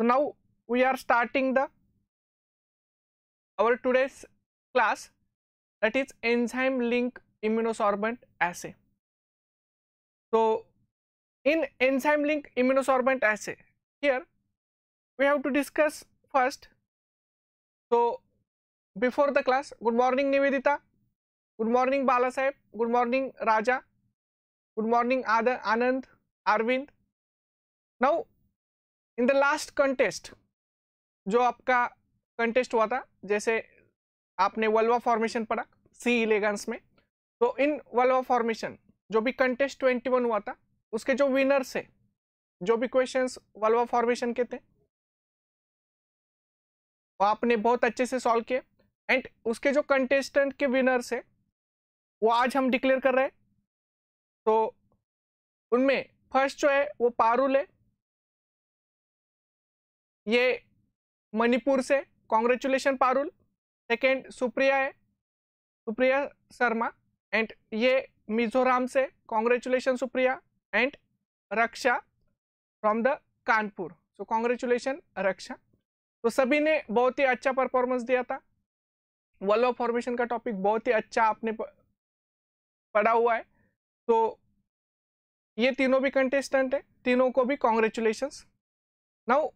so now we are starting the our today's class that is enzyme link immunosorbent assay so in enzyme link immunosorbent assay here we have to discuss first so before the class good morning nivedita good morning bala sahib good morning raja good morning Ad anand arvind now in the last contest जो आपका contest हुआ था जैसे आपने vulva formation पढ़ा सी इलेगन्स में तो इन vulva formation जो भी कंटेस्ट ट्वेंटी वन हुआ था उसके जो विनर्स है जो भी क्वेश्चंस वल्वा फॉर्मेशन के थे वो आपने बहुत अच्छे से सॉल्व किए एंड उसके जो कंटेस्टेंट के विनर्स है वो आज हम डिक्लेयर कर रहे हैं तो उनमें फर्स्ट जो है वो पारुल है ये मणिपुर से कॉन्ग्रेचुलेशन पारुल सेकेंड सुप्रिया है सुप्रिया शर्मा एंड ये मिजोराम से congratulation Supriya and Raksha from the Kanpur so congratulation Raksha तो सभी ने बहुत ही अच्छा परफॉर्मेंस दिया था वॉल ऑफ फॉर्मेशन का टॉपिक बहुत ही अच्छा आपने पढ़ा हुआ है तो ये तीनों भी कंटेस्टेंट है तीनों को भी कॉन्ग्रेचुलेशंस नाउ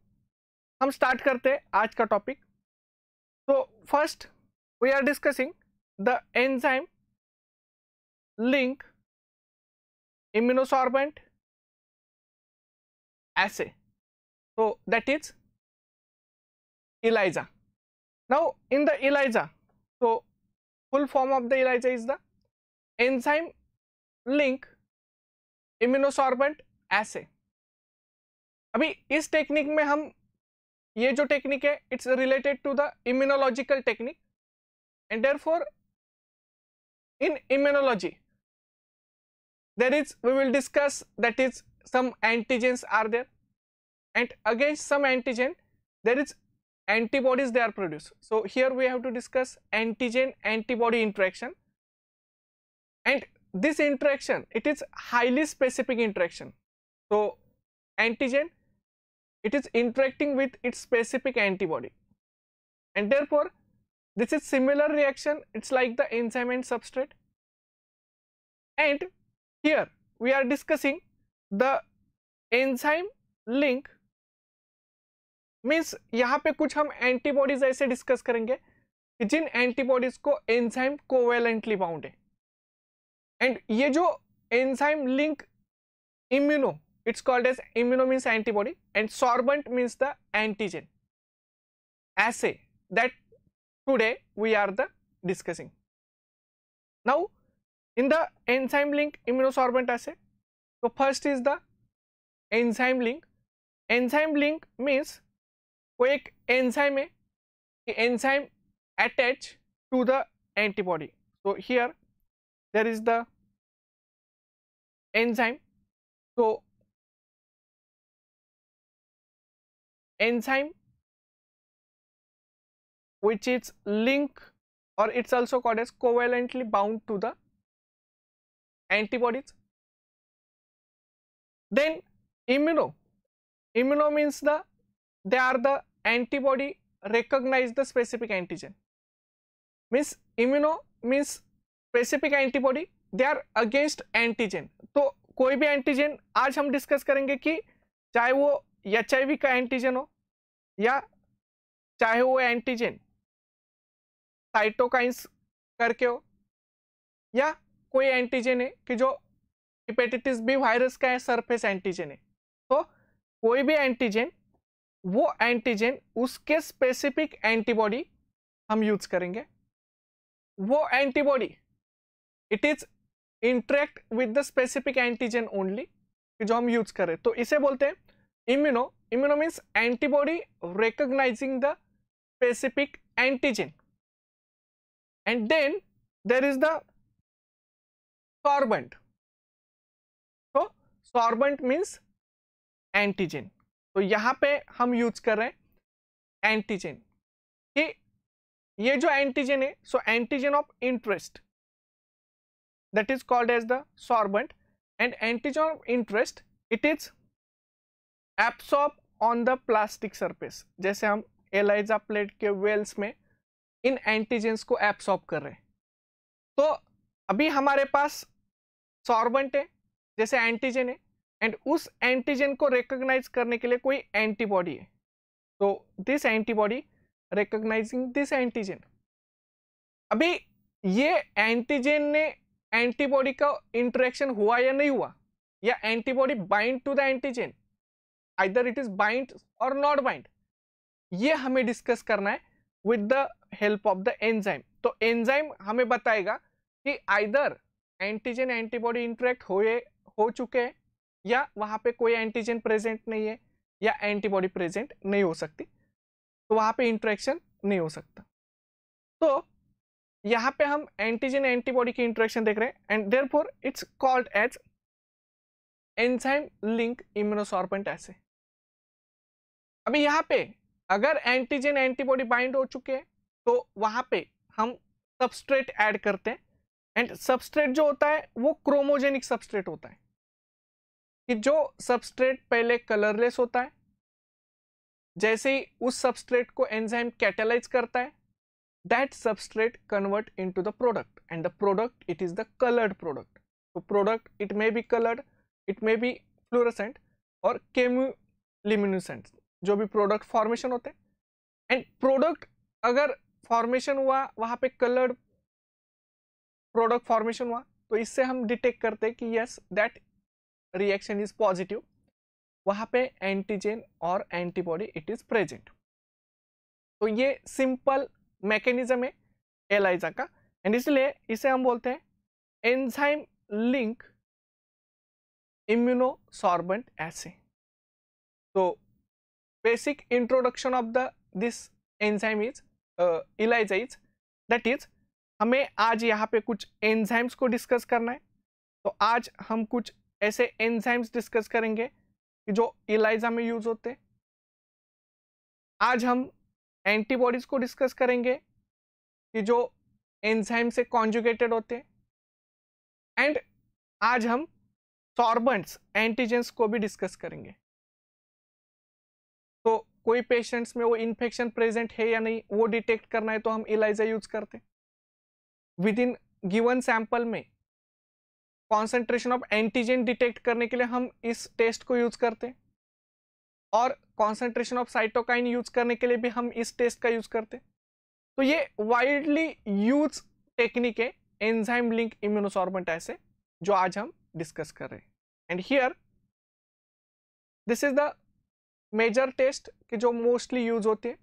हम स्टार्ट करते हैं आज का टॉपिक तो first we are discussing the enzyme link immunosorbent assay तो that is ELISA now in the ELISA तो full form of the ELISA is the enzyme link immunosorbent assay अभी इस टेक्निक में हम ये जो टेक्निक है it's related to the immunological technique in immunology there is we will discuss that is some antigens are there and against some antigen there is antibodies they are produced so here we have to discuss antigen antibody interaction and this interaction it is highly specific interaction so antigen it is interacting with its specific antibody and therefore this is similar reaction it's like the enzyme and substrate and here we are discussing the enzyme link means yahan pe kuch hum antibodies aise discuss karenge कि जिन antibodies को enzyme covalently bound है and ये जो enzyme link immuno It's called as immuno means antibody and sorbent means the antigen assay that today we are the discussing. Now, in the enzyme link immunosorbent assay, so first is the enzyme link. Enzyme link means quick enzyme enzyme enzyme कि to the antibody so here there is the enzyme the enzyme which is link or it's also called as covalently bound to the antibodies then immuno immuno means the they are the antibody recognize the specific antigen means immuno means specific antibody they are against antigen तो कोई भी antigen आज हम discuss करेंगे कि चाहे वो H का एंटीजन हो या चाहे वो एंटीजन साइटोकाइंस करके हो या कोई एंटीजन है कि जो हिपेटिटिस बी वायरस का है सरफेस एंटीजन है तो कोई भी एंटीजन वो एंटीजन उसके स्पेसिफिक एंटीबॉडी हम यूज करेंगे वो antibody it is interact with the specific antigen only जो हम यूज करें तो इसे बोलते हैं immuno immuno means antibody recognizing the specific antigen and then there is the sorbent so sorbent means antigen तो यहाँ पे हम यूज कर रहे हैं एंटीजन कि ये जो एंटीजन है so antigen of interest that is called as the sorbent and antigen of interest it is adsorb on the plastic surface जैसे हम एलाइजा प्लेट के वेल्स में इन एंटीजेंस को एप्सॉप कर रहे हैं तो अभी हमारे पास सॉर्बेंट है जैसे एंटीजन है एंड उस एंटीजन को रिकॉग्नाइज करने के लिए कोई एंटीबॉडी है तो this antibody recognizing this antigen अभी ये एंटीजन ने एंटीबॉडी का इंटरेक्शन हुआ या नहीं हुआ या antibody bind to the antigen either it is bind और नॉट बाइंड ये हमें डिस्कस करना है with the help of the enzyme तो एंजाइम हमें बताएगा कि आइदर एंटीजन एंटीबॉडी इंटरेक्ट हो चुके हैं या वहां पे कोई एंटीजन प्रेजेंट नहीं है या एंटीबॉडी प्रेजेंट नहीं हो सकती तो वहां पे इंट्रैक्शन नहीं हो सकता तो यहाँ पे हम एंटीजन एंटीबॉडी की इंट्रैक्शन देख रहे हैं and there it's called as enzyme link immunosorbent assay अभी यहाँ पे अगर एंटीजन एंटीबॉडी बाइंड हो चुके हैं तो वहां पे हम सबस्ट्रेट ऐड करते हैं एंड सबस्ट्रेट जो होता है वो क्रोमोजेनिक सबस्ट्रेट होता है कि जो सबस्ट्रेट पहले कलरलेस होता है जैसे ही उस सबस्ट्रेट को एंजाइम कैटेलाइज करता है that substrate convert into the product and the product it is the coloured product तो product it may be coloured it may be fluorescent और केम्यूलिमिनसेंट जो भी प्रोडक्ट फॉर्मेशन होते हैं एंड प्रोडक्ट अगर फॉर्मेशन हुआ वहाँ पे कलर्ड प्रोडक्ट फॉर्मेशन हुआ तो इससे हम डिटेक्ट करते हैं कि yes that reaction is positive वहाँ पे एंटीजन और एंटीबॉडी इट इज़ प्रेजेंट तो ये सिंपल मैकेनिज्म है एलाइजा का एंड इसलिए इसे हम बोलते हैं enzyme link immunosorbent assay. So, basic introduction of the this enzyme is uh, ELISA is that is हमें आज यहाँ पे कुछ एंजाइम्स को डिस्कस करना है तो आज हम कुछ ऐसे एंजाइम्स डिस्कस करेंगे कि जो इलाइजा में यूज होते हैं आज हम एंटीबॉडीज़ को डिस्कस करेंगे कि जो एंजाइम से कॉन्जुगेटेड होते हैं एंड आज हम सॉर्बेंट्स एंटीजेंस को भी डिस्कस करेंगे तो कोई पेशेंट्स में वो इन्फेक्शन प्रेजेंट है या नहीं वो डिटेक्ट करना है तो हम एलाइजा यूज करते हैं विद इन गिवन सैंपल में कॉन्सेंट्रेशन ऑफ एंटीजन डिटेक्ट करने के लिए हम इस टेस्ट को यूज करते हैं और कॉन्सेंट्रेशन ऑफ साइटोकाइन यूज करने के लिए भी हम इस टेस्ट का यूज करते हैं तो ये वाइडली यूज टेक्निक है एंजाइम लिंक इम्यूनोसॉर्बेंट ऐसे जो आज हम डिस्कस कर रहे हैं and here this is the major test कि जो मोस्टली यूज होते हैं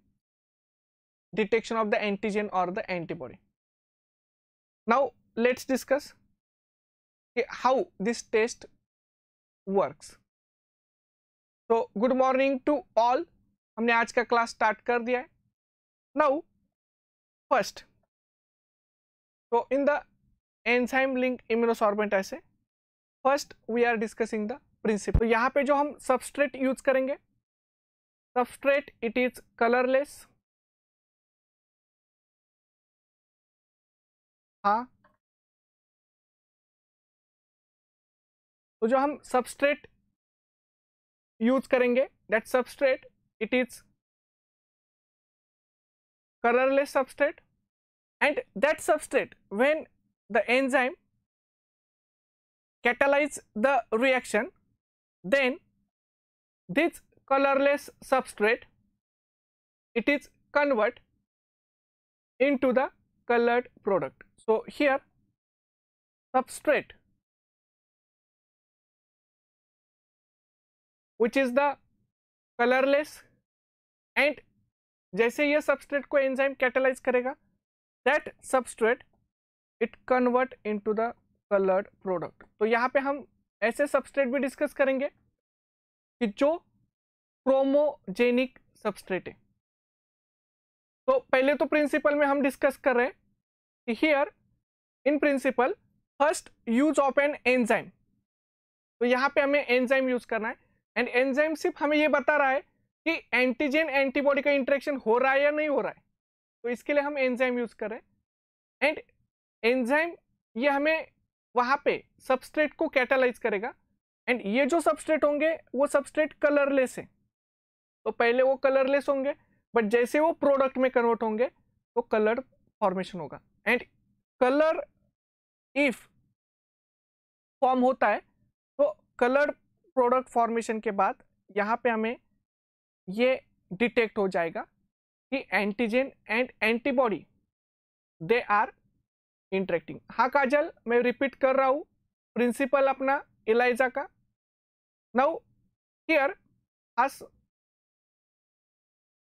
डिटेक्शन ऑफ द एंटीजन और the antibody now let's discuss कि हाउ दिस टेस्ट वर्क्स तो गुड मॉर्निंग टू ऑल हमने आज का क्लास स्टार्ट कर दिया है नाउ फर्स्ट तो in the enzyme link immunosorbent assay first we are discussing the principle यहाँ पे जो हम सबस्ट्रेट यूज करेंगे सबस्ट्रेट इट इज कलरलेस हाँ तो जो हम सबस्ट्रेट यूज करेंगे that substrate it is colourless substrate and that substrate when the enzyme catalyze the reaction, then this colorless substrate it is convert into the colored product. So, here substrate which is the colorless and जैसे ये substrate को enzyme catalyze करेगा that substrate it convert into the coloured product तो यहाँ पे हम ऐसे substrate भी डिस्कस करेंगे कि जो क्रोमोजेनिक सबस्ट्रेट है तो पहले तो प्रिंसिपल में हम डिस्कस कर रहे हैं कि here in principle first use of an enzyme तो यहाँ पे हमें एंजाइम यूज करना है एंड एंजाइम सिर्फ हमें ये बता रहा है कि एंटीजन एंटीबॉडी का इंट्रेक्शन हो रहा है या नहीं हो रहा है तो इसके लिए हम एंजाइम यूज कर रहे हैं एंड एंजाइम ये हमें वहां पे सबस्ट्रेट को कैटालाइज करेगा एंड ये जो सबस्ट्रेट होंगे वो सबस्ट्रेट कलरलेस है तो पहले वो कलरलेस होंगे बट जैसे वो प्रोडक्ट में कन्वर्ट होंगे तो कलर फॉर्मेशन होगा एंड कलर इफ फॉर्म होता है तो कलर प्रोडक्ट फॉर्मेशन के बाद यहाँ पे हमें ये डिटेक्ट हो जाएगा कि antigen and antibody they are interacting हा काजल मैं रिपीट कर रहा हूँ प्रिंसिपल अपना एलाइजा का नाउ हियर अस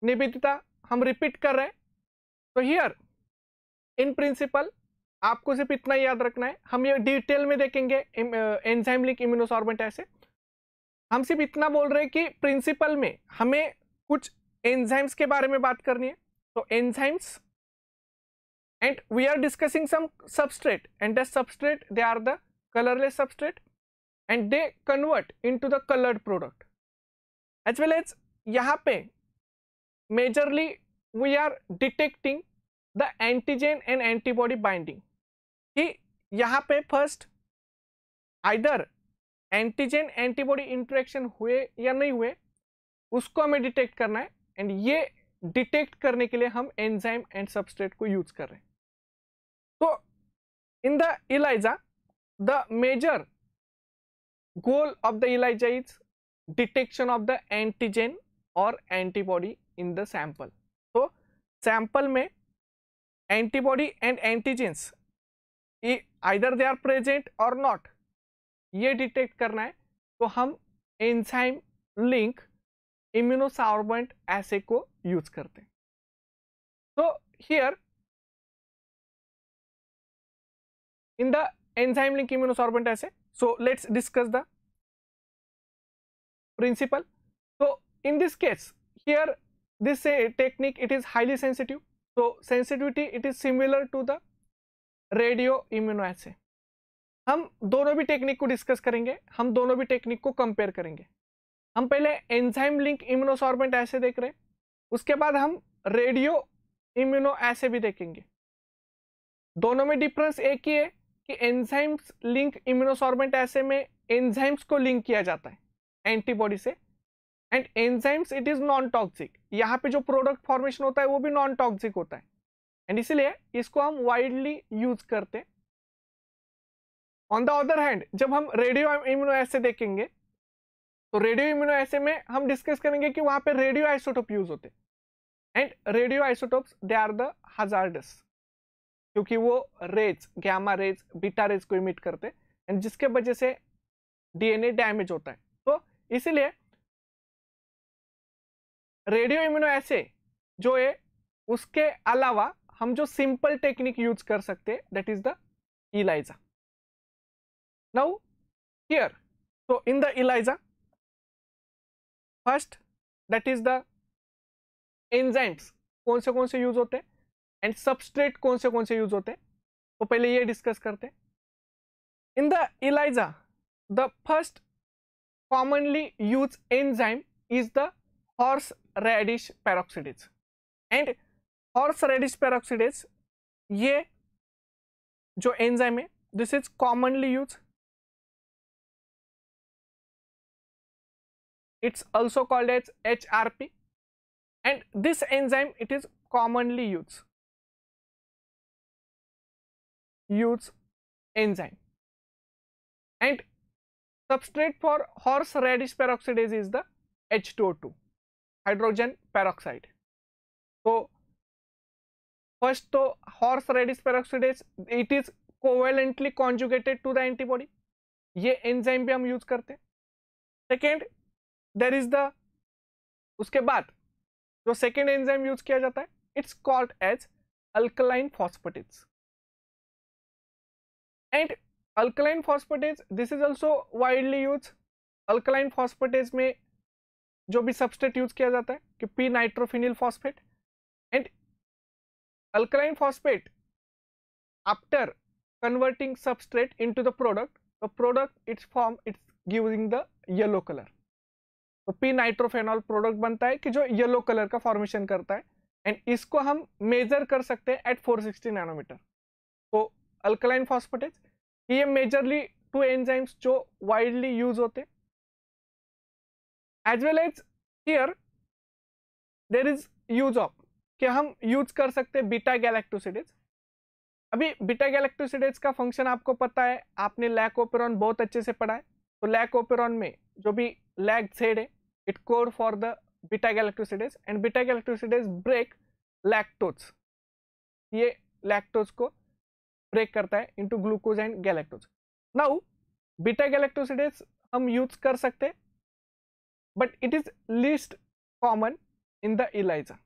निवेदिता हम रिपीट कर रहे हैं तो हियर इन प्रिंसिपल आपको सिर्फ इतना याद रखना है हम ये डिटेल में देखेंगे एंजाइम लिंक इम्यूनोसॉर्बेंट ऐसे हम सिर्फ इतना बोल रहे हैं कि प्रिंसिपल में हमें कुछ एंजाइम्स के बारे में बात करनी है तो enzymes and we are discussing some substrate and the substrate they are the colorless substrate and they convert into the colored product as well as yahan pe majorly we are detecting the antigen and antibody binding ki yahan pe first either antigen antibody interaction hue ya nahi hue usko hame detect karna hai and ye detect करने के लिए हम enzyme and substrate को use कर रहे हैं In the Elijah, the major goal of the Elijah is detection of the antigen और antibody in the sample तो सैंपल में antibody and antigens either they are present और नॉट ये detect करना है तो हम एंजाइम लिंक इम्यूनोसार्बेंट ऐसे को यूज करते हैं तो here in the enzyme linked immunosorbent assay. So, let's discuss the principle. So, in this case here this uh, technique it is highly sensitive. So, sensitivity it is similar to the radio immunoassay. हम दोनों भी technique को discuss करेंगे हम दोनों भी technique को compare करेंगे हम पहले एंजाइम लिंक इम्यूनोसॉर्बेंट ऐसे देख रहे हैं उसके बाद हम रेडियो इम्यूनो ऐसे भी देखेंगे दोनों में डिफरेंस एक ही है कि एंजाइम्स लिंक इम्यूनोसॉर्मेंट ऐसे में एंजाइम्स को लिंक किया जाता है एंटीबॉडी से and enzymes it is non toxic यहाँ पे जो प्रोडक्ट फॉर्मेशन होता है वो भी नॉन टॉक्सिक होता है एंड इसीलिए इसको हम वाइडली यूज करते हैं ऑन द अदर हैंड जब हम रेडियो इम्यूनो ऐसे देखेंगे तो रेडियो इम्यूनो ऐसे में हम डिस्कस करेंगे कि वहाँ पे रेडियो आइसोटोप यूज होते हैं and radio isotopes they are the hazardous क्योंकि वो rays gamma rays beta rays को इमिट करते एंड जिसके वजह से डीएनए डैमेज होता है तो इसीलिए रेडियो इम्यूनो ऐसे जो है उसके अलावा हम जो सिंपल टेक्निक यूज कर सकते हैं that is the ELISA now here so in the ELISA first that is the enzymes कौन से कौन से यूज होते हैं एंड सबस्ट्रेट कौन से कौन से यूज होते हैं तो पहले ये डिस्कस करते हैं in the ELISA the first commonly use enzyme is the horse radish peroxidase and horse radish peroxidase ये जो एंजाइम है this is commonly use it's also called as H R P and this enzyme it is commonly use use enzyme and substrate for horse radish peroxidase is the H2O2 hydrogen peroxide so first to horse radish peroxidase it is covalently conjugated to the antibody ye enzyme bhi hum use karte second there is the uske baad jo second enzyme use kiya jata hai it's called as alkaline phosphatase and alkaline phosphatase this is also widely use alkaline phosphatase में जो भी substrate use किया जाता है कि P nitrophenyl phosphate and alkaline phosphate after converting substrate into the product the product it's form it's giving the yellow colour तो P nitrophenol product बनता है कि जो येलो कलर का फॉर्मेशन करता है एंड इसको हम मेजर कर सकते हैं एट 460 नैनोमीटर अल्कलाइन फॉस्फेटेज ये मेजरली टू एंजाइम्स जो वाइडली यूज होते as well as here there is use of कि हम यूज कर सकते हैं बीटा गैलेक्टोसिडेज अभी बीटा गैलेक्टोसिडेज का फंक्शन आपको पता है आपने लैक ओपेरॉन बहुत अच्छे से पढ़ा है तो लैक ओपेरॉन में जो भी लैग सेड है it code for the beta galactosidase and beta galactosidase break lactose ये लैक्टोज को ब्रेक करता है into glucose and galactose now beta galactosidase हम यूज कर सकते but it is least common in the ELISA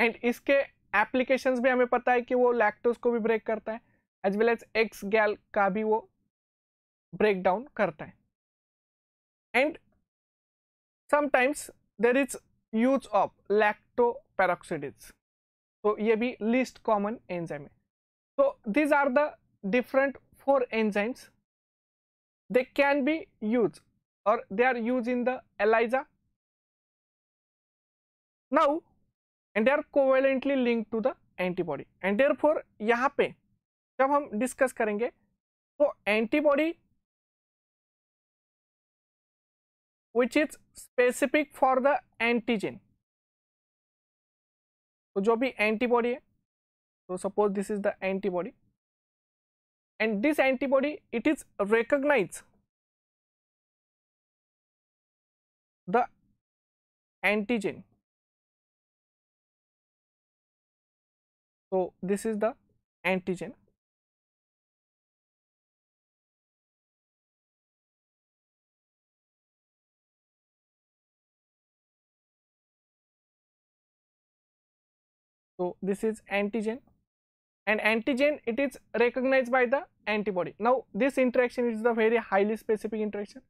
and इसके applications भी हमें पता है कि वो लैक्टोज को भी ब्रेक करता है एज वेल एज एक्स गैल का भी वो ब्रेक डाउन करता है and sometimes there is use of lacto peroxidase तो ये भी लीस्ट कॉमन एंजाइम है So these are the different four enzymes. They can be used or they are used in the ELISA. Now and they are covalently linked to the antibody and therefore यहाँ पे जब हम discuss करेंगे so antibody which is specific for the antigen तो जो भी antibody है So suppose this is the antibody and this antibody it is recognize the antigen. So this is the antigen So this is antigen and antigen it is recognized by the antibody. Now this interaction is the very highly specific interaction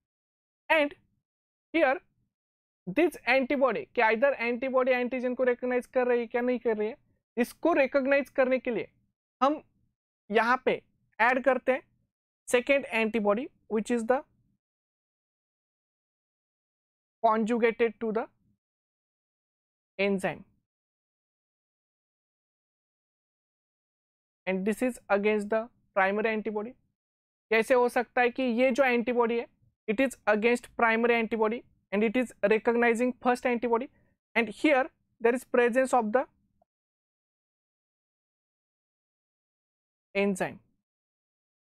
and here this antibody ki either antibody antigen ko recognize kar rahi hai kya nahi kar rahi hai isko recognize karne ke liye hum yahan pe add karte hain second antibody which is the conjugated to the enzyme and this is against the primary antibody कैसे हो सकता है कि ये जो antibody है it is against primary antibody and it is recognising first antibody and here there is presence of the enzyme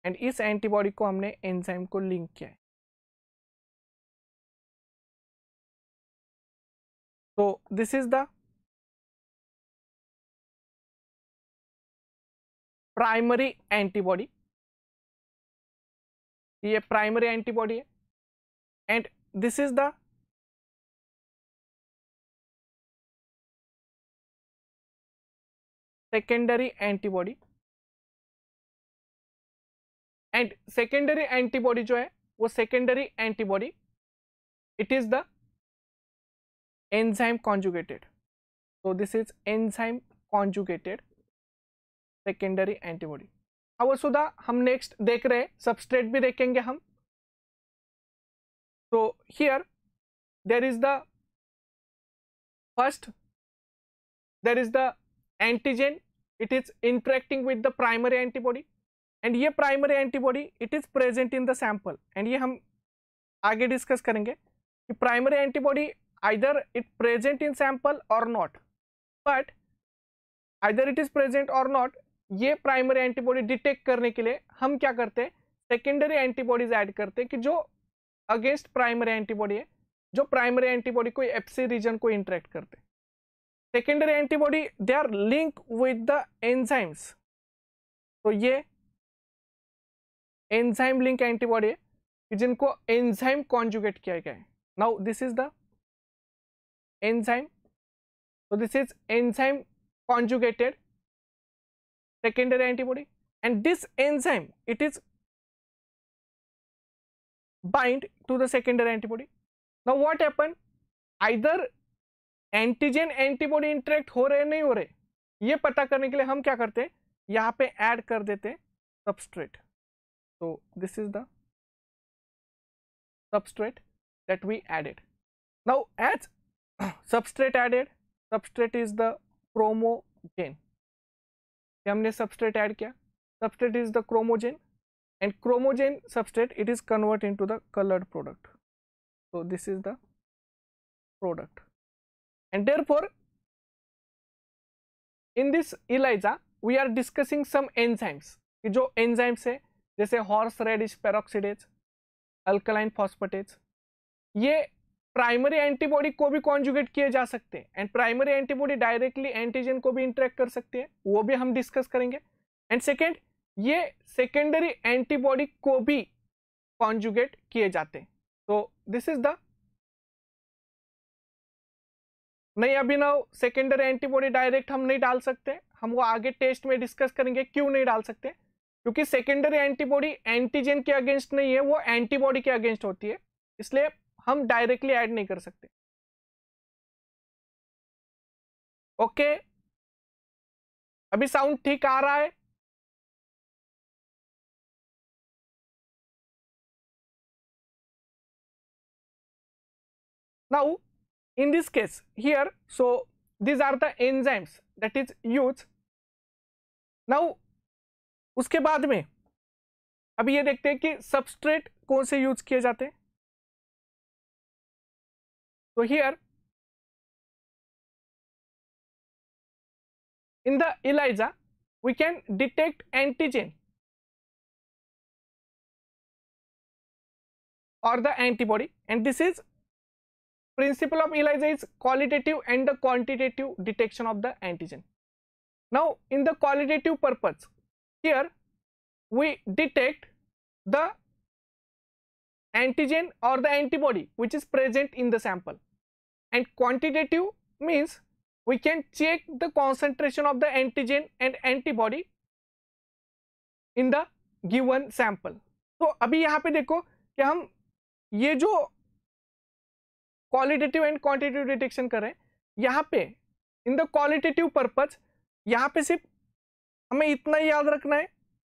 and इस antibody को हमने एंजाइम को लिंक किया है तो this is the primary antibody ये प्राइमरी एंटीबॉडी है and this is the secondary antibody and secondary antibody जो है वो secondary antibody it is the enzyme conjugated तो this is enzyme conjugated secondary antibody अब वसुदा हम नेक्स्ट देख रहे हैं सबस्ट्रेट भी देखेंगे हम तो here there is the first there is the antigen it is interacting with the primary antibody and ये primary antibody it is present in the sample and ये हम आगे डिस्कस करेंगे कि primary antibody either it present in sample और not but either it is present और not ये primary antibody detect करने के लिए हम क्या करते हैं सेकेंडरी एंटीबॉडीज ऐड करते हैं कि जो अगेंस्ट प्राइमरी एंटीबॉडी है जो प्राइमरी एंटीबॉडी कोई एफसी रीजन को इंटरेक्ट करते हैं secondary antibody they are link with the enzymes तो ये एंजाइम लिंक एंटीबॉडी है जिनको एंजाइम कॉन्जुगेट किया गया है now this is the enzyme तो this is enzyme conjugated secondary antibody and this enzyme it is bind to the secondary antibody. Now what happen either antigen antibody interact ho rahe nahi ho rahe ye pata karne ke liye hum kya karte hain yahan pe add kar dete substrate so this is the substrate that we added now as substrate added substrate is the chromogen कि हमने substrate add किया substrate is the chromogen and chromogen substrate it is convert into the coloured product so this is the product and therefore in this ELISA we are discussing some enzymes कि जो enzymes है जैसे horse radish peroxidase alkaline phosphatase ये primary antibody को भी conjugate किए जा सकते हैं and primary antibody directly antigen को भी इंटरेक्ट कर सकते हैं वो भी हम डिस्कस करेंगे एंड सेकेंड ये सेकेंडरी एंटीबॉडी को भी कॉन्जुगेट किए जाते हैं तो दिस इज द नहीं अभी ना सेकेंडरी एंटीबॉडी डायरेक्ट हम नहीं डाल सकते हम वो आगे टेस्ट में डिस्कस करेंगे क्यों नहीं डाल सकते क्योंकि सेकेंडरी एंटीबॉडी एंटीजन के अगेंस्ट नहीं है वो एंटीबॉडी के अगेंस्ट होती है इसलिए हम डायरेक्टली ऐड नहीं कर सकते ओके okay. अभी साउंड ठीक आ रहा है now in this case here so these are the enzymes that is use now उसके बाद में अब ये देखते हैं कि सबस्ट्रेट कौन से यूज किए जाते हैं So, here in the ELISA, we can detect antigen or the antibody and this is principle of ELISA is qualitative and the quantitative detection of the antigen. Now, in the qualitative purpose, here we detect the antigen or the antibody which is present in the sample. And quantitative means we can check the concentration of the antigen and antibody in the given sample. so abhi yahan pe dekho ki hum ye jo qualitative and quantitative detection kar rahe हैं यहाँ पे in the qualitative purpose यहाँ पे सिर्फ हमें इतना ही याद रखना है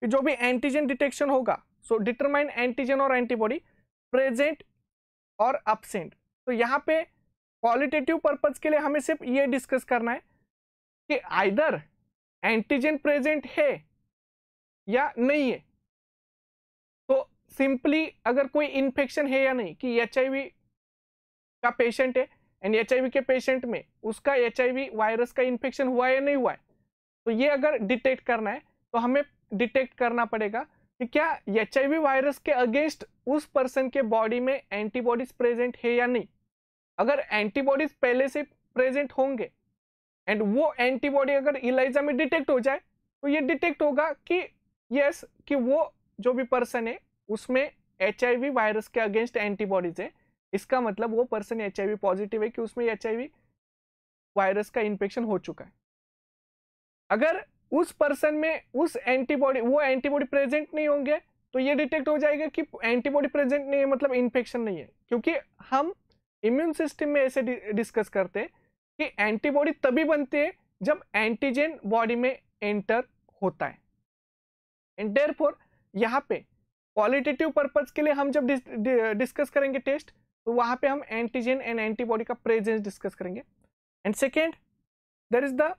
कि जो भी एंटीजन डिटेक्शन होगा सो डिटरमाइन एंटीजन और एंटीबॉडी प्रेजेंट और अपसेंट तो यहाँ पे क्वालिटेटिव पर्पज के लिए हमें सिर्फ ये डिस्कस करना है कि आइदर एंटीजन प्रेजेंट है या नहीं है तो सिंपली अगर कोई इन्फेक्शन है या नहीं कि एच का पेशेंट है एंड एच के पेशेंट में उसका एच वायरस का इन्फेक्शन हुआ या नहीं हुआ है तो ये अगर डिटेक्ट करना है तो हमें डिटेक्ट करना पड़ेगा कि क्या एच वायरस के अगेंस्ट उस पर्सन के बॉडी में एंटीबॉडीज प्रेजेंट है या नहीं अगर एंटीबॉडीज पहले से प्रेजेंट होंगे एंड वो एंटीबॉडी अगर इलाइजा में डिटेक्ट हो जाए तो ये डिटेक्ट होगा कि यस कि वो जो भी पर्सन है उसमें एच वायरस के अगेंस्ट एंटीबॉडीज है इसका मतलब वो पर्सन एच पॉजिटिव है कि उसमें एच वायरस का इन्फेक्शन हो चुका है अगर उस पर्सन में उस एंटीबॉडी वो एंटीबॉडी प्रेजेंट नहीं होंगे तो ये डिटेक्ट हो जाएगा कि एंटीबॉडी प्रेजेंट नहीं है मतलब इन्फेक्शन नहीं है क्योंकि हम इम्यून सिस्टम में ऐसे डिस्कस करते हैं कि एंटीबॉडी तभी बनती है जब एंटीजन बॉडी में एंटर होता है एंड फोर यहाँ पे क्वालिटेटिव पर्पज़ के लिए हम जब डिस, डिस्कस करेंगे टेस्ट तो वहाँ पे हम एंटीजन एंड एंटीबॉडी का प्रेजेंस डिस्कस करेंगे and second there is the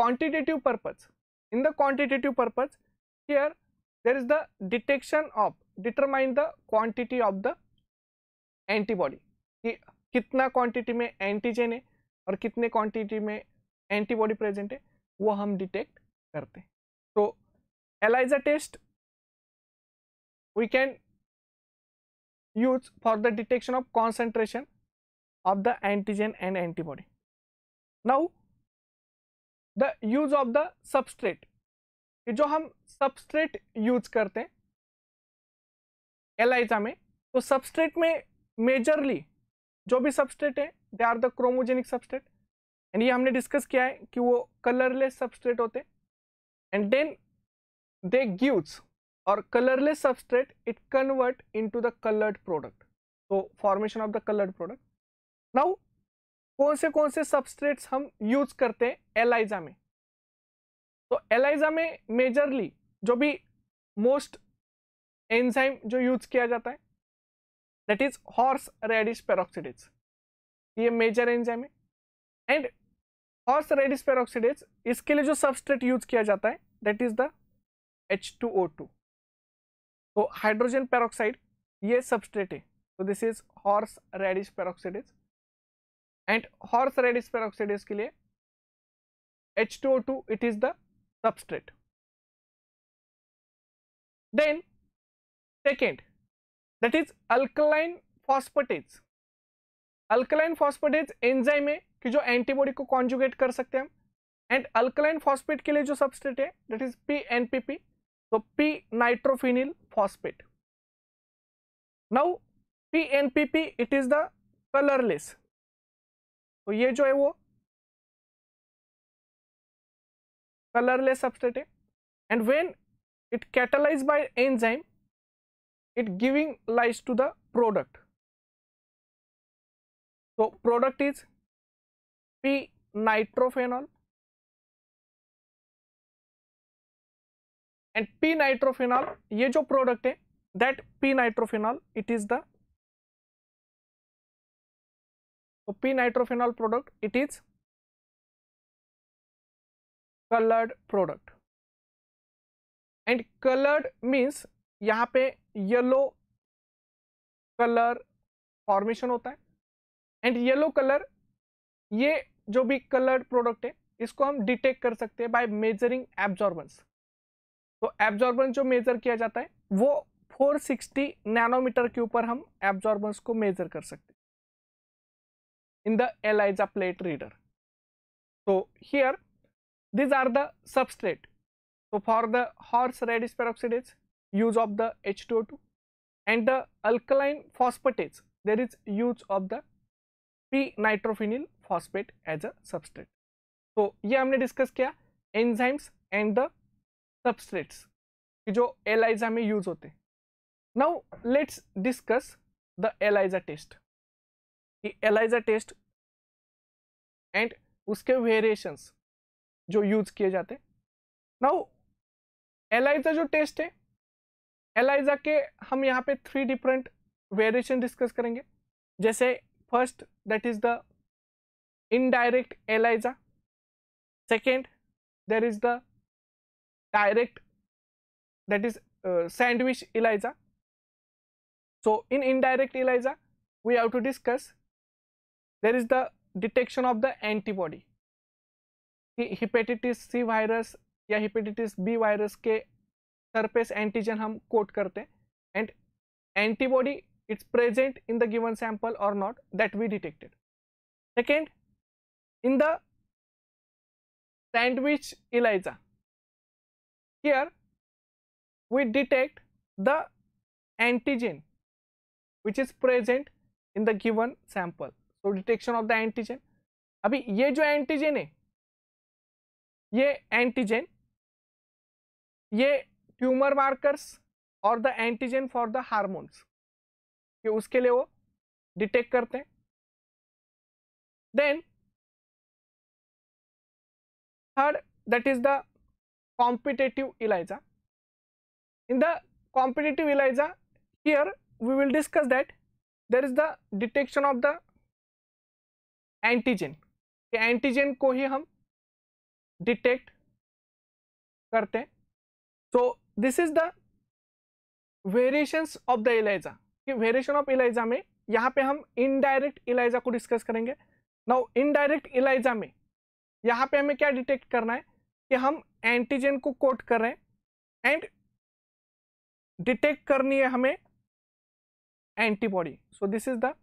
quantitative purpose in the quantitative purpose here there is the detection of determine the quantity of the antibody ki kitna quantity mein antigen hai aur kitne quantity mein antibody present hai wo hum detect karte so elisa test we can use for the detection of concentration of the antigen and antibody. Now the use of the substrate जो हम substrate use करते हैं ELISA में तो substrate में majorly जो भी substrate है they are the chromogenic substrate and ये हमने डिस्कस किया है कि वो कलरलेस सबस्ट्रेट होते एंड देन दे गिव्स और colourless substrate it convert into the coloured product तो formation of the coloured product now कौन से कौन से सबस्ट्रेट्स हम यूज करते हैं एलाइजा में तो एलाइजा में मेजरली जो भी मोस्ट एंजाइम जो यूज किया जाता है that is horse radish peroxidase ये मेजर एंजाइम है एंड हॉर्स रेडिश पेरोक्सीडेज इसके लिए जो सबस्ट्रेट यूज किया जाता है that is the H two O two तो हाइड्रोजन पेरोक्साइड ये सबस्ट्रेट है तो this is horse radish peroxidase and horse radish peroxidase के लिए H2O2 it is the substrate. Then second that is alkaline phosphatase. Alkaline phosphatase enzyme है कि जो antibody को कॉन्जुगेट कर सकते हैं हम एंड अल्कलाइन फॉस्पेट के लिए जो सबस्ट्रेट है that is P N P P तो P nitrophenyl phosphate now P N P P it is the colourless तो ये जो है वो कलरलेस सब्सटेट है and when it catalyse by enzyme it giving rise to the product तो product is P nitrophenol and P nitrophenol ये जो product है that P nitrophenol it is the So, तो p nitrophenol product it is colored product and colored means यहाँ पे yellow colour formation होता है and yellow colour ये जो भी कलर्ड प्रोडक्ट है इसको हम डिटेक्ट कर सकते हैं बाय मेजरिंग एब्जॉर्बेंस तो एब्जॉर्बेंस जो मेजर किया जाता है वो 460 नैनोमीटर के ऊपर हम एब्जॉर्बेंस को मेजर कर सकते in the ELISA plate reader. So here these are the substrate. So for the horse radish peroxidase use of the H2O2 and the alkaline phosphatase there is use of the p nitrophenyl phosphate as a substrate. So ye humne discuss kiya enzymes and the substrates ki jo ELISA mein use hote. Now let's discuss the the test. कि ELISA test and उसके variations जो use किए जाते now ELISA जो test है ELISA के हम यहाँ पे थ्री डिफरेंट वेरिएशन डिस्कस करेंगे जैसे first that is the indirect ELISA second there is the direct that is sandwich ELISA so in indirect ELISA we have to discuss there is the detection of the antibody hepatitis c virus या hepatitis b virus के surface antigen हम coat करते and antibody it's present in the given sample or not that we detected second in the sandwich ELISA here we detect the antigen which is present in the given sample तो detection of the antigen अभी ये जो antigen है ये antigen ये tumour markers और the antigen for the hormones कि उसके लिए वो डिटेक्ट करते हैं then third that is the competitive ELISA in the competitive ELISA here we will discuss that there is the detection of the antigen antigen को ही हम डिटेक्ट करते हैं so this is the variations of the ELISA कि variation of ELISA में यहाँ पे हम इनडायरेक्ट इलाइजा को डिस्कस करेंगे नाउ इनडायरेक्ट इलाइजा में यहाँ पे हमें क्या डिटेक्ट करना है कि हम एंटीजन को कोट कर रहे हैं एंड डिटेक्ट करनी है हमें antibody so this is the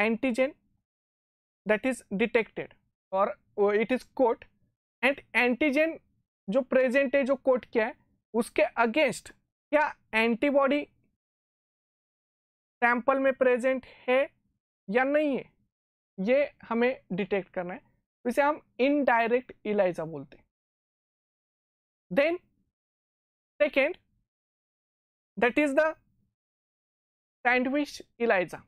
antigen that is detected और it is coat and antigen जो प्रेजेंट है जो कोट किया है उसके अगेंस्ट क्या एंटीबॉडी सैंपल में प्रेजेंट है या नहीं है ये हमें डिटेक्ट करना है तो इसे हम इनडायरेक्ट इलाइजा बोलते हैं then second that is the sandwich ELISA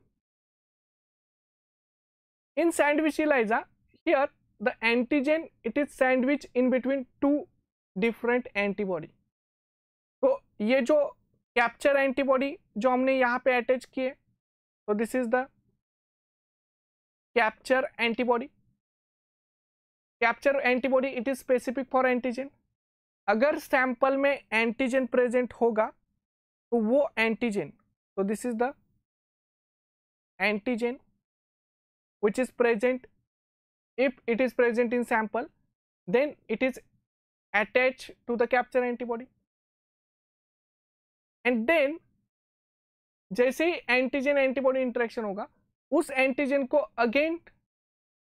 In sandwich ELISA, here the antigen it is sandwich in between two different antibody. तो ये जो कैप्चर एंटीबॉडी जो हमने यहाँ पे अटैच किए तो this is the capture antibody capture antibody it is specific for antigen अगर सैंपल में एंटीजन प्रेजेंट होगा तो वो एंटीजन तो this is the antigen which is present if it is present in sample then it is attached to the capture antibody and then jaise antigen antibody interaction hoga us antigen ko again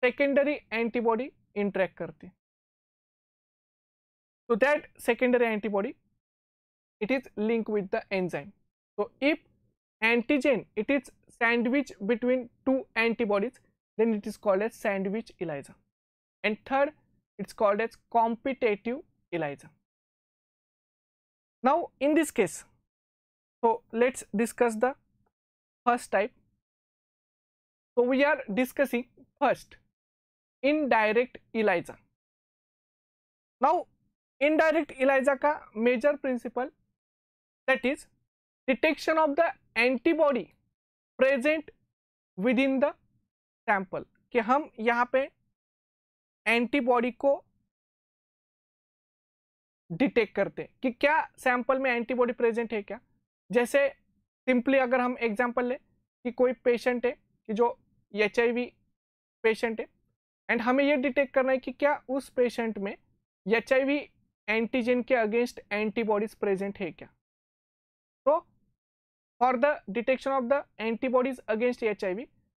secondary antibody interact karte so that secondary antibody it is link with the enzyme so if antigen it is sandwich between two antibodies then it is called as sandwich ELISA. And third, it's called as competitive ELISA. Now, in this case, so let's discuss the first type. So we are discussing first indirect ELISA. Now, indirect ELISA ka major principle that is detection of the antibody present within the sample कि हम यहाँ पे antibody को detect करते हैं कि क्या sample में एंटीबॉडी प्रेजेंट है क्या जैसे सिंपली अगर हम एग्जाम्पल लें कि कोई पेशेंट है कि जो एच पेशेंट है एंड हमें ये डिटेक्ट करना है कि क्या उस पेशेंट में एच एंटीजन के अगेंस्ट एंटीबॉडीज प्रेजेंट है क्या तो for the detection of the antibodies against H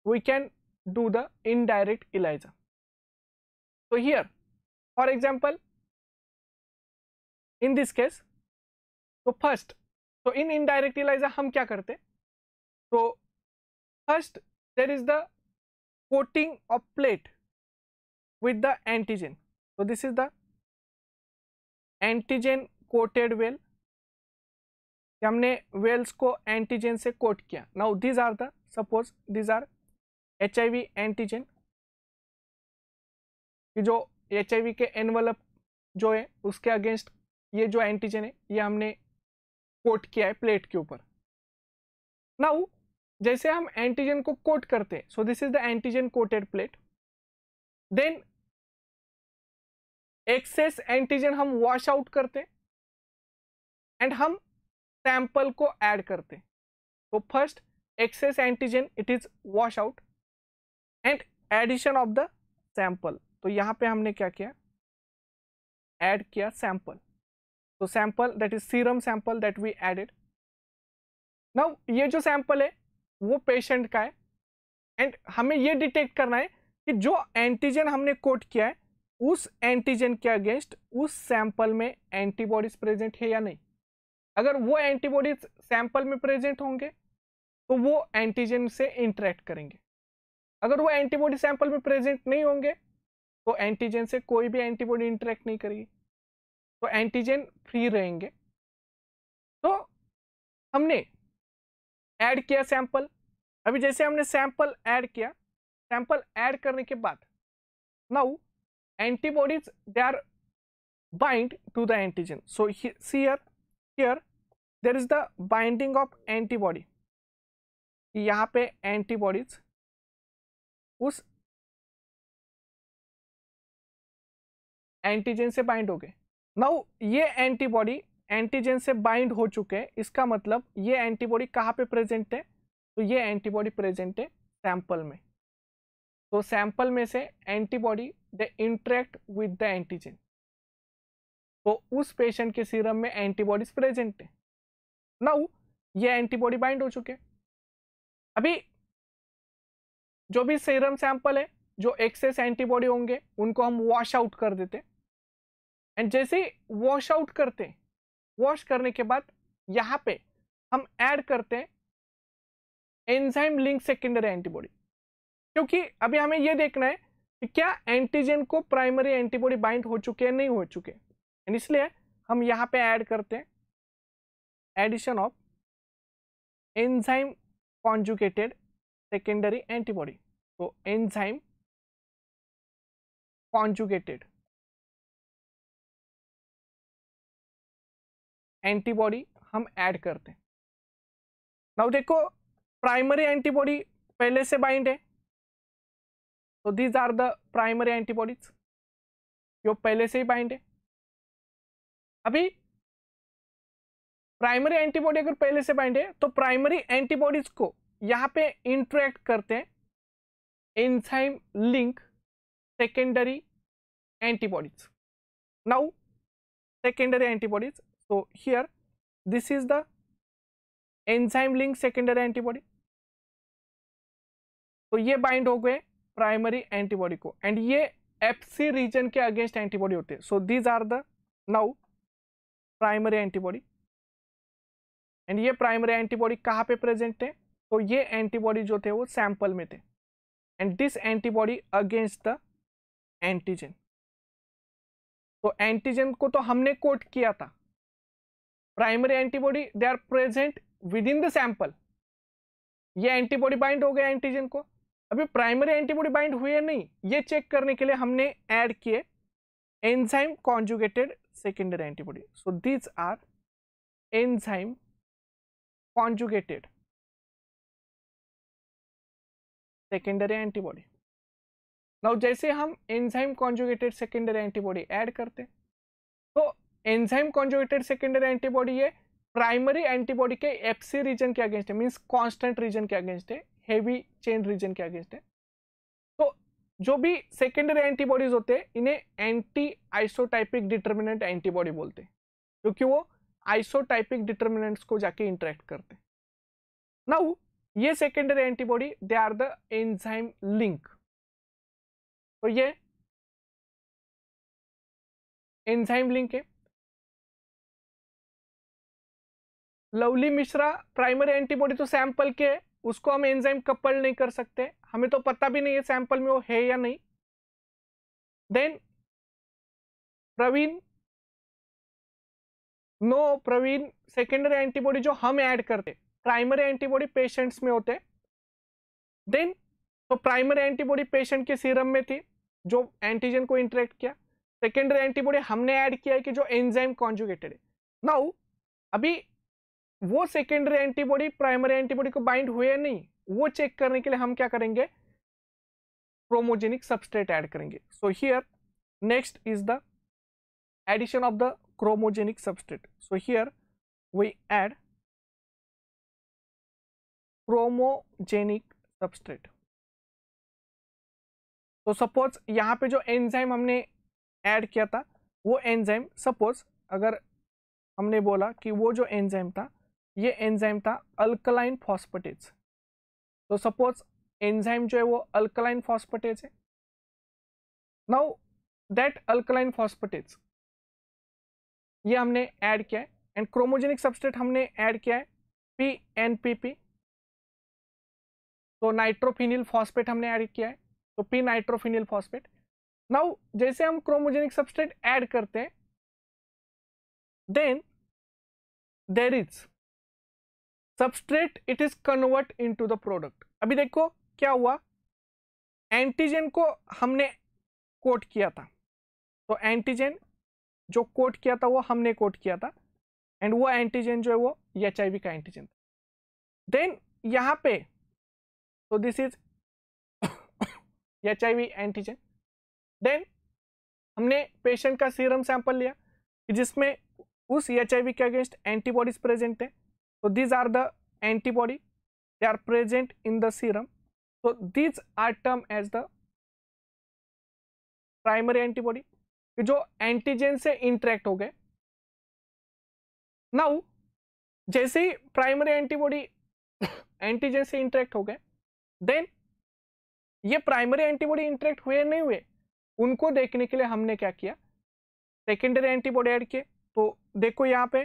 we can do the indirect ELISA. So here, for example, in this case, so first, so in indirect ELISA हम क्या करते? So first there is the coating of plate with the antigen. So this is the antigen coated well. हमने wells को antigen से coat किया now these are the suppose these are H antigen कि जो H के envelope जो है उसके अगेंस्ट ये जो एंटीजन है ये हमने कोट किया है प्लेट के ऊपर नाउ जैसे हम एंटीजन को कोट करते हैं so this is the antigen coated plate then excess antigen हम वॉश आउट करते हैं एंड हम सैंपल को ऐड करते हैं तो first excess antigen it is wash out and addition of the sample तो यहाँ पे हमने क्या किया ऐड किया सैंपल तो sample that is serum sample that we added now ये जो सैंपल है वो पेशेंट का है एंड हमें ये डिटेक्ट करना है कि जो एंटीजन हमने कोट किया है उस एंटीजन के अगेंस्ट उस सैंपल में एंटीबॉडीज प्रेजेंट है या नहीं अगर वो एंटीबॉडीज सैंपल में प्रेजेंट होंगे तो वो एंटीजन से इंटरेक्ट करेंगे अगर वो एंटीबॉडी सैंपल में प्रेजेंट नहीं होंगे तो एंटीजन से कोई भी एंटीबॉडी इंटरेक्ट नहीं करेगी तो एंटीजन फ्री रहेंगे तो हमने ऐड किया सैंपल अभी जैसे हमने सैंपल ऐड किया सैंपल ऐड करने के बाद now antibodies they are bind to the antigen so see here there is the binding of antibody यहाँ पे एंटीबॉडीज उस एंटीजन से बाइंड हो गए नाउ ये एंटीबॉडी एंटीजन से बाइंड हो चुके हैं इसका मतलब ये एंटीबॉडी कहाँ पे प्रेजेंट है तो ये एंटीबॉडी प्रेजेंट है सैंपल में तो सैंपल में से antibody they interact with the antigen तो उस पेशेंट के सीरम में एंटीबॉडीज प्रेजेंट है नाउ ये एंटीबॉडी बाइंड हो चुके अभी जो भी सेरम सैंपल है जो एक्सेस एंटीबॉडी होंगे उनको हम वॉश आउट कर देते एंड जैसे वॉश आउट करते वॉश करने के बाद यहाँ पे हम ऐड करते हैं एंजाइम लिंक सेकेंडरी एंटीबॉडी क्योंकि अभी हमें यह देखना है कि क्या एंटीजन को प्राइमरी एंटीबॉडी बाइंड हो चुके हैं नहीं हो चुके एंड इसलिए हम यहाँ पे ऐड करते हैं addition of enzyme conjugated secondary antibody So enzyme conjugated antibody हम ऐड करते हैं नाउ देखो प्राइमरी एंटीबॉडी पहले से बाइंड है तो these are the primary antibodies जो पहले से ही बाइंड है अभी प्राइमरी एंटीबॉडी अगर पहले से बाइंड है तो प्राइमरी एंटीबॉडीज को यहां पे इंट्रैक्ट करते हैं enzyme link secondary antibodies. Now, secondary antibodies. So, here this is the enzyme link secondary antibody. so ye bind ho gaye primary antibody ko and ye fc region ke against antibody hote so these are the now primary antibody and ये primary antibody कहाँ पे present थे तो ये antibody जो थे वो sample में थे and this antibody against the antigen तो एंटीजन को तो हमने कोट किया था primary antibody they are present within the sample ये एंटीबॉडी बाइंड हो गया एंटीजन को अभी प्राइमरी एंटीबॉडी बाइंड हुए नहीं ये चेक करने के लिए हमने ऐड किए enzyme conjugated secondary antibody so these are enzyme conjugated secondary antibody now जैसे हम enzyme conjugated secondary antibody add करते तो एंजाइम कॉन्जुगेटेड सेकेंडरी एंटीबॉडी ये प्राइमरी एंटीबॉडी के एफसी रीजन के अगेंस्ट है मीन्स कॉन्स्टेंट रीजन के अगेंस्ट है हेवी चेन रीजन के अगेंस्ट है तो जो भी सेकेंडरी एंटीबॉडीज होते हैं इन्हें एंटी आइसोटाइपिक डिटर्मिनेंट एंटीबॉडी बोलते हैं क्योंकि वो आइसोटाइपिक डिटर्मिनेंट्स को जाके इंटरेक्ट करते हैं नाउ ये secondary antibody they are the enzyme link तो ये एंजाइम लिंक है लवली मिश्रा प्राइमरी एंटीबॉडी तो सैंपल के है उसको हम एंजाइम कपल नहीं कर सकते हमें तो पता भी नहीं है सैंपल में वो है या नहीं then Praveen no Praveen secondary antibody जो हम ऐड करते प्राइमरी एंटीबॉडी पेशेंट्स में होते देन तो प्राइमरी एंटीबॉडी पेशेंट के सीरम में थी जो एंटीजन को इंटरेक्ट किया सेकेंडरी एंटीबॉडी हमने ऐड किया है कि जो एंजाइम कॉन्जुगेटेड है नाउ अभी वो सेकेंडरी एंटीबॉडी प्राइमरी एंटीबॉडी को बाइंड हुए नहीं वो चेक करने के लिए हम क्या करेंगे क्रोमोजेनिक सबस्ट्रेट ऐड करेंगे so here next is the addition of the chromogenic substrate so here we add chromogenic substrate तो सपोज यहाँ पे जो एंजाइम हमने ऐड किया था वो एंजाइम सपोज अगर हमने बोला कि वो जो एंजाइम था ये एंजाइम था अल्कलाइन फॉस्पटेज तो सपोज एंजाइम जो है वो अल्कलाइन फॉस्पटेज है नाउ दैट अल्कलाइन फॉस्पटेज ये हमने ऐड किया है एंड क्रोमोजेनिक सबस्टेट हमने ऐड किया है पी एन पी पी तो नाइट्रोफिनिल फॉस्पेट हमने ऐड किया है तो पी नाइट्रोफिनिल फॉस्पेट नाउ जैसे हम क्रोमोजेनिक सबस्ट्रेट ऐड करते हैं then there is substrate it is convert to the product अभी देखो क्या हुआ एंटीजन को हमने कोट किया था तो एंटीजन जो कोट किया था वो हमने कोट किया था एंड वो एंटीजन जो है वो एच का एंटीजन था देन यहाँ पे so this is H I antigen then हमने पेशेंट का सीरम सैंपल लिया जिसमें उस एच आई के अगेंस्ट एंटीबॉडीज प्रेजेंट है तो these are the antibody they are present in the serum so these are termed as the primary antibody जो antigen से इंटरेक्ट हो गए नाउ जैसे ही प्राइमरी एंटीबॉडी एंटीजन से इंटरेक्ट हो गए देन ये प्राइमरी एंटीबॉडी इंटरेक्ट हुए नहीं हुए उनको देखने के लिए हमने क्या किया सेकेंडरी एंटीबॉडी ऐड किए तो देखो यहाँ पे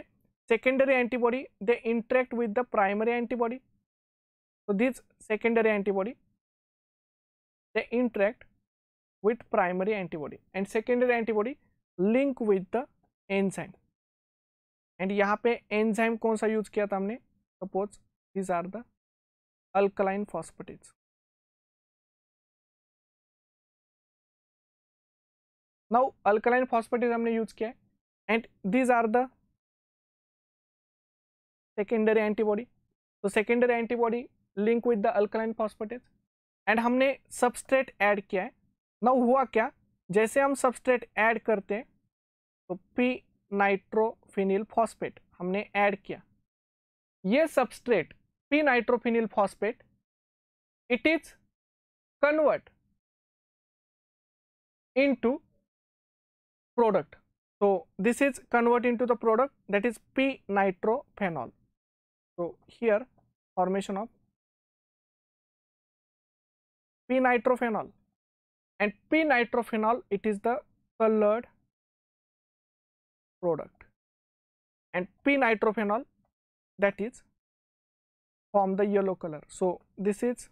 secondary antibody they interact with the primary antibody तो this secondary antibody they interact with primary antibody and secondary antibody link with the enzyme and यहाँ पे एंजाइम कौन सा यूज किया था हमने suppose these are the alkaline phosphatates. Now alkaline phosphatase हमने यूज किया है and these are the secondary antibody. So secondary antibody link with the alkaline phosphatase and हमने substrate add किया है. Now हुआ क्या जैसे हम substrate add करते हैं तो p नाइट्रोफिनिल फॉस्फेट हमने ऐड किया ये substrate p-nitrophenyl phosphate, it is convert into product. So, this is convert into the product that is p-nitrophenol. So, here formation of p-nitrophenol and p-nitrophenol it is the colored product and p-nitrophenol that is form the yellow color. So, this is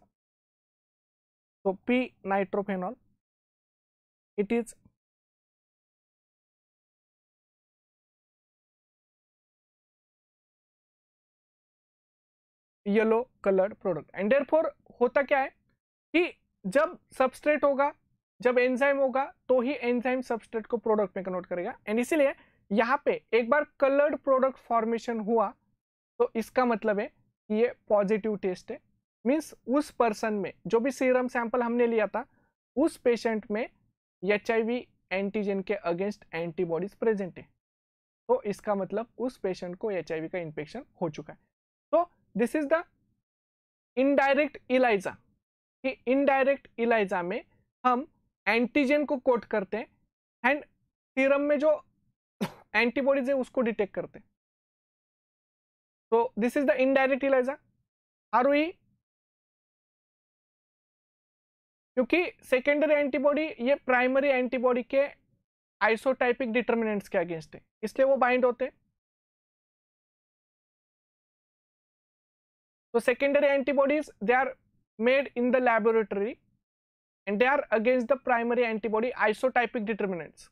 so P nitrophenol, it is yellow coloured product and फोर होता क्या है कि जब substrate होगा जब enzyme होगा तो ही एंजाइम सबस्ट्रेट को प्रोडक्ट में कन्वर्ट करेगा एंड इसीलिए यहाँ पे एक बार कलर्ड प्रोडक्ट फॉर्मेशन हुआ तो इसका मतलब है कि ये पॉजिटिव टेस्ट है मीन्स उस पर्सन में जो भी सीरम सैंपल हमने लिया था उस पेशेंट में एच एंटीजन के अगेंस्ट एंटीबॉडीज प्रेजेंट है तो इसका मतलब उस पेशेंट को एच का इन्फेक्शन हो चुका है तो this is the indirect ELISA कि इनडायरेक्ट इलाइजा में हम एंटीजन को कोट करते हैं एंड सीरम में जो एंटीबॉडीज है उसको डिटेक्ट करते हैं so this is the indirect ELISA ROE क्योंकि सेकेंडरी एंटीबॉडी ये प्राइमरी एंटीबॉडी के आइसोटाइपिक डिटर्मिनेंट्स के अगेंस्ट है इसलिए वो बाइंड होते हैं तो secondary antibodies they are made in the laboratory and they are against the primary antibody isotypic determinants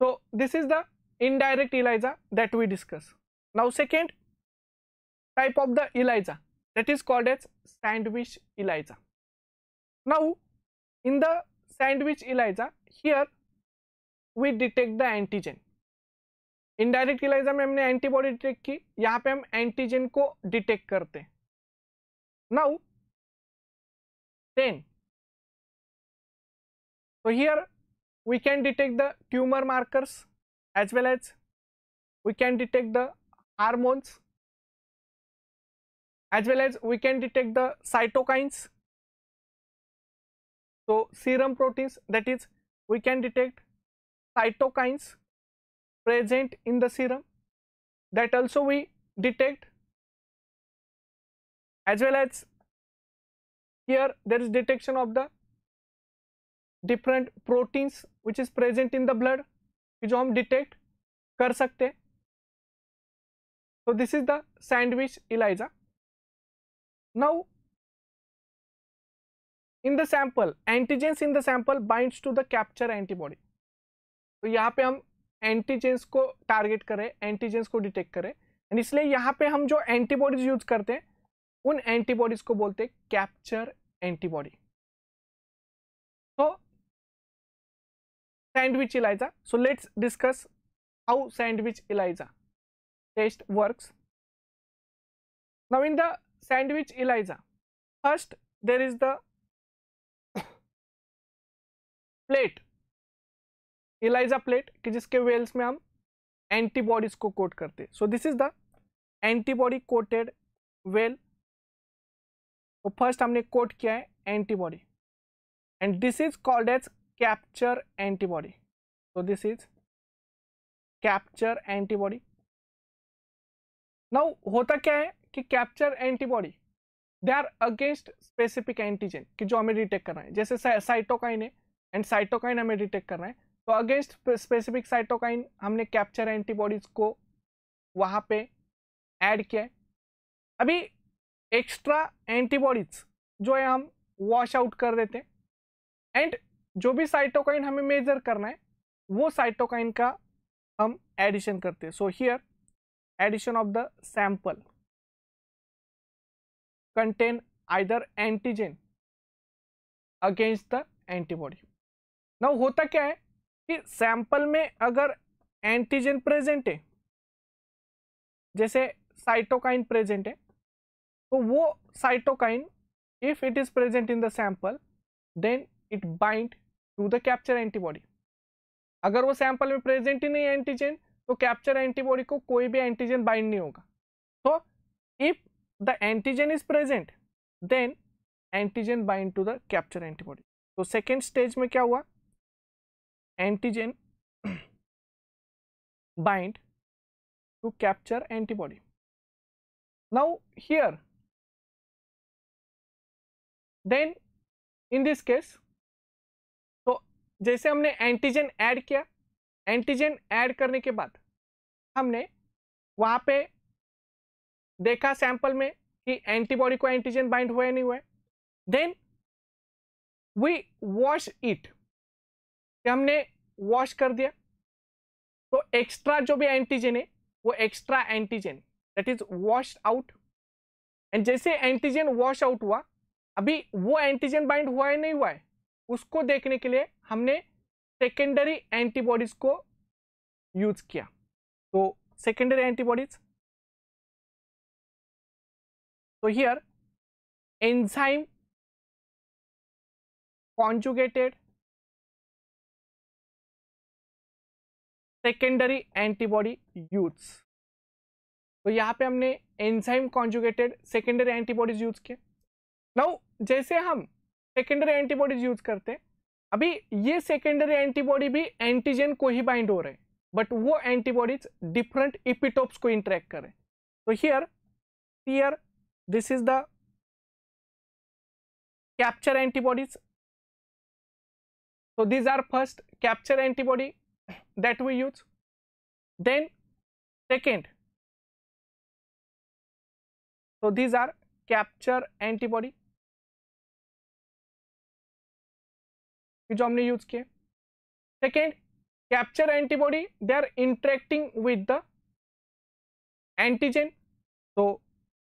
तो this is the indirect ELISA that we discuss. Now second type of the ELISA that is called as sandwich ELISA. Now in the sandwich ELISA here we detect the antigen. Indirect ELISA में हमने antibody detect की यहाँ पे हम antigen को detect करते now then so here we can detect the tumor markers as well as we can detect the hormones as well as we can detect the cytokines so serum proteins that is we can detect cytokines present in the serum that also we detect as well as here there is detection of the different proteins which is present in the blood कि जो हम detect कर सकते हैं तो this is the sandwich ELISA now in the sample antigens in the sample binds to the capture antibody तो यहाँ पे हम एंटीजेंस को टारगेट करें एंटीजेंस को डिटेक्ट करें एंड इसलिए यहाँ पे हम जो एंटीबॉडीज यूज करते हैं उन एंटीबॉडीज को बोलते हैं कैप्चर एंटीबॉडी तो sandwich ELISA. So let's discuss how sandwich ELISA test works. Now in the sandwich ELISA, first there is the plate ELISA plate कि जिसके वेल्स में हम एंटीबॉडीज को कोट करते हैं so this is the antibody coated well तो first हमने coat किया है antibody and this is called as capture antibody so this is capture antibody now होता क्या है कि capture antibody they are against specific antigen कि जो हमें डिटेक्ट करना है जैसे साइटोकाइन है एंड साइटोकाइन हमें डिटेक्ट करना है तो अगेंस्ट स्पेसिफिक साइटोकाइन हमने कैप्चर एंटीबॉडीज को वहाँ पे ऐड किया है अभी एक्स्ट्रा एंटीबॉडीज जो है हम वॉश आउट कर देते हैं एंड जो भी साइटोकाइन हमें मेजर करना है वो साइटोकाइन का हम एडिशन करते हैं so here addition of the sample contain either antigen against the antibody Now होता क्या है कि सैंपल में अगर एंटीजन प्रेजेंट है जैसे साइटोकाइन प्रेजेंट है तो वो cytokine if it is present in the sample then it bind to the capture antibody अगर वो सैंपल में प्रेजेंट ही नहीं है एंटीजन तो कैप्चर एंटीबॉडी को कोई भी एंटीजन बाइंड नहीं होगा तो if the antigen is present then antigen bind to the capture antibody तो सेकेंड स्टेज में क्या हुआ antigen bind to capture antibody now here then in this case जैसे हमने एंटीजन ऐड किया एंटीजन ऐड करने के बाद हमने वहाँ पे देखा सैंपल में कि एंटीबॉडी को एंटीजन बाइंड हुआ या नहीं हुआ देन वी वॉश इट हमने वॉश कर दिया तो एक्स्ट्रा जो भी एंटीजन है वो extra antigen that is wash out and जैसे एंटीजन वॉश आउट हुआ अभी वो एंटीजन बाइंड हुआ है नहीं हुआ है उसको देखने के लिए हमने सेकेंडरी एंटीबॉडीज को यूज किया तो सेकेंडरी एंटीबॉडीज तो here enzyme conjugated secondary antibody use तो यहां पे हमने enzyme conjugated secondary antibodies use किए नाउ जैसे हम सेकेंडरी एंटीबॉडीज यूज करते हैं अभी ये सेकेंडरी एंटीबॉडी भी एंटीजन को ही बाइंड हो रहे हैं बट वो एंटीबॉडीज डिफरेंट इपिटोप्स को इंटरेक्ट करें तो here here this is the capture antibodies so these are first capture antibody that we use then second so these are capture antibody जो हमने यूज किए second capture antibody they are interacting with the antigen तो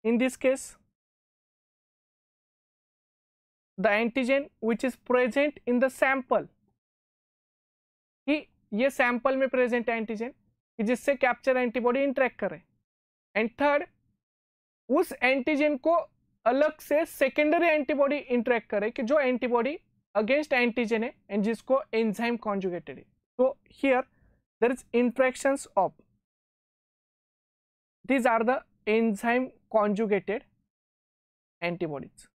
in this case the antigen which is present in the sample कि ये sample में present antigen कि जिससे capture antibody interact करे एंड थर्ड उस एंटीजन को अलग से सेकेंडरी एंटीबॉडी इंटरेक्ट करे कि जो antibody against antigen A and जिसको enzyme conjugated so here there is interactions of these are the enzyme conjugated antibodies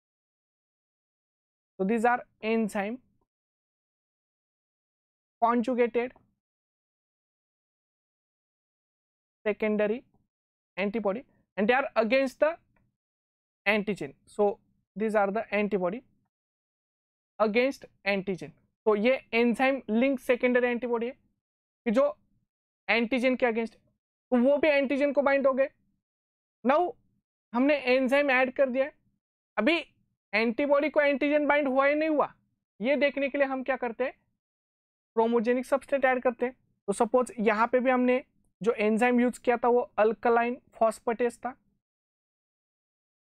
so these are enzyme conjugated secondary antibody and they are against the antigen so these are the antibody against antigen तो ये enzyme link secondary antibody है कि जो antigen के against तो वो भी antigen को बाइंड हो गए नाउ हमने एंजाइम ऐड कर दिया अभी एंटीबॉडी को एंटीजन बाइंड हुआ या नहीं हुआ ये देखने के लिए हम क्या करते हैं क्रोमोजेनिक सब्सटेट ऐड करते हैं तो सपोज यहाँ पे भी हमने जो एंजाइम यूज किया था वो अल्कलाइन फॉस्पटेस था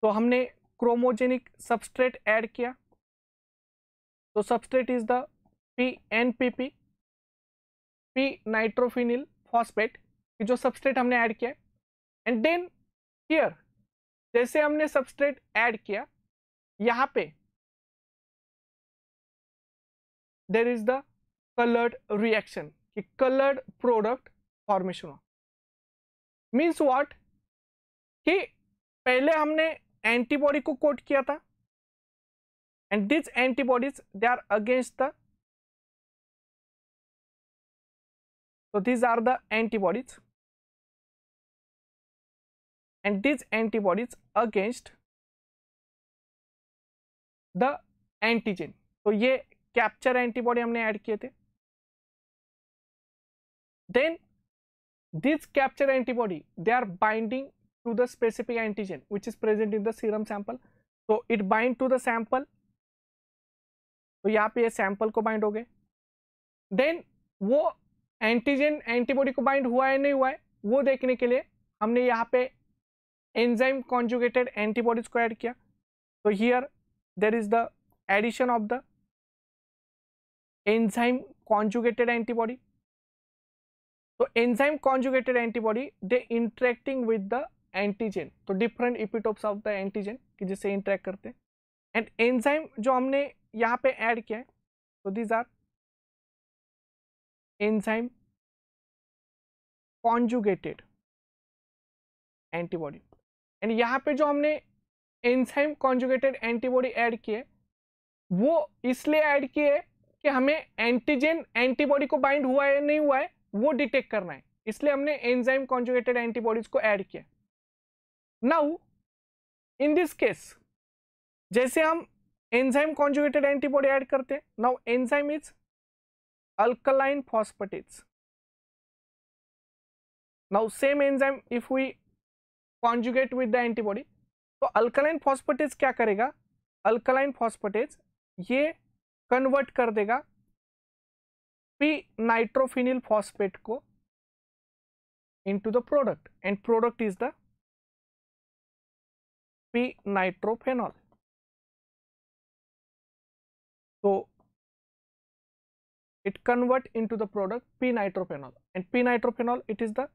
तो हमने क्रोमोजेनिक सबस्ट्रेट ऐड किया तो substrate is the P N P P P nitrophenyl phosphate जो सबस्टेट हमने ऐड किया एंड देन हियर जैसे हमने सबस्ट्रेट ऐड किया यहाँ पे there is the coloured reaction coloured product formation हुआ मीन्स वॉट कि पहले हमने एंटीबॉडी को कोट किया था and these antibodies they are against the so these are the antibodies and these antibodies against the antigen so ye capture antibody humne add kiye the then this capture antibody they are binding to the specific antigen which is present in the serum sample so it bind to the sample तो यहाँ पे ये sample को bind हो गए then वो antigen antibody को bind हुआ है नहीं हुआ है वो देखने के लिए हमने यहाँ पे एंजाइम कॉन्जुगेटेड एंटीबॉडीज को ऐड किया तो here there is the addition of the enzyme conjugated antibody तो enzyme conjugated antibody they interacting with the antigen तो different epitopes of the antigen कि जिससे इंटरेक्ट करते हैं एंड एंजाइम जो हमने यहाँ पे ऐड किया है तो these are enzyme conjugated antibody and यहाँ पे जो हमने एंजाइम कॉन्जुगेटेड एंटीबॉडी ऐड किए वो इसलिए ऐड किए कि हमें एंटीजन एंटीबॉडी को बाइंड हुआ है नहीं हुआ है वो डिटेक्ट करना है इसलिए हमने एंजाइम कॉन्जुगेटेड एंटीबॉडीज को ऐड किया नाउ इन दिस केस जैसे हम एंजाइम कॉन्जुगेटेड एंटीबॉडी ऐड करते हैं now enzyme is alkaline phosphatase now same enzyme if we conjugate with the antibody तो अल्कलाइन फॉस्फेटेज क्या करेगा अल्कलाइन फॉस्फेटेज ये कन्वर्ट कर देगा पी नाइट्रोफिनिल फॉस्फेट को into the product and product is the P nitrophenol So it convert into the product p nitrophenol and p nitrophenol it is the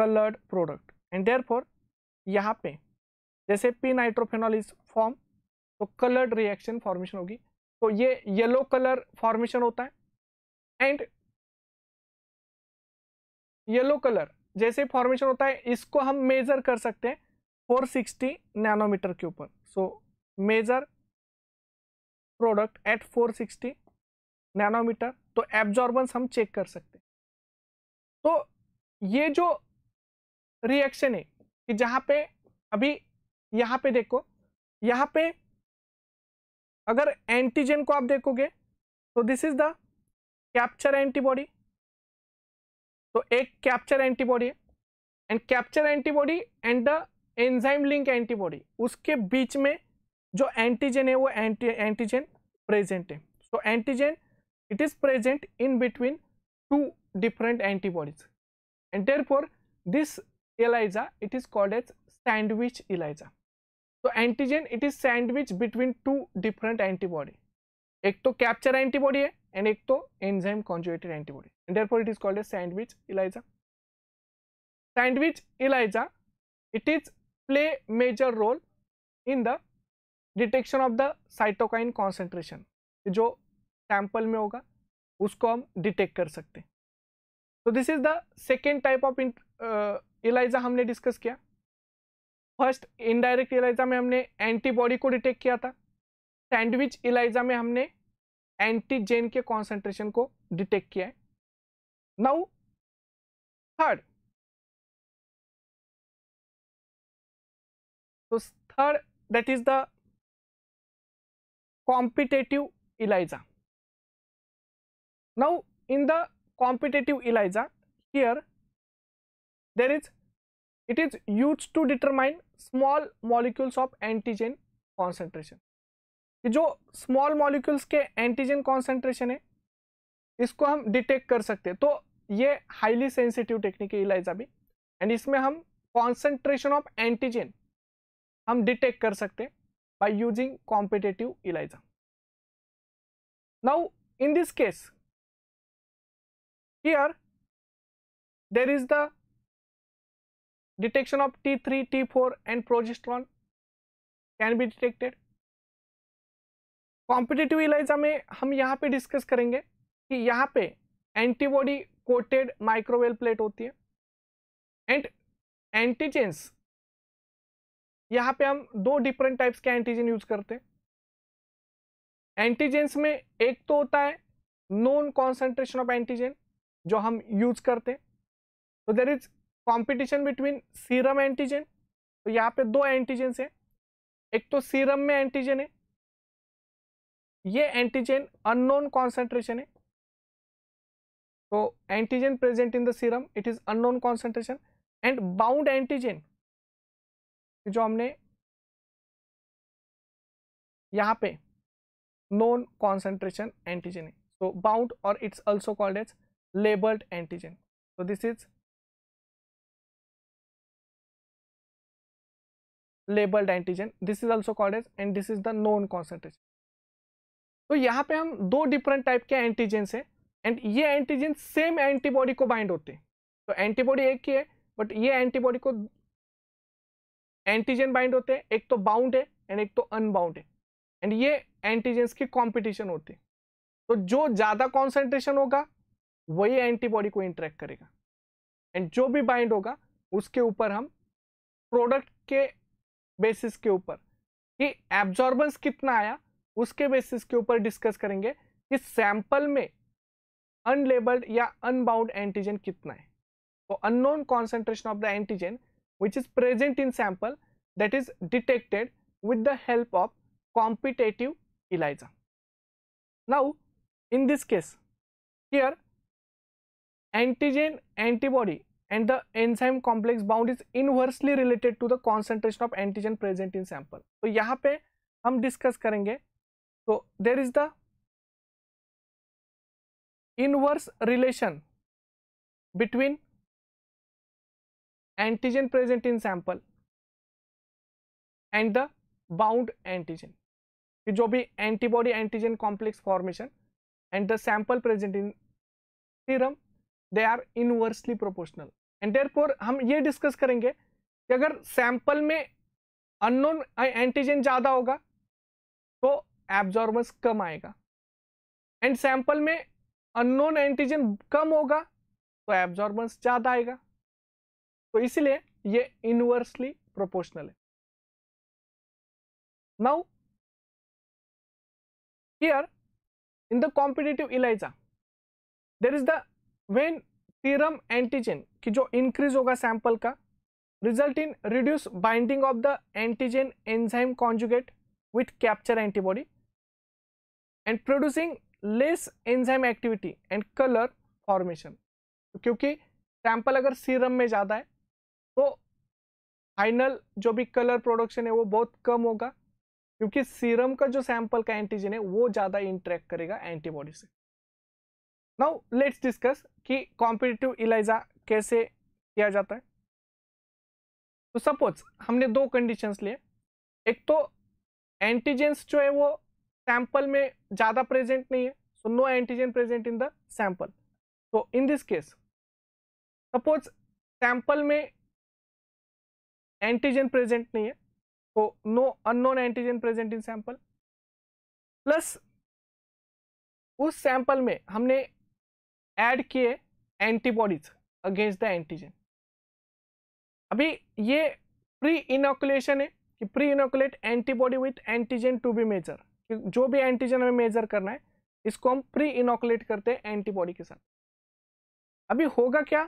colored product and therefore yahan pe jaise p nitrophenol is form so colored reaction formation hogi so ye yellow color formation hota hai and yellow colour जैसे formation होता है इसको हम major कर सकते हैं 460 nanometre के ऊपर so measure product at 460 nanometre तो एब्जॉर्बेंस हम चेक कर सकते हैं तो ये जो रिएक्शन है कि जहाँ पे अभी यहाँ पे देखो यहाँ पे अगर एंटीजन को आप देखोगे तो this is the capture antibody तो एक कैप्चर एंटीबॉडी है and capture antibody and the enzyme link antibody उसके बीच में जो एंटीजन है वो एंटी एंटीजन प्रेजेंट है so antigen it is present in between two different antibodies and for this ELISA it is called as sandwich ELISA तो antigen it is sandwich between two different antibody एक तो capture antibody है and एक तो enzyme conjugated antibody and for it is called as sandwich ELISA sandwich ELISA it is play major role in the detection of the cytokine concentration जो sample में होगा उसको हम डिटेक्ट कर सकते हैं तो this is the second type of ELISA हमने डिस्कस किया फर्स्ट इनडायरेक्ट एलाइजा में हमने एंटीबॉडी को डिटेक्ट किया था सैंडविच एलाइजा में हमने एंटीजेन के कॉन्सेंट्रेशन को डिटेक्ट किया है नाउ थर्ड तो third that is the competitive ELISA. Now, in the competitive ELISA, here there is it is used to determine small molecules of antigen concentration. जो small molecules के antigen concentration है इसको हम detect कर सकते हैं तो ये highly sensitive technique है ELISA भी एंड इसमें हम concentration of antigen हम detect कर सकते हैं by using competitive ELISA. Now, in this case, here there is the detection of T3, T4 and progesterone can be detected. Competitive ELISA में हम यहाँ पे डिस्कस करेंगे कि यहाँ पे एंटीबॉडी कोटेड माइक्रोवेल प्लेट होती है एंड एंटीजेंस यहाँ पे हम दो डिफरेंट टाइप्स के एंटीजन यूज करते हैं एंटीजेंस में एक तो होता है नॉन कॉन्सेंट्रेशन ऑफ एंटीजन जो हम यूज करते हैं तो there is competition between serum antigen तो यहाँ पे दो एंटीजेंस हैं एक तो सीरम में एंटीजन है ये एंटीजन अननोन कॉन्सेंट्रेशन है तो antigen present in the serum it is unknown concentration and bound antigen जो हमने यहाँ पे नॉन कॉन्सेंट्रेशन एंटीजन है सो बाउंड और it's also called as labelled antigen so this is labelled antigen this is also called as and this is the known concentration तो यहाँ पे हम दो डिफरेंट टाइप के एंटीजेंस हैं एंड ये एंटीजन सेम एंटीबॉडी को बाइंड होते हैं तो एंटीबॉडी एक ही है बट ये एंटीबॉडी को एंटीजन बाइंड होते हैं एक तो बाउंड है एंड एक तो अनबाउंड है एंड ये एंटीजन की कॉम्पिटिशन होती है तो जो ज़्यादा कॉन्सेंट्रेशन होगा वही एंटीबॉडी को इंटरेक्ट करेगा एंड जो भी बाइंड होगा उसके ऊपर हम प्रोडक्ट के बेसिस के ऊपर कि एब्जॉर्बेंस कितना आया उसके बेसिस के ऊपर डिस्कस करेंगे कि सैंपल में अनलेबल्ड या अनबाउंड एंटीजन कितना है तो unknown concentration of the antigen which is present in sample that is detected with the help of competitive ELISA. Now, in this case, here antigen antibody and the enzyme complex bound is inversely related to the concentration of antigen present in sample. So, यहाँ पे हम discuss करेंगे there is the inverse relation between antigen present in sample and the bound antigen कि जो भी antibody antigen complex formation and the sample present in serum they are inversely proportional and therefore हम ये discuss करेंगे कि अगर sample में unknown antigen ज़्यादा होगा तो एब्जॉर्बेंस कम आएगा एंड सैंपल में अननोन एंटीजन कम होगा तो एब्जॉर्बेंस ज़्यादा आएगा तो इसलिए ये इनवर्सली प्रोपोर्शनल है now here in the competitive ELISA there is the when serum antigen की जो इंक्रीज होगा सैंपल का result in reduce binding of the antigen enzyme conjugate with capture antibody and producing less enzyme activity and colour formation क्योंकि sample अगर serum में ज्यादा है तो फाइनल जो भी कलर प्रोडक्शन है वो बहुत कम होगा क्योंकि सीरम का जो सैंपल का एंटीजन है वो ज़्यादा इंटरेक्ट करेगा एंटीबॉडी से नाउ लेट्स डिस्कस कि कॉम्पिटेटिव इलाइजा कैसे किया जाता है तो सपोज हमने दो कंडीशंस लिए एक तो एंटीजेंस जो है वो सैंपल में ज़्यादा प्रेजेंट नहीं है so no antigen present in the sample तो in this case suppose sample में एंटीजन प्रेजेंट नहीं है तो no unknown antigen present in sample plus उस सैंपल में हमने ऐड किए एंटीबॉडीज अगेंस्ट द एंटीजन अभी ये प्री इनोकुलेशन है कि pre inoculate antibody with antigen to be measure जो भी एंटीजन हमें मेजर करना है इसको हम प्री इनोकुलेट करते हैं एंटीबॉडी के साथ अभी होगा क्या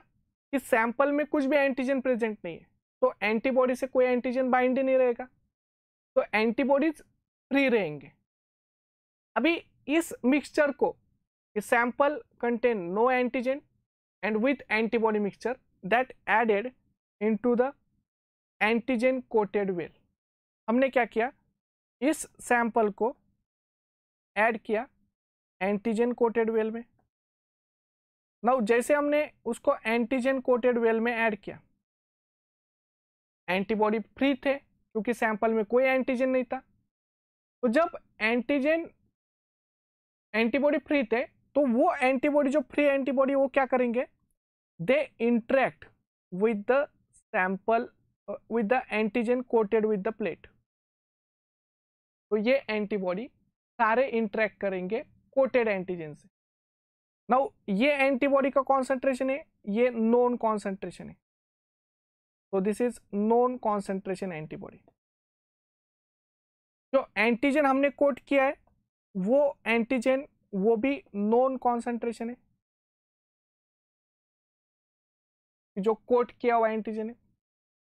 कि सैंपल में कुछ भी एंटीजन प्रेजेंट नहीं है तो एंटीबॉडी से कोई एंटीजन बाइंड ही नहीं रहेगा तो एंटीबॉडीज फ्री रहेंगे अभी इस मिक्सचर को sample contain no antigen and with antibody mixture that added into the antigen coated well हमने क्या किया इस सैंपल को ऐड किया एंटीजन कोटेड वेल में नाउ जैसे हमने उसको एंटीजन कोटेड वेल में ऐड किया एंटीबॉडी फ्री थे क्योंकि सैंपल में कोई एंटीजन नहीं था तो जब एंटीजन एंटीबॉडी फ्री थे तो वो एंटीबॉडी जो फ्री एंटीबॉडी वो क्या करेंगे they interact with the sample with the antigen coated with the plate तो ये एंटीबॉडी सारे इंट्रैक्ट करेंगे कोटेड एंटीजन से नाउ ये एंटीबॉडी का कॉन्सेंट्रेशन है ये नॉन कॉन्सेंट्रेशन है So, this is known concentration antibody. जो एंटीजन हमने कोट किया है वो एंटीजन वो भी नॉन कॉन्सेंट्रेशन है जो कोट किया हुआ एंटीजन है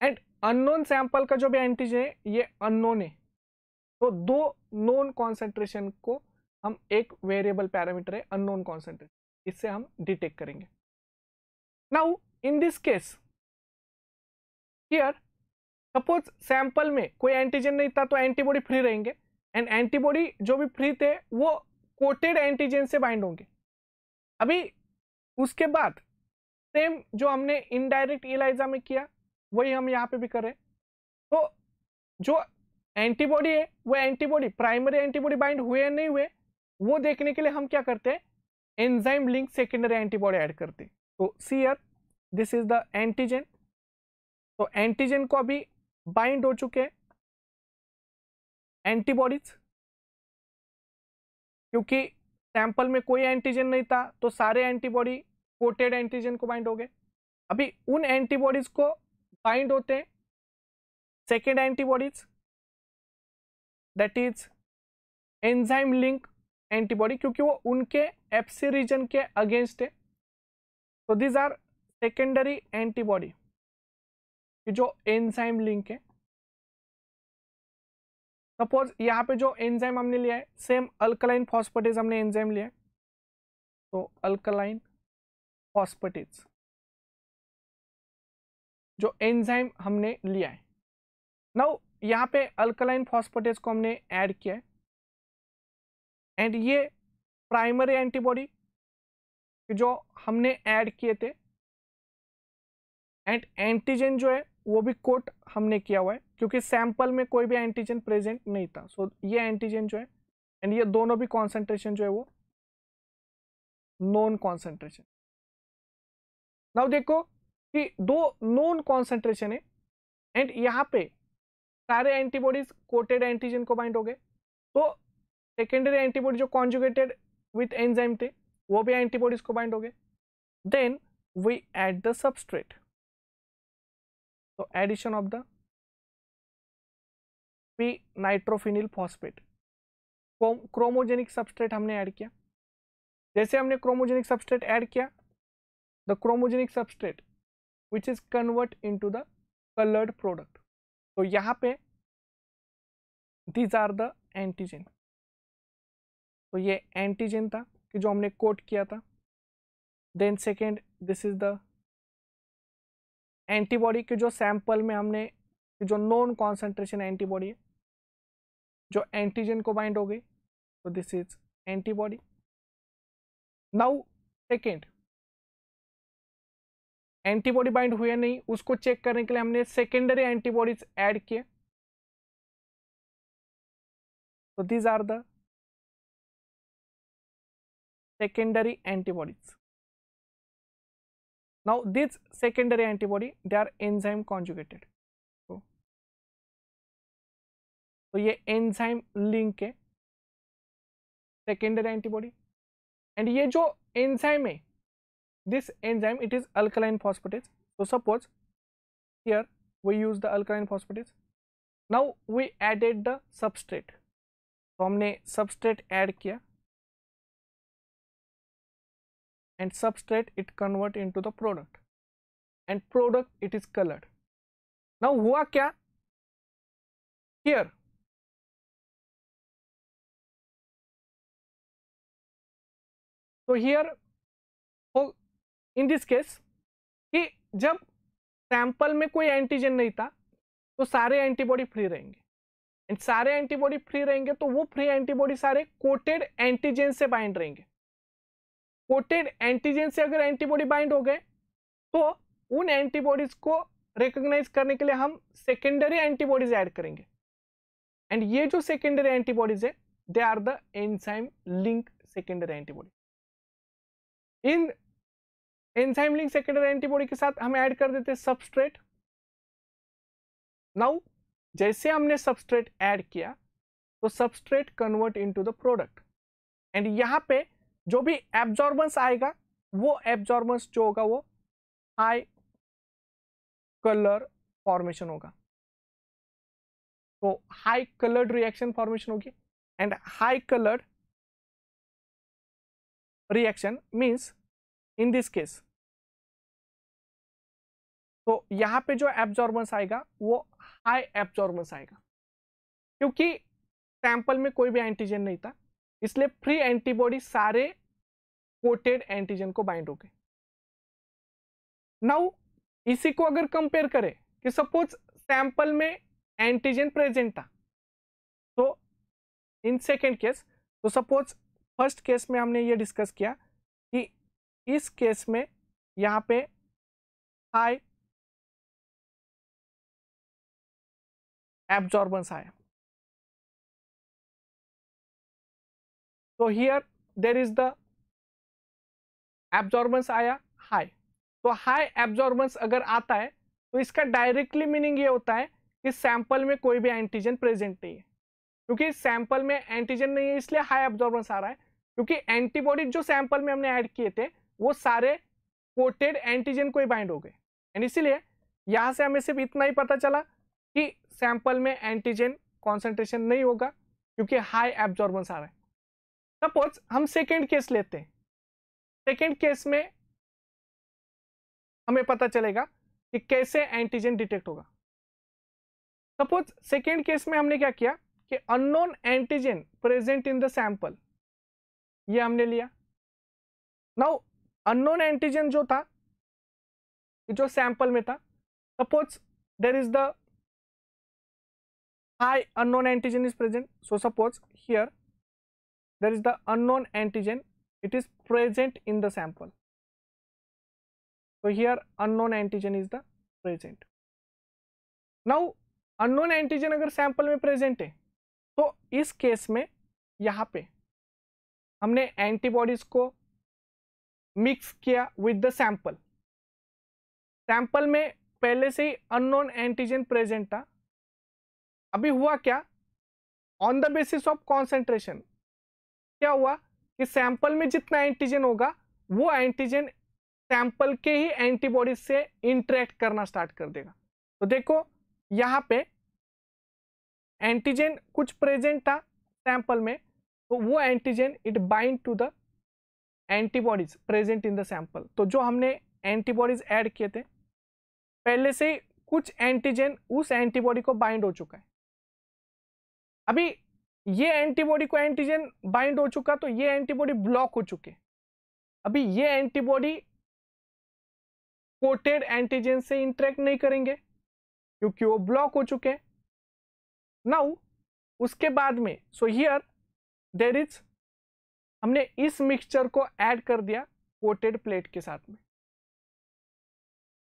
एंड अननोन सैंपल का जो भी एंटीजन है ये अननोन है तो दो नॉन कॉन्सेंट्रेशन को हम एक वेरिएबल पैरामीटर है अननोन कॉन्सेंट्रेशन इससे हम डिटेक्ट करेंगे now in this case here suppose sample में कोई एंटीजन नहीं था तो एंटीबॉडी फ्री रहेंगे एंड एंटीबॉडी जो भी फ्री थे वो कोटेड एंटीजन से बाइंड होंगे अभी उसके बाद सेम जो हमने इनडायरेक्ट इलाइजा में किया वही हम यहाँ पे भी कर रहे हैं तो जो एंटीबॉडी है वो एंटीबॉडी प्राइमरी एंटीबॉडी बाइंड हुए या नहीं हुए वो देखने के लिए हम क्या करते हैं enzyme link secondary antibody add करते हैं तो see this is the antigen तो एंटीजन को अभी बाइंड हो चुके हैं एंटीबॉडीज क्योंकि सैंपल में कोई एंटीजन नहीं था तो सारे एंटीबॉडी कोटेड एंटीजन को बाइंड हो गए अभी उन एंटीबॉडीज को बाइंड होते हैं second antibodies that is enzyme link antibody क्योंकि वो उनके एफसी रीजन के अगेंस्ट है तो दीज आर सेकेंडरी एंटीबॉडी कि जो एनजाइम लिंक है सपोज यहाँ पे जो एंजाइम हमने लिया है सेम अल्कलाइन फॉस्फेटेज हमने एंजाइम लिया है तो अल्कलाइन फॉस्फेटेज जो एंजाइम हमने लिया है नाउ यहाँ पे अल्कलाइन फॉस्फेटेज को हमने ऐड किया है एंड ये प्राइमरी एंटीबॉडी जो हमने ऐड किए थे एंड एंटीजन जो है वो भी कोट हमने किया हुआ है क्योंकि सैंपल में कोई भी एंटीजन प्रेजेंट नहीं था सो so, ये एंटीजन जो है एंड ये दोनों भी कॉन्सेंट्रेशन जो है वो नॉन कॉन्सेंट्रेशन नाउ देखो कि दो नॉन कॉन्सेंट्रेशन है एंड यहाँ पे सारे एंटीबॉडीज कोटेड एंटीजन को बाइंड हो गए तो सेकेंडरी एंटीबॉडी जो कॉन्जुगेटेड विथ एंजाइम थे वो भी एंटीबॉडीज को बाइंड हो गए then we add the substrate so तो addition of the p nitrophenyl phosphate chromogenic substrate हमने ऐड किया जैसे हमने क्रोमोजेनिक सबस्ट्रेट ऐड किया the chromogenic substrate which is convert into the coloured product तो यहां पे दीज आर द एंटीजन तो ये एंटीजन था कि जो हमने कोट किया था then second this is the antibody के जो सैंपल में हमने जो नॉन कॉन्सेंट्रेशन एंटीबॉडी है जो एंटीजन को बाइंड हो गई तो this is antibody now second antibody bind हुए नहीं उसको चेक करने के लिए हमने सेकेंडरी एंटीबॉडीज ऐड किए तो these are the secondary antibodies Now, this secondary antibody they are enzyme conjugated. So, so, ये enzyme link है secondary antibody and ये enzyme है this enzyme it is alkaline phosphatase. So, suppose here we use the alkaline phosphatase. Now, we added the substrate. तो हमने substrate add किया and substrate it convert into the product and product it is colored now hua kya here so here oh, in this case ki jab sample mein koi antigen nahi tha to sare antibody free rahenge and सारे antibody free रहेंगे तो वो फ्री antibody सारे coated antigen से bind रहेंगे coated antigen से अगर एंटीबॉडी बाइंड हो गए तो उन एंटीबॉडीज को रिकोगनाइज करने के लिए हम सेकेंडरी एंटीबॉडीज ऐड करेंगे एंड ये जो सेकेंडरी एंटीबॉडीज है they are the enzyme link secondary antibody in enzyme link secondary antibody के साथ हम ऐड कर देते हैं सबस्ट्रेट नाउ जैसे हमने सबस्ट्रेट ऐड किया तो substrate convert into the product and यहां पे जो भी एब्जॉर्बेंस आएगा वो एब्जॉर्बेंस जो होगा वो हाई कलर फॉर्मेशन होगा तो हाई कलर्ड रिएक्शन फॉर्मेशन होगी and high coloured reaction means in this case तो यहां पे जो एब्जॉर्बेंस आएगा वो हाई एब्जॉर्बेंस आएगा क्योंकि सैंपल में कोई भी एंटीजन नहीं था इसलिए फ्री एंटीबॉडी सारे कोटेड एंटीजन को बाइंड हो गए नाउ इसी को अगर कंपेयर करें कि सपोज सैंपल में एंटीजन प्रेजेंट था तो इन सेकेंड केस तो सपोज फर्स्ट केस में हमने ये डिस्कस किया कि इस केस में यहाँ पे हाई एब्जॉर्बेंस आया so here there is the absorbance आया हाई तो हाई एब्जॉर्बेंस अगर आता है तो इसका डायरेक्टली मीनिंग ये होता है कि सैंपल में कोई भी एंटीजन प्रेजेंट नहीं है क्योंकि सैंपल में एंटीजन नहीं है इसलिए हाई एब्जॉर्बेंस आ रहा है क्योंकि एंटीबॉडीज जो सैंपल में हमने ऐड किए थे वो सारे कोटेड एंटीजन को ही बाइंड हो गए एंड इसीलिए यहाँ से हमें सिर्फ इतना ही पता चला कि सैंपल में एंटीजन कॉन्सेंट्रेशन नहीं होगा क्योंकि हाई एब्जॉर्बेंस आ रहा है सपोज हम सेकेंड केस लेते हैं सेकेंड केस में हमें पता चलेगा कि कैसे एंटीजन डिटेक्ट होगा सपोज सेकेंड केस में हमने क्या किया कि unknown antigen present in the sample ये हमने लिया नाउ अननोन एंटीजन जो था जो सैंपल में था suppose there is the high unknown antigen is present so suppose here there is the unknown antigen it is present in the sample so here unknown antigen is the present now unknown antigen अगर sample में present है तो इस case में यहाँ पे हमने antibodies को मिक्स किया विद द सैंपल सैंपल में पहले से ही अननोन एंटीजन प्रेजेंट था अभी हुआ क्या on the basis of concentration क्या हुआ कि सैंपल में जितना एंटीजन होगा वो एंटीजन सैंपल के ही एंटीबॉडीज से इंटरेक्ट करना स्टार्ट कर देगा तो देखो यहाँ पे एंटीजन कुछ प्रेजेंट था सैंपल में तो वो antigen it bind to the antibodies present in the sample तो जो हमने एंटीबॉडीज ऐड किए थे पहले से कुछ एंटीजन उस एंटीबॉडी को बाइंड हो चुका है अभी ये एंटीबॉडी को एंटीजन बाइंड हो चुका तो ये एंटीबॉडी ब्लॉक हो चुके अभी ये एंटीबॉडी कोटेड एंटीजन से इंटरेक्ट नहीं करेंगे क्योंकि वो ब्लॉक हो चुके हैं नाउ उसके बाद में सो हियर देर इज हमने इस मिक्सचर को ऐड कर दिया कोटेड प्लेट के साथ में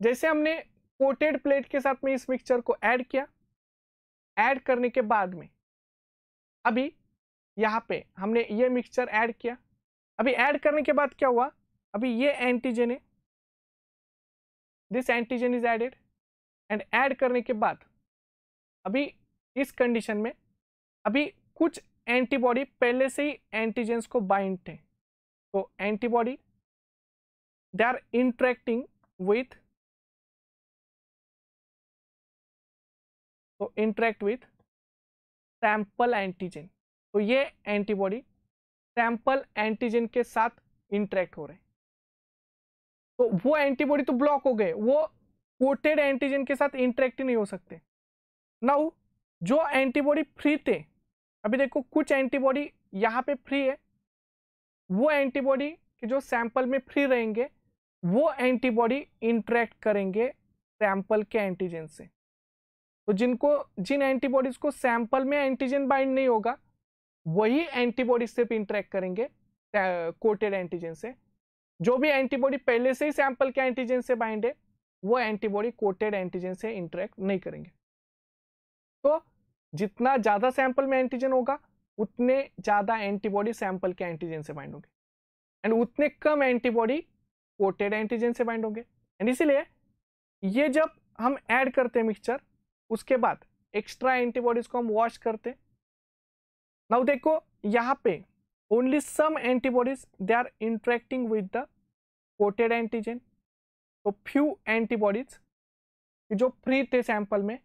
जैसे हमने कोटेड प्लेट के साथ में इस मिक्सचर को ऐड किया ऐड करने के बाद में अभी यहाँ पे हमने ये मिक्सचर ऐड किया अभी ऐड करने के बाद क्या हुआ अभी ये एंटीजन है this antigen is added and add करने के बाद अभी इस कंडीशन में अभी कुछ एंटीबॉडी पहले से ही एंटीजेंस को बाइंड थे तो antibody they are interacting with तो इंट्रैक्ट विथ सैंपल एंटीजन तो ये एंटीबॉडी सैंपल एंटीजन के साथ इंटरेक्ट हो रहे हैं तो वो एंटीबॉडी तो ब्लॉक हो गए वो कोटेड एंटीजन के साथ इंटरेक्ट ही नहीं हो सकते नाउ जो एंटीबॉडी फ्री थे अभी देखो कुछ एंटीबॉडी यहाँ पे फ्री है वो एंटीबॉडी के जो सैंपल में फ्री रहेंगे वो एंटीबॉडी इंटरेक्ट करेंगे सैंपल के एंटीजन से तो जिनको जिन एंटीबॉडीज को सैंपल में एंटीजन बाइंड नहीं होगा वही से भी इंटरेक्ट करेंगे कोटेड एंटीजन से जो भी एंटीबॉडी पहले से ही सैंपल के एंटीजन से बाइंड है वो एंटीबॉडी कोटेड एंटीजन से इंटरेक्ट नहीं करेंगे तो जितना ज़्यादा सैंपल में एंटीजन होगा उतने ज़्यादा एंटीबॉडी सैंपल के एंटीजन से बाइंड होंगे एंड उतने कम एंटीबॉडी कोटेड एंटीजन से बाइंड होंगे एंड इसीलिए ये जब हम ऐड करते हैं मिक्सचर उसके बाद एक्स्ट्रा एंटीबॉडीज को हम वॉश करते नाउ देखो यहाँ पे only some antibodies they are interacting with the coated antigen तो फ्यू एंटीबॉडीज जो फ्री थे सैंपल में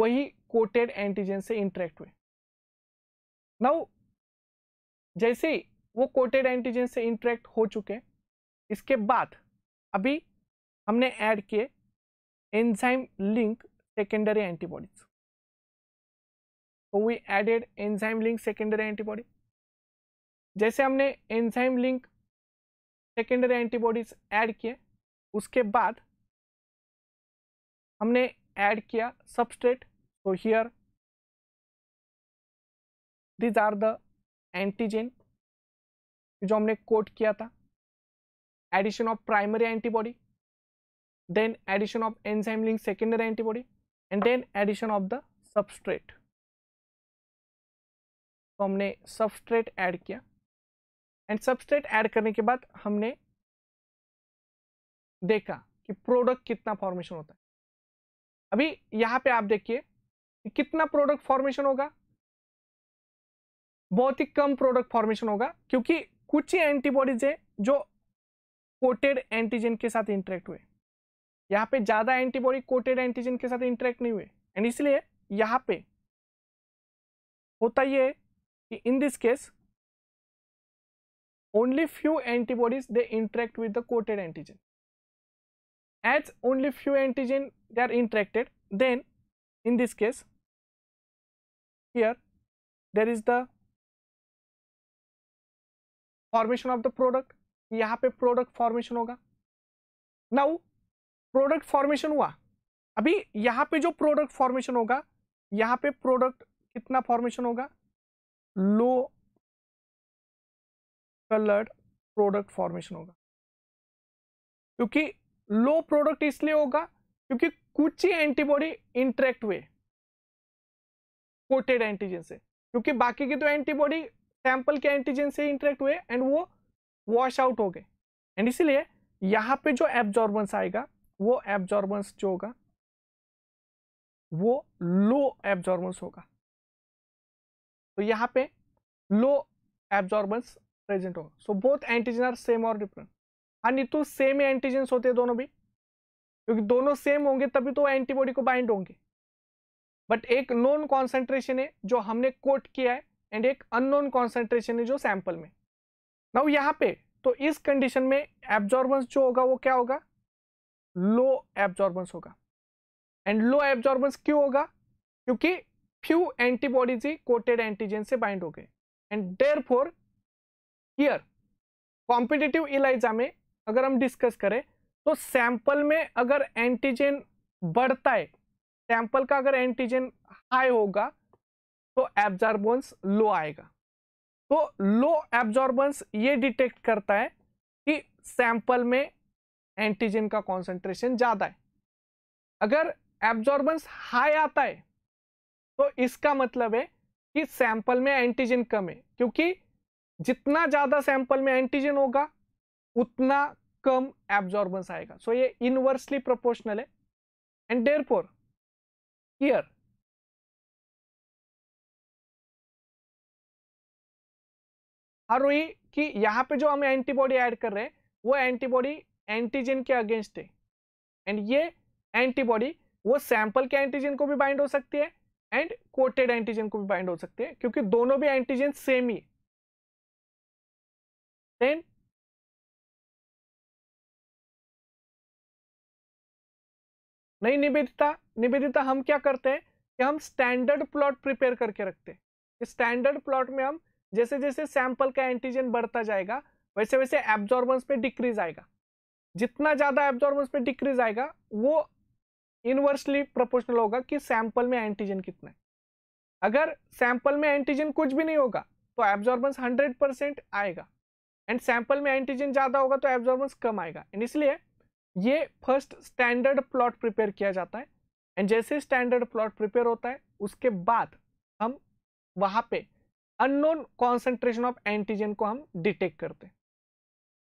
वही कोटेड एंटीजन से इंट्रैक्ट हुए नाउ जैसे वो कोटेड एंटीजन से इंट्रैक्ट हो चुके इसके बाद अभी हमने ऐड किए enzyme link secondary antibodies. So we added enzyme link secondary antibody. जैसे हमने enzyme link secondary antibodies add किए उसके बाद हमने ऐड किया substrate so here these are the antigen जो हमने कोट किया था addition of primary antibody then addition of enzyme link secondary antibody and then addition of the substrate तो हमने सबस्ट्रेट ऐड किया एंड सबस्ट्रेट ऐड करने के बाद हमने देखा कि प्रोडक्ट कितना फॉर्मेशन होता है अभी यहां पे आप देखिए कि कितना प्रोडक्ट फॉर्मेशन होगा बहुत ही कम प्रोडक्ट फॉर्मेशन होगा क्योंकि कुछ ही एंटीबॉडीज हैं जो कोटेड एंटीजन के साथ इंटरेक्ट हुए यहाँ पे ज्यादा एंटीबॉडी कोटेड एंटीजन के साथ इंटरेक्ट नहीं हुए एंड इसलिए यहाँ पे होता ये कि in this case only few antibodies they interact with the coated antigen as only few antigen they are interacted then in this case here there is the formation of the product यहां पे product formation होगा now product formation हुआ अभी यहाँ पे जो product formation होगा यहाँ पे प्रोडक्ट कितना फॉर्मेशन होगा लो कलर्ड प्रोडक्ट फॉर्मेशन होगा क्योंकि लो प्रोडक्ट इसलिए होगा क्योंकि कुछ ही एंटीबॉडी इंटरेक्ट हुए कोटेड एंटीजन से क्योंकि बाकी के तो एंटीबॉडी सैंपल के एंटीजन से इंटरेक्ट हुए एंड वो वॉश आउट हो गए एंड इसीलिए यहाँ पे जो एब्जॉर्बेंस आएगा वो एब्जॉर्बेंस जो होगा वो लो एब्जॉर्बेंस होगा तो यहां पे लो एब्जॉर्बेंस प्रेजेंट होगा so both antigen are same और डिफरेंट हाँ नीतू सेम एंटीजेंस होते हैं दोनों भी क्योंकि दोनों सेम होंगे तभी तो एंटीबॉडी को बाइंड होंगे बट एक नॉन कॉन्सेंट्रेशन है जो हमने कोट किया है एंड एक अननोन कॉन्सेंट्रेशन है जो सैंपल में नाउ यहां पे तो इस कंडीशन में एब्जॉर्बेंस जो होगा वो क्या होगा लो एब्जॉर्बेंस होगा एंड लो एब्जॉर्बेंस क्यों होगा क्योंकि फ्यू एंटीबॉडीज ही कोटेड एंटीजन से बाइंड हो गए and therefore here competitive ELISA में अगर हम डिस्कस करें तो सैंपल में अगर एंटीजन बढ़ता है सैंपल का अगर एंटीजन हाई होगा तो एब्जॉर्बेंस लो आएगा तो लो एब्जॉर्बेंस ये डिटेक्ट करता है कि सैंपल में एंटीजन का कॉन्सेंट्रेशन ज़्यादा है अगर एब्जॉर्बेंस हाई आता है तो इसका मतलब है कि सैंपल में एंटीजन कम है क्योंकि जितना ज़्यादा सैंपल में एंटीजन होगा उतना कम एब्जॉर्बेंस आएगा सो so, ये इनवर्सली प्रोपोर्शनल है एंड डेयर फोर ईयर हर वही कि पे जो हम एंटीबॉडी ऐड कर रहे हैं वो एंटीबॉडी एंटीजन के अगेंस्ट है एंड ये एंटीबॉडी वो सैंपल के एंटीजन को भी बाइंड हो सकती है एंड कोटेड एंटीजन को भी बाइंड हो सकती है क्योंकि दोनों भी एंटीजन सेम ही देन नहीं निवेदिता निवेदिता हम क्या करते हैं कि हम स्टैंडर्ड प्लॉट प्रिपेयर करके रखते हैं स्टैंडर्ड प्लॉट में हम जैसे जैसे सैंपल का एंटीजन बढ़ता जाएगा वैसे वैसे एब्जॉर्बेंस पे डिक्रीज आएगा जितना ज़्यादा एब्जॉर्बेंस पे डिक्रीज आएगा वो इनवर्सली प्रोपोर्शनल होगा कि सैंपल में एंटीजन कितना है अगर सैंपल में एंटीजन कुछ भी नहीं होगा तो एब्जॉर्बेंस 100 परसेंट आएगा एंड सैंपल में एंटीजन ज़्यादा होगा तो एब्जॉर्बेंस कम आएगा एंड इसलिए ये फर्स्ट स्टैंडर्ड प्लॉट प्रिपेयर किया जाता है एंड जैसे स्टैंडर्ड प्लॉट प्रिपेयर होता है उसके बाद हम वहां पे अननोन कॉन्सेंट्रेशन ऑफ एंटीजन को हम डिटेक्ट करते हैं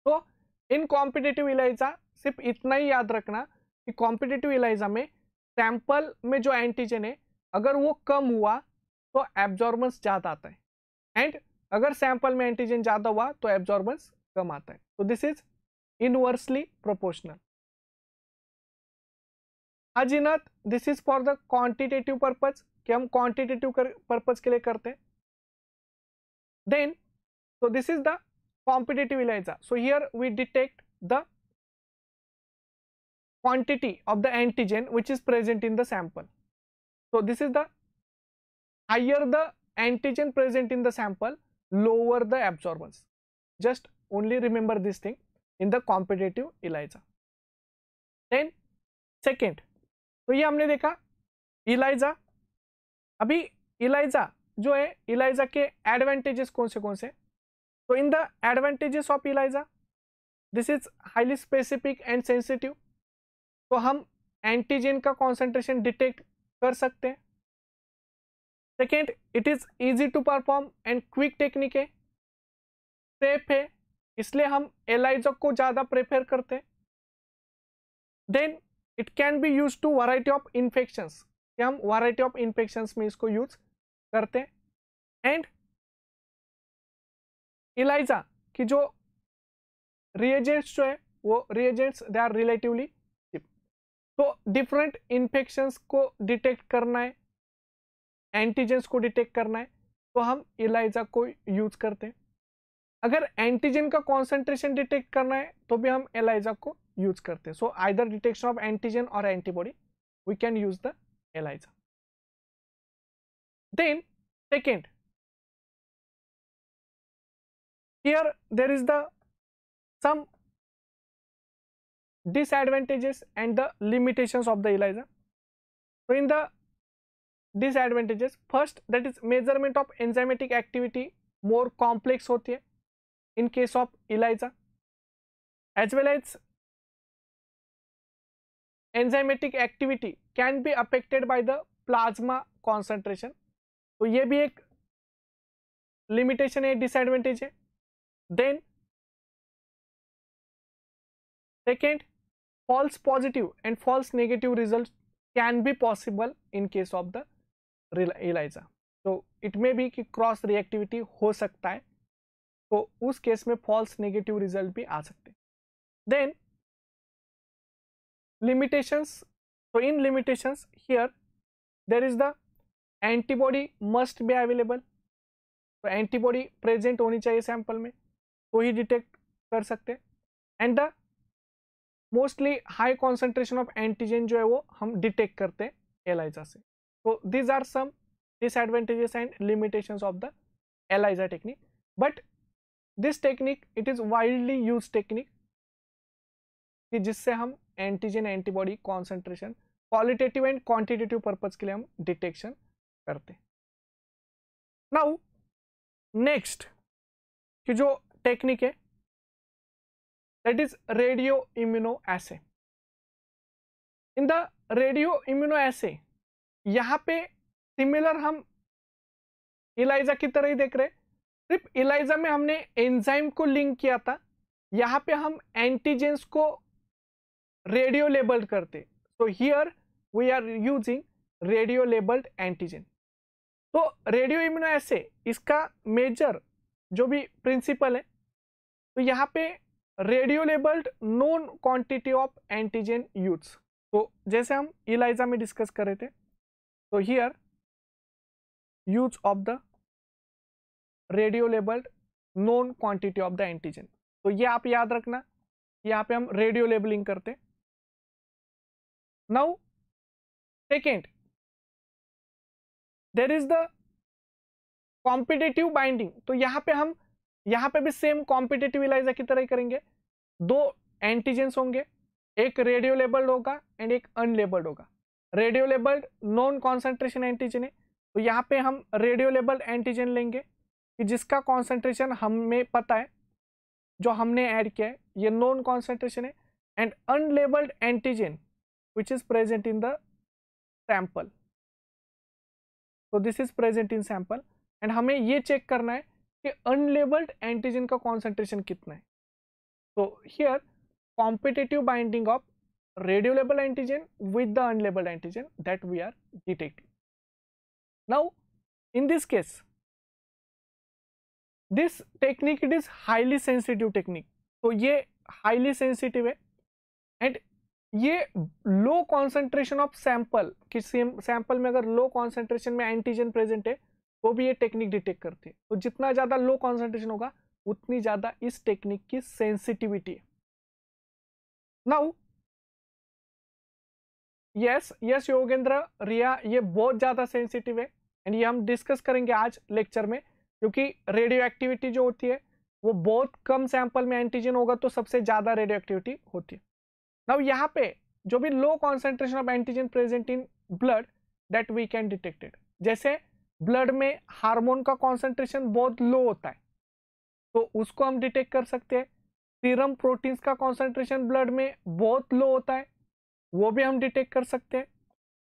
तो इन कॉम्पिटेटिव इलाइजा सिर्फ इतना ही याद रखना कि कॉम्पिटेटिव इलाइजा में सैंपल में जो एंटीजन है अगर वो कम हुआ तो एब्जॉर्बेंस ज़्यादा आता है एंड अगर सैंपल में एंटीजन ज़्यादा हुआ तो एब्जॉर्बेंस कम आता है तो दिस इज इनवर्सली प्रोपोर्शनल अजिनत this is for the quantitative purpose कि हम क्वांटिटेटिव पर्पज के लिए करते हैं देन तो this is the competitive ELISA. So, here we detect the quantity of the antigen which is present in the sample. So, this is the higher the antigen present in the sample, lower the absorbance. Just only remember this thing in the competitive ELISA. Then second, तो ये हमने देखा Elijah अभी Elijah जो है Elijah के advantages कौन से कौन से So in the advantages of ELISA, this is highly specific and sensitive. तो हम एंटीजन का कॉन्सेंट्रेशन डिटेक्ट कर सकते हैं second it is easy to perform and quick technique है सेफ है इसलिए हम एलाइजो को ज़्यादा प्रेफर करते हैं then it can be use to variety of infections हम वैरायटी ऑफ इन्फेक्शंस में इसको यूज करते हैं एंड इलाइजा की जो रिएजेंट्स जो है वो रिएजेंट्स दे आर रिलेटिवली तो डिफरेंट इन्फेक्शन को डिटेक्ट करना है एंटीजेंस को डिटेक्ट करना है तो हम इलाइजा को यूज करते हैं अगर एंटीजन का कॉन्सेंट्रेशन डिटेक्ट करना है तो भी हम एलाइजा को यूज करते हैं so either detection of antigen और antibody we can use the ELISA then second here there is the some disadvantages and the limitations of the ELISA. So, in the disadvantages first that is measurement of enzymatic activity more complex होती है in case of ELISA as well as enzymatic activity can be affected by the plasma concentration. तो ये भी एक limitation है disadvantage है then second false positive and false negative results can be possible in case of the ELISA so it may be कि cross reactivity ho sakta hai so us case mein false negative result bhi aa sakte then limitations so in limitations here there is the antibody must be available so, antibody present होनी chahiye sample mein को ही detect कर सकते हैं and the mostly high concentration of antigen जो है वो हम detect करते हैं एलाइजा से तो these are some disadvantages and limitation of the ELISA technique but this technique it is widely use technique कि जिससे हम antigen antibody concentration qualitative and quantitative purpose के लिए हम डिटेक्शन करते हैं नाउ नेक्स्ट कि जो टेक्निक है that is radio immuno radioimmunoassay in the radio immuno radioimmunoassay यहाँ पे सिमिलर हम इलाइजा की तरह ही देख रहे सिर्फ इलाइजा में हमने एंजाइम को लिंक किया था यहाँ पे हम एंटीजेंस को रेडियो लेबल्ड करते so here we are using radio labelled antigen तो रेडियो इम्यूनो ऐसे इसका मेजर जो भी प्रिंसिपल है तो यहाँ पे radio labelled known quantity of antigen use तो जैसे हम इलाइजा में डिस्कस कर रहे थे तो here use of the radio labelled known quantity of the antigen तो ये आप याद रखना यहाँ पे हम रेडियो लेबलिंग करते now second there is the competitive binding तो यहाँ पे हम यहां पे भी सेम कॉम्पिटेटिव इलाइजा की तरह ही करेंगे दो एंटीजेंस होंगे एक रेडियो लेबल्ड होगा एंड एक अनलेबल्ड होगा radio labelled known concentration antigen है तो यहाँ पे हम रेडियो लेबल्ड एंटीजन लेंगे कि जिसका कॉन्सेंट्रेशन हमें पता है जो हमने ऐड किया है ये नॉन कॉन्सेंट्रेशन है and unlabelled antigen which is present in the sample तो this is present in sample and हमें ये चेक करना है कि अनलेबल्ड एंटीजन का कॉन्सेंट्रेशन कितना है तो here competitive binding of radiolabel antigen with the unlabelled antigen that we are detective now in this case this technique it is highly sensitive technique तो ये हाईली सेंसिटिव है एंड ये low concentration of sample किसी sample में अगर low concentration में antigen present है वो भी ये टेक्निक डिटेक्ट करती है तो जितना ज़्यादा लो कॉन्सेंट्रेशन होगा उतनी ज़्यादा इस टेक्निक की सेंसिटिविटी है now yes yes Yogendra Riya ये बहुत ज़्यादा सेंसिटिव है एंड ये हम डिस्कस करेंगे आज लेक्चर में क्योंकि रेडियो एक्टिविटी जो होती है वो बहुत कम सैंपल में एंटीजन होगा तो सबसे ज़्यादा रेडियो एक्टिविटी होती है नाउ यहाँ पे जो भी low concentration of antigen present in blood that we can detected जैसे ब्लड में हार्मोन का कॉन्सेंट्रेशन बहुत लो होता है तो उसको हम डिटेक्ट कर सकते हैं सीरम प्रोटीन्स का कॉन्सेंट्रेशन ब्लड में बहुत लो होता है वो भी हम डिटेक्ट कर सकते हैं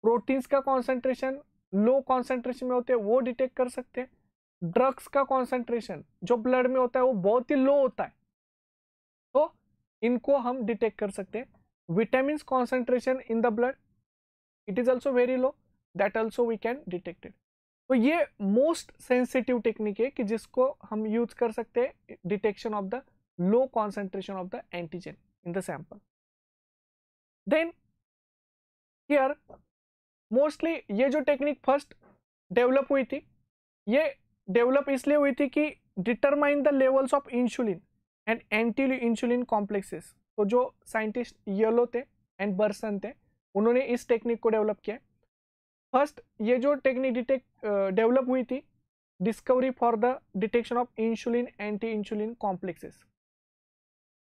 प्रोटीन्स का कॉन्सेंट्रेशन लो कॉन्सेंट्रेशन में होते हैं वो डिटेक्ट कर सकते हैं ड्रग्स का कॉन्सेंट्रेशन जो ब्लड में होता है वो बहुत ही लो होता है तो इनको हम डिटेक्ट कर सकते हैं vitamin concentration in the blood it is also very low that also we can detected तो ये मोस्ट सेंसिटिव टेक्निक है कि जिसको हम यूज कर सकते हैं detection of the low concentration of the antigen in the sample then here mostly ये जो टेक्निक फर्स्ट डेवलप हुई थी ये डेवलप इसलिए हुई थी कि determine the levels of insulin and anti insulin complexes तो जो साइंटिस्ट येलो थे एंड बर्सन थे उन्होंने इस टेक्निक को डेवलप किया फर्स्ट ये जो टेक्निक डिटेक्ट डेवलप हुई थी discovery for the detection of insulin anti insulin complexes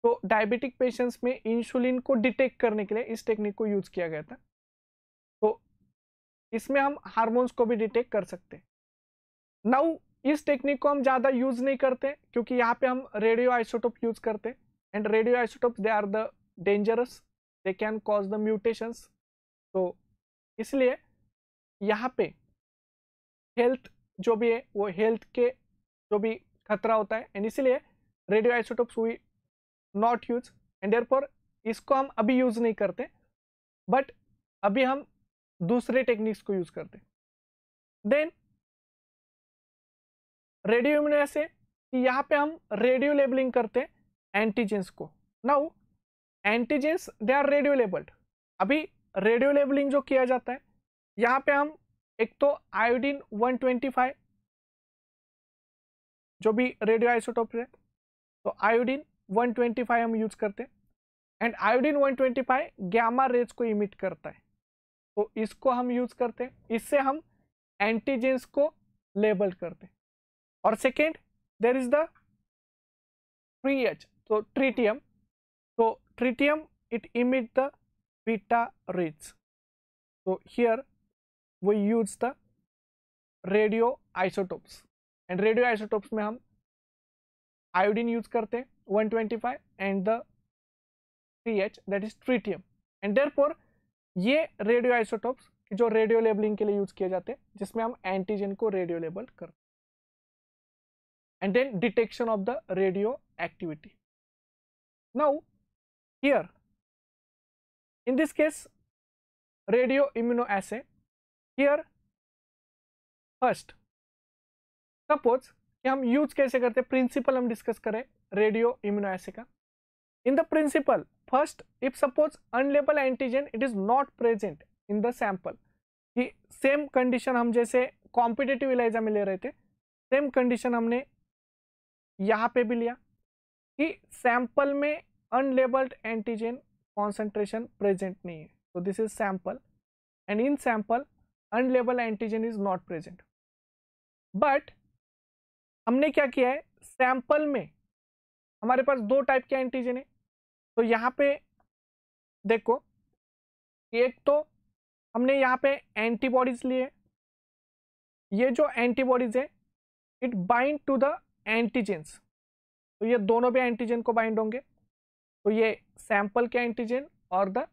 तो डायबिटिक पेशेंट्स में इंसुलिन को डिटेक्ट करने के लिए इस टेक्निक को यूज़ किया गया था तो इसमें हम हार्मोन्स को भी डिटेक्ट कर सकते हैं नाउ इस टेक्निक को हम ज़्यादा यूज़ नहीं करते क्योंकि यहाँ पे हम रेडियो आइसोटोप यूज़ करते हैं and radio isotope they are the dangerous they can cause the mutations तो इसलिए यहाँ पे हेल्थ जो भी है वो हेल्थ के जो भी खतरा होता है एंड इसीलिए radio isotopes we not use and therefore इसको हम अभी यूज़ नहीं करते बट अभी हम दूसरे टेक्निक्स को यूज़ करते देन रेडियो इम्यूनो ऐसे कि यहाँ पे हम रेडियो लेबलिंग करते हैं एंटीजेंस को now antigens they are radio labelled अभी रेडियो लेबलिंग जो किया जाता है यहाँ पे हम एक तो आयोडीन 125 जो भी रेडियो आइसोटोप है तो आयोडीन 125 हम यूज करते हैं एंड आयोडीन 125 गैमा रेज को इमिट करता है तो इसको हम यूज करते हैं इससे हम एंटीजेंस को लेबल करते हैं और second there is the three H तो ट्रीटियम तो tritium it emit the beta rays तो here we use the radioisotopes and radioisotopes में हम iodine use करते हैं 125 and the CH that is tritium and therefore ये radioisotopes जो radio labelling के लिए यूज किए जाते हैं जिसमें हम एंटीजन को रेडियो लेबल करते and then detection of the radio activity now here in this case radio immunoassay here first suppose कि हम यूज कैसे करते हैं प्रिंसिपल हम डिस्कस करें रेडियो इम्यूनो का in the principle first if suppose unlabel antigen it is not present in the sample कि same condition हम जैसे कॉम्पिटेटिव इलाइजा में ले रहे थे सेम कंडीशन हमने यहाँ पे भी लिया कि सैंपल में अनलेबल्ड एंटीजन कॉन्सेंट्रेशन प्रेजेंट नहीं है तो this is sample and in sample unlabel antigen is not present but हमने क्या किया है सैंपल में हमारे पास दो टाइप के एंटीजन है तो यहाँ पे देखो एक तो हमने यहाँ पे एंटीबॉडीज लिए ये जो एंटीबॉडीज है it bind to the antigens तो ये दोनों भी एंटीजन को बाइंड होंगे तो ये सैंपल के एंटीजन और द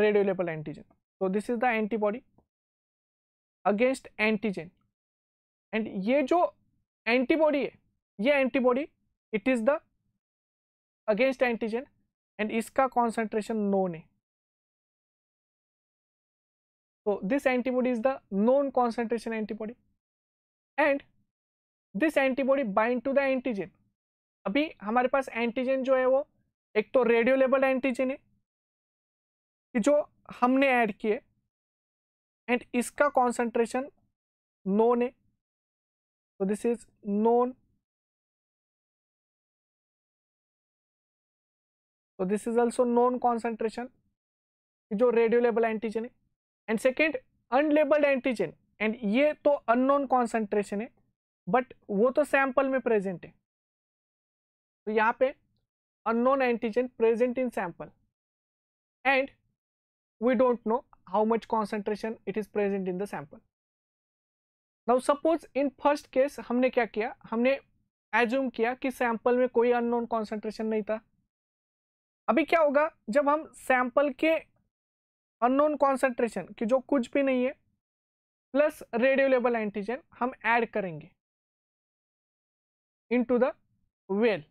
रेडियोलेबल एंटीजन तो this is the antibody against antigen and ये जो एंटीबॉडी है ये antibody it is the against antigen and इसका कॉन्सेंट्रेशन नोन है तो this antibody is the known concentration antibody and this antibody bind to the antigen अभी हमारे पास antigen जो है वो एक तो रेडियो लेबल एंटीजन है कि जो हमने ऐड किए एंड इसका कॉन्सेंट्रेशन नोन है तो दिस इज नोन तो this is also known concentration जो रेडियोलेबल एंटीजन है and second unlabelled antigen and ये तो अननोन कॉन्सेंट्रेशन है बट वो तो सैंपल में प्रेजेंट है तो यहाँ पे unknown antigen present in sample and we don't know how much concentration it is present in the sample. Now suppose in first case हमने क्या किया हमने एज्यूम किया कि सैंपल में कोई अननोन कॉन्सेंट्रेशन नहीं था अभी क्या होगा जब हम सैंपल के अननोन कॉन्सेंट्रेशन कि जो कुछ भी नहीं है प्लस रेडियोलेबल एंटीजन हम ऐड करेंगे इनटू द वेल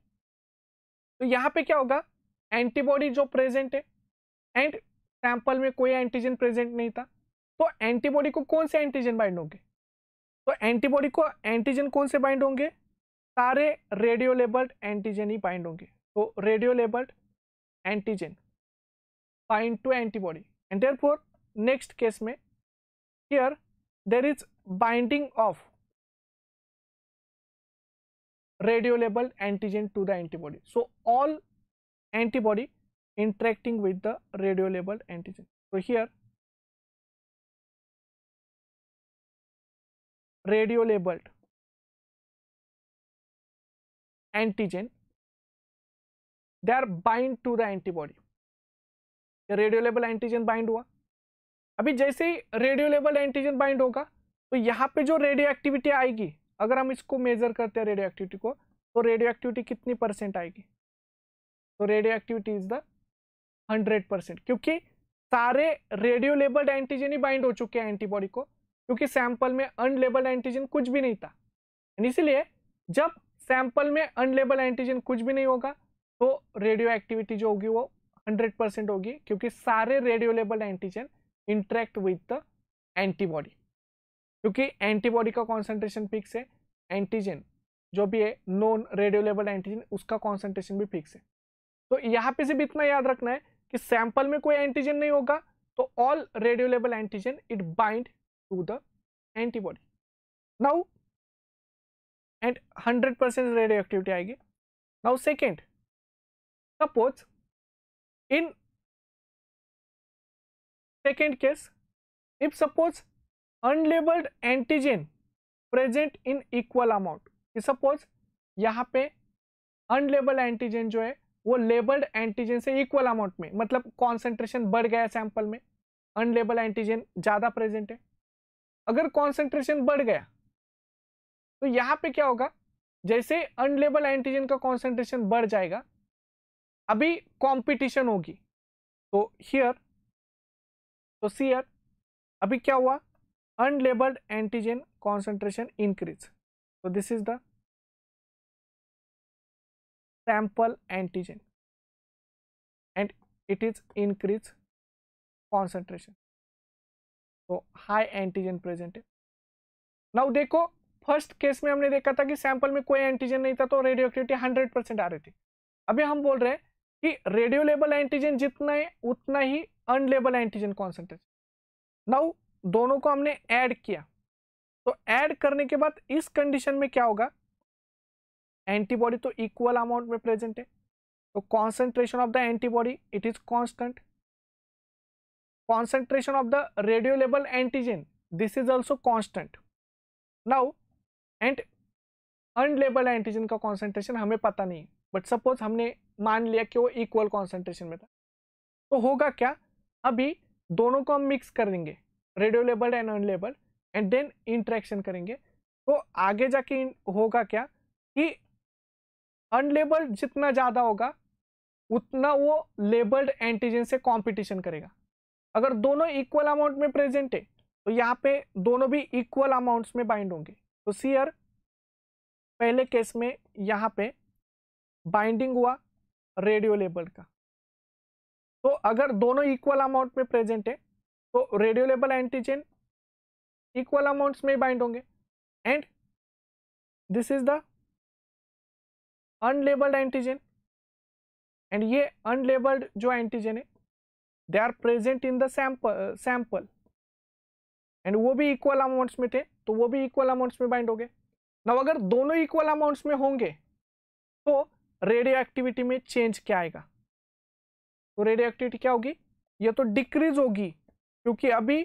तो यहाँ पे क्या होगा एंटीबॉडी जो प्रेजेंट है एंड सैंपल में कोई एंटीजन प्रेजेंट नहीं था तो एंटीबॉडी को कौन से एंटीजन बाइंड होंगे तो एंटीबॉडी को एंटीजन कौन से बाइंड होंगे सारे रेडियो लेबल्ड एंटीजन ही बाइंड होंगे तो radio labelled antigen bind to antibody and therefore next case में here there is binding of radio labeled antigen to the antibody so all antibody interacting with the radio labeled antigen. So, here radio labeled antigen they are bind to the antibody the radio radiolabel antigen bind हुआ अभी जैसे ही रेडियोलेबल antigen bind होगा तो यहाँ पे जो radio activity आएगी अगर हम इसको मेजर करते हैं रेडियो एक्टिविटी को तो रेडियो एक्टिविटी कितनी परसेंट आएगी तो radio activity is the hundred percent क्योंकि सारे रेडियो लेबल्ड एंटीजन ही बाइंड हो चुके हैं एंटीबॉडी को क्योंकि सैंपल में अनलेबल्ड एंटीजन कुछ भी नहीं था इसीलिए जब सैंपल में अनलेबल एंटीजन कुछ भी नहीं होगा तो रेडियो एक्टिविटी जो होगी वो हंड्रेड परसेंट होगी क्योंकि सारे radio label antigen interact with the antibody क्योंकि एंटीबॉडी का कॉन्सेंट्रेशन फिक्स है एंटीजन जो भी है नॉन रेडियो लेबल एंटीजन उसका कॉन्सेंट्रेशन भी फिक्स है तो यहाँ पे सिर्फ इतना याद रखना है कि सैंपल में कोई एंटीजन नहीं होगा तो all radiolabel antigen it bind to the antibody now and hundred percent radio activity आएगी now second suppose in second case if suppose unlabelled antigen present in equal amount suppose यहां पे unlabel antigen जो है वो labelled antigen से equal amount में मतलब concentration बढ़ गया सैंपल में अनलेबल एंटीजन ज़्यादा प्रेजेंट है अगर कॉन्सेंट्रेशन बढ़ गया तो यहाँ पे क्या होगा जैसे अनलेबल एंटीजन का कॉन्सेंट्रेशन बढ़ जाएगा अभी कॉम्पिटिशन होगी तो हियर तो सीयर अभी क्या हुआ अनलेबल्ड एंटीजन कॉन्सेंट्रेशन इंक्रीज तो this is the sample antigen and it is increased concentration so high antigen present है now देखो फर्स्ट केस में हमने देखा था कि सैंपल में कोई एंटीजन नहीं था तो रेडियो एक्टिविटी हंड्रेड परसेंट आ रही थी अभी हम बोल रहे हैं कि रेडियो लेबल एंटीजन जितना है उतना ही अनलेबल एंटीजन कॉन्सेंट्रेशन नाउ दोनों को हमने ऐड किया तो ऐड करने के बाद इस कंडीशन में क्या होगा एंटीबॉडी तो इक्वल अमाउंट में प्रेजेंट है तो concentration of the antibody it is constant concentration of the radiolabel antigen this is also constant now and unlabel antigen का कॉन्सेंट्रेशन हमें पता नहीं बट सपोज हमने मान लिया कि वो इक्वल कॉन्सेंट्रेशन में था तो होगा क्या अभी दोनों को हम मिक्स कर देंगे radiolabel and unlabel and then interaction करेंगे तो आगे जाके होगा क्या कि अनलेबल्ड जितना ज़्यादा होगा उतना वो लेबल्ड एंटीजन से कंपटीशन करेगा अगर दोनों इक्वल अमाउंट में प्रेजेंट है तो यहाँ पे दोनों भी इक्वल अमाउंट्स में बाइंड होंगे तो सीयर पहले केस में यहाँ पे बाइंडिंग हुआ रेडियो लेबल का तो अगर दोनों इक्वल अमाउंट में प्रेजेंट है तो radio label antigen equal amounts में बाइंड होंगे and this is the unlabelled antigen and ये अनलेबल्ड जो एंटीजन है they are present in the sample sample and वो भी इक्वल अमाउंट्स में थे तो वो भी इक्वल अमाउंट्स में बाइंड हो गए ना अगर दोनों इक्वल अमाउंट्स में होंगे तो रेडियो एक्टिविटी में चेंज क्या आएगा तो रेडियो एक्टिविटी क्या होगी ये तो डिक्रीज होगी क्योंकि अभी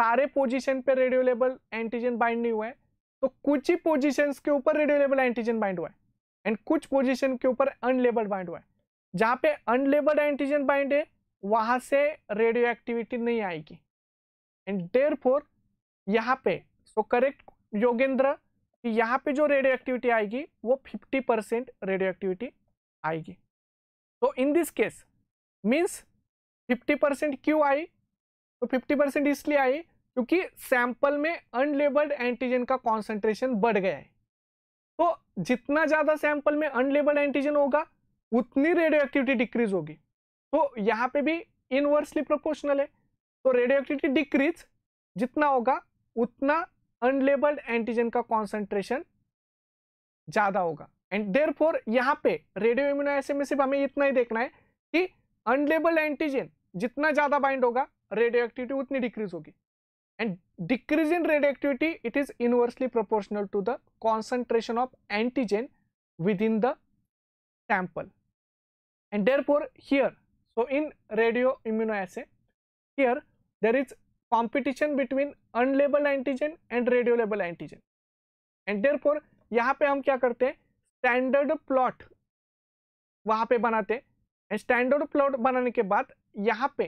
सारे पोजीशन पे रेडियो लेबल एंटीजन बाइंड नहीं हुआ है तो कुछ ही पोजीशंस के ऊपर रेडियो लेबल एंटीजन बाइंड हुआ है एंड कुछ पोजीशन के ऊपर अनलेबल्ड बाइंड हुआ है जहाँ पे अनलेबल्ड एंटीजन बाइंड है वहाँ से रेडियो एक्टिविटी नहीं आएगी एंड डेर फोर यहाँ पे सो करेक्ट योगेंद्र कि यहाँ पे जो रेडियो एक्टिविटी आएगी वो 50 परसेंट रेडियो एक्टिविटी आएगी तो in this case means 50 percent क्यों आई तो 50 परसेंट इसलिए आई क्योंकि सैंपल में अनलेबल्ड एंटीजन का कॉन्सेंट्रेशन बढ़ गया है तो जितना ज़्यादा सैंपल में अनलेबल एंटीजन होगा उतनी रेडियो एक्टिविटी डिक्रीज होगी तो यहाँ पे भी इनवर्सली प्रोपोर्शनल है तो रेडियो एक्टिविटी डिक्रीज जितना होगा उतना अनलेबल्ड एंटीजन का कॉन्सेंट्रेशन ज़्यादा होगा एंड देर फोर यहाँ पे रेडियो इम्यूनो में सिर्फ हमें इतना ही देखना है कि अनलेबल्ड एंटीजन जितना ज़्यादा बाइंड होगा रेडियो एक्टिविटी उतनी डिक्रीज होगी and decrease in radioactivity it is inversely proportional to the concentration of antigen within the sample and therefore here so in radio immunoassay here there is competition between unlabeled antigen and radio radiolabeled antigen and therefore यहाँ पे हम क्या करते हैं standard plot वहाँ पे बनाते हैं स्टैंडर्ड प्लॉट बनाने के बाद यहाँ पे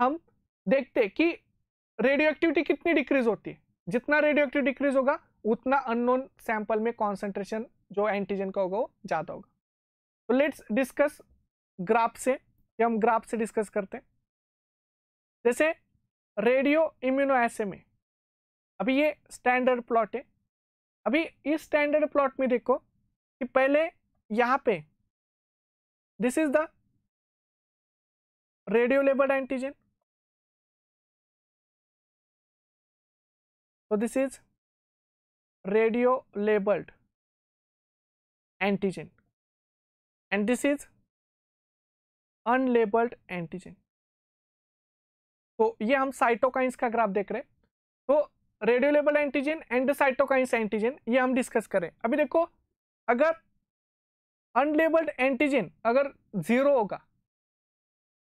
हम देखते कि रेडियो एक्टिविटी कितनी डिक्रीज होती है जितना रेडियो एक्टिव डिक्रीज होगा उतना अननोन सैंपल में कॉन्सेंट्रेशन जो एंटीजन का होगा वो ज़्यादा होगा तो लेट्स डिस्कस ग्राफ से या हम ग्राफ से डिस्कस करते हैं जैसे रेडियो इम्यूनो ऐसे में अभी ये स्टैंडर्ड प्लॉट है अभी इस स्टैंडर्ड प्लॉट में देखो कि पहले यहाँ पे this is the radio label antigen so this is radio labeled antigen and this is unlabelled antigen तो ये हम साइटोकाइंस का ग्राफ देख रहे हैं तो radiolabel antigen and cytokines antigen ये हम डिस्कस करें अभी देखो अगर अनलेबल्ड एंटीजन अगर जीरो होगा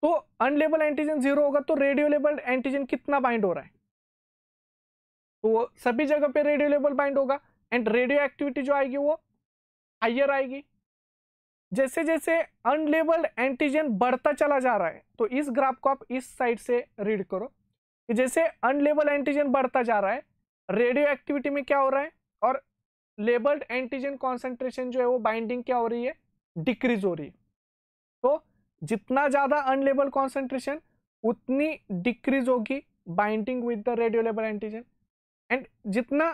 तो अनलेबल एंटीजन जीरो होगा तो रेडियोलेबल एंटीजन कितना बाइंड हो रहा है तो वो सभी जगह पे रेडियो लेबल बाइंड होगा एंड रेडियो एक्टिविटी जो आएगी वो हाइयर आएगी जैसे जैसे अनलेबल्ड एंटीजन बढ़ता चला जा रहा है तो इस ग्राफ को आप इस साइड से रीड करो कि जैसे अनलेबल एंटीजन बढ़ता जा रहा है रेडियो एक्टिविटी में क्या हो रहा है और लेबल्ड एंटीजन कॉन्सेंट्रेशन जो है वो बाइंडिंग क्या हो रही है डिक्रीज हो रही है तो जितना ज़्यादा अनलेबल कॉन्सेंट्रेशन उतनी डिक्रीज होगी binding with the radio label antigen and जितना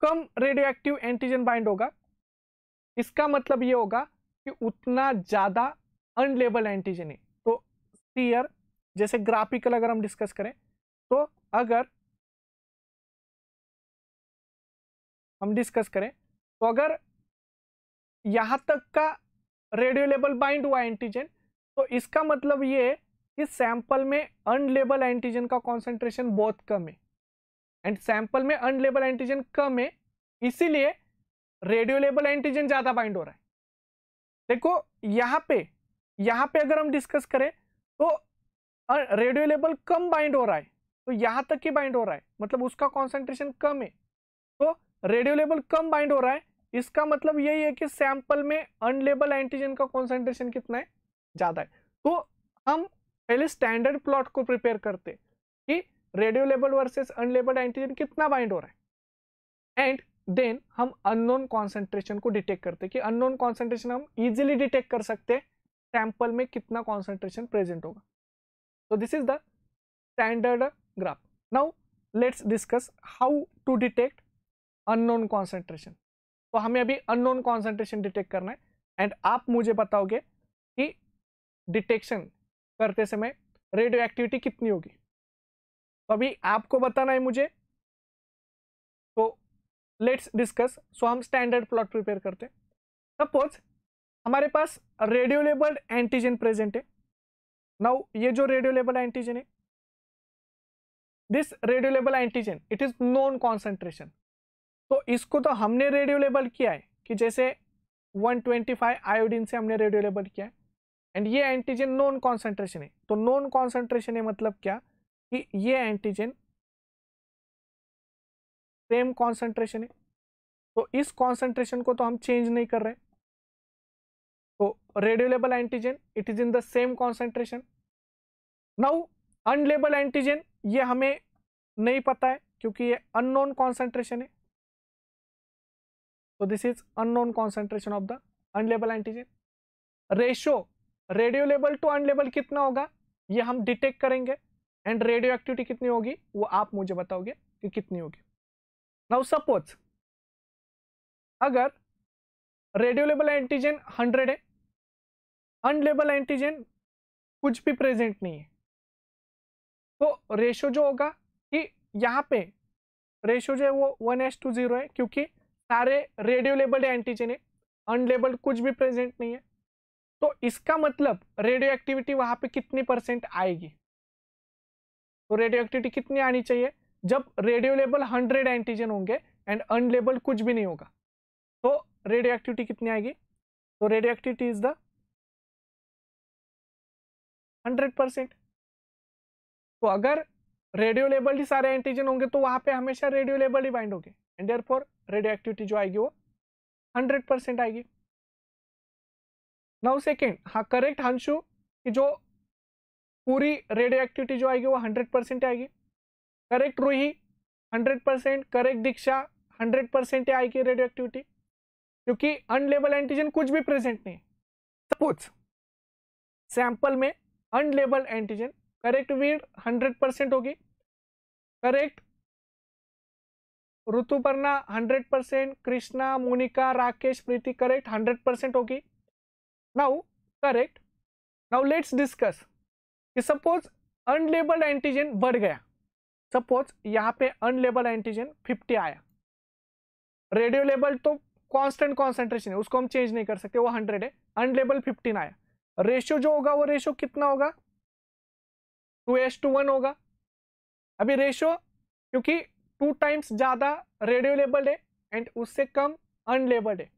कम रेडियो एक्टिव एंटीजन बाइंड होगा इसका मतलब ये होगा कि उतना ज़्यादा अनलेबल एंटीजन है तो सीयर जैसे ग्राफिकल अगर हम डिस्कस करें तो अगर हम डिस्कस करें तो अगर यहाँ तक का रेडियो लेबल बाइंड हुआ एंटीजन तो इसका मतलब ये है कि सैंपल में अनलेबल एंटीजन का कॉन्सेंट्रेशन बहुत कम है एंड सैंपल में अनलेबल एंटीजन कम है इसीलिए रेडियोलेबल एंटीजन ज़्यादा बाइंड हो रहा है देखो यहाँ पे यहाँ पे अगर हम डिस्कस करें तो रेडियोलेबल कम बाइंड हो रहा है तो यहाँ तक ही बाइंड हो रहा है मतलब उसका कॉन्सेंट्रेशन कम है तो रेडियोलेबल कम बाइंड हो रहा है इसका मतलब यही है कि सैंपल में अनलेबल एंटीजन का कॉन्सेंट्रेशन कितना है ज़्यादा है तो हम पहले स्टैंडर्ड प्लॉट को प्रिपेयर करते कि radio label versus unlabelled antigen कितना बाइंड हो रहा है एंड देन हम अननोन कॉन्सेंट्रेशन को डिटेक्ट करते हैं कि अननोन कॉन्सेंट्रेशन हम इजिली डिटेक्ट कर सकते हैं सैंपल में कितना कॉन्सेंट्रेशन प्रेजेंट होगा तो this is the standard graph now let's discuss how to detect unknown concentration तो हमें अभी अननोन कॉन्सेंट्रेशन डिटेक्ट करना है एंड आप मुझे बताओगे कि डिटेक्शन करते समय रेडियो एक्टिविटी कितनी होगी तो अभी आपको बताना है मुझे तो लेट्स डिस्कस सो हम स्टैंडर्ड प्लॉट प्रिपेयर करते हैं सपोज हमारे पास रेडियो लेबल्ड एंटीजन प्रेजेंट है नाउ ये जो रेडियो लेबल एंटीजन है this radio label antigen it is known concentration तो इसको तो हमने रेडियो लेबल किया है कि जैसे 125 आयोडीन से हमने रेडियो लेबल किया है एंड ये एंटीजन नॉन कॉन्सेंट्रेशन है तो नॉन कॉन्सेंट्रेशन है मतलब क्या कि ये एंटीजन सेम कॉन्सेंट्रेशन है तो इस कॉन्सेंट्रेशन को तो हम चेंज नहीं कर रहे तो radiolabel antigen it is in the same concentration now unlabel antigen ये हमें नहीं पता है क्योंकि ये अननोन कॉन्सेंट्रेशन है तो this is unknown concentration of the unlabel antigen ratio radiolabel to unlabel कितना होगा ये हम डिटेक्ट करेंगे एंड रेडियो एक्टिविटी कितनी होगी वो आप मुझे बताओगे कि कितनी होगी नाउ सपोज अगर रेडियोलेबल एंटीजन हंड्रेड है अनलेबल एंटीजन कुछ भी प्रेजेंट नहीं है तो रेशो जो होगा कि यहाँ पे रेशो जो है वो वन एस टू जीरो है क्योंकि सारे लेबल एंटीजन है अनलेबल कुछ भी प्रेजेंट नहीं है तो इसका मतलब रेडियो एक्टिविटी वहाँ पे कितनी परसेंट आएगी तो एक्टिविटी कितनी आनी चाहिए जब रेडियो लेबल हंड्रेड एंटीजन होंगे एंड अनलेबल कुछ भी नहीं होगा तो रेडियो एक्टिविटी कितनी आएगी तो radio activity is the hundred percent तो अगर रेडियो लेबल ही सारे एंटीजन होंगे तो वहां पे हमेशा रेडियो लेबल ही बाइंड होंगे and therefore radio activity जो आएगी वो हंड्रेड परसेंट आएगी नौ सेकेंड हाँ करेक्ट हंशु कि जो पूरी रेडियो एक्टिविटी जो आएगी वो हंड्रेड परसेंट आएगी correct Ruhi hundred percent correct Diksha hundred percent आएगी रेडियो एक्टिविटी क्योंकि अनलेबल एंटीजन कुछ भी प्रेजेंट नहीं सपोज सैंपल में अनलेबल एंटीजन करेक्ट वीड हंड्रेड परसेंट होगी correct Rituparna hundred percent Krishna Monika Rakesh Preeti correct hundred percent होगी now correct now let's discuss कि सपोज अनलेबल्ड एंटीजन बढ़ गया सपोज यहाँ पे अनलेबल एंटीजन 50 आया रेडियो लेबल तो कांस्टेंट कॉन्सेंट्रेशन है उसको हम चेंज नहीं कर सकते वो 100 है अनलेबल 15 आया रेशियो जो होगा वो रेशियो कितना होगा टू एस टू वन होगा अभी रेशियो क्योंकि टू टाइम्स ज़्यादा रेडियो लेबल्ड है एंड उससे कम अनलेबल्ड है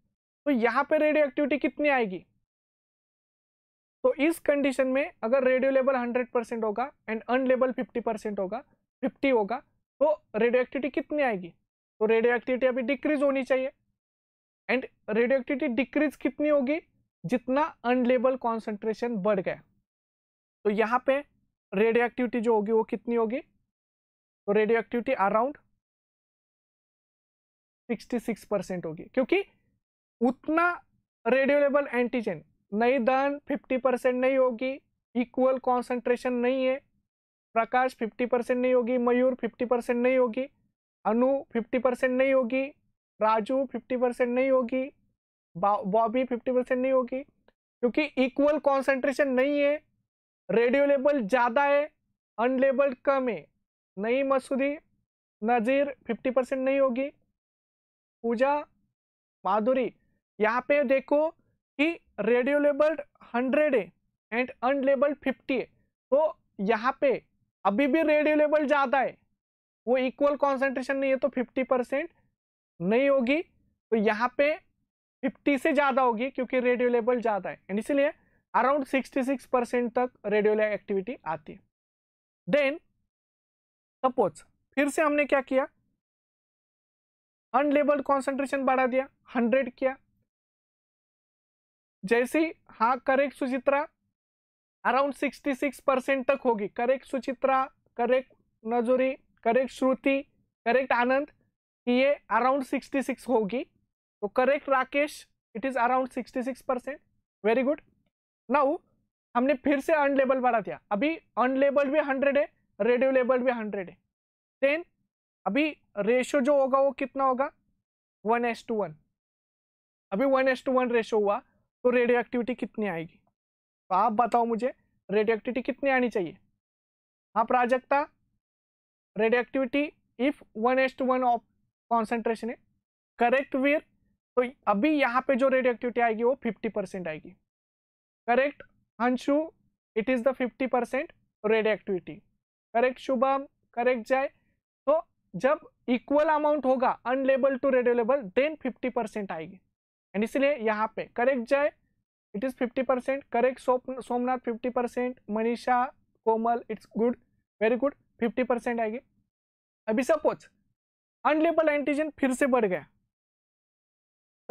तो यहाँ पे रेडियो एक्टिविटी कितनी आएगी तो इस कंडीशन में अगर रेडियो लेवल 100 परसेंट होगा एंड अन लेवल 50 परसेंट होगा 50 होगा तो रेडियो एक्टिविटी कितनी आएगी तो रेडियो एक्टिविटी अभी डिक्रीज होनी चाहिए एंड रेडियो एक्टिविटी डिक्रीज कितनी होगी जितना अनलेबल कॉन्सेंट्रेशन बढ़ गया तो यहाँ पे रेडियो एक्टिविटी जो होगी वो कितनी होगी तो radio activity around six percent होगी क्योंकि उतना रेडियो लेवल एंटीजन नई दान 50 परसेंट नहीं होगी इक्वल कॉन्सेंट्रेशन नहीं है प्रकाश 50 परसेंट नहीं होगी मयूर 50 परसेंट नहीं होगी अनु 50 परसेंट नहीं होगी राजू 50 परसेंट नहीं होगी बॉबी 50 परसेंट नहीं होगी क्योंकि इक्वल कॉन्सेंट्रेशन नहीं है रेडियो लेबल ज़्यादा है अनलेबल कम है नई मसूदी नज़ीर 50 परसेंट नहीं होगी पूजा माधुरी यहाँ पे देखो कि रेडियो लेबल्ड हंड्रेड है एंड अनलेबल्ड फिफ्टी है तो यहाँ पे अभी भी रेडियो लेबल ज़्यादा है वो इक्वल कॉन्सेंट्रेशन नहीं है तो फिफ्टी परसेंट नहीं होगी तो यहाँ पे फिफ्टी से ज़्यादा होगी क्योंकि रेडियो लेबल ज़्यादा है एंड इसीलिए अराउंड सिक्सटी सिक्स परसेंट तक रेडियो एक्टिविटी आती है देन सपोज फिर से हमने क्या किया अनलेबल्ड कॉन्सेंट्रेशन बढ़ा दिया हंड्रेड किया जैसे हाँ करेक्ट सुचित्रा अराउंड 66 परसेंट तक होगी correct Suchitra correct Najori correct Shruti correct Anand ये अराउंड 66 होगी तो correct Rakesh it is around 66 percent very good now हमने फिर से अनलेबल बढ़ा दिया अभी लेबल भी हंड्रेड है रेडियो लेबल भी हंड्रेड है देन अभी रेशो जो होगा वो कितना होगा वन एस टू वन अभी one is to one ratio हुआ तो रेडियो एक्टिविटी कितनी आएगी तो आप बताओ मुझे रेडियो एक्टिविटी कितनी आनी चाहिए हाँ Prajakta radio activity if one is to one of concentration है करेक्ट वेयर तो अभी यहाँ पे जो रेडियो एक्टिविटी आएगी वो फिफ्टी परसेंट आएगी correct Anshu it is the fifty percent radio activity correct Shubham correct जाए तो जब इक्वल अमाउंट होगा unlabel to radio label then fifty percent आएगी एंड इसलिए यहाँ पे correct Jay it is fifty percent correct Somnath fifty percent Manisha Komal it's good very good fifty percent आएगी अभी सपोज अनलेबल एंटीजन फिर से बढ़ गया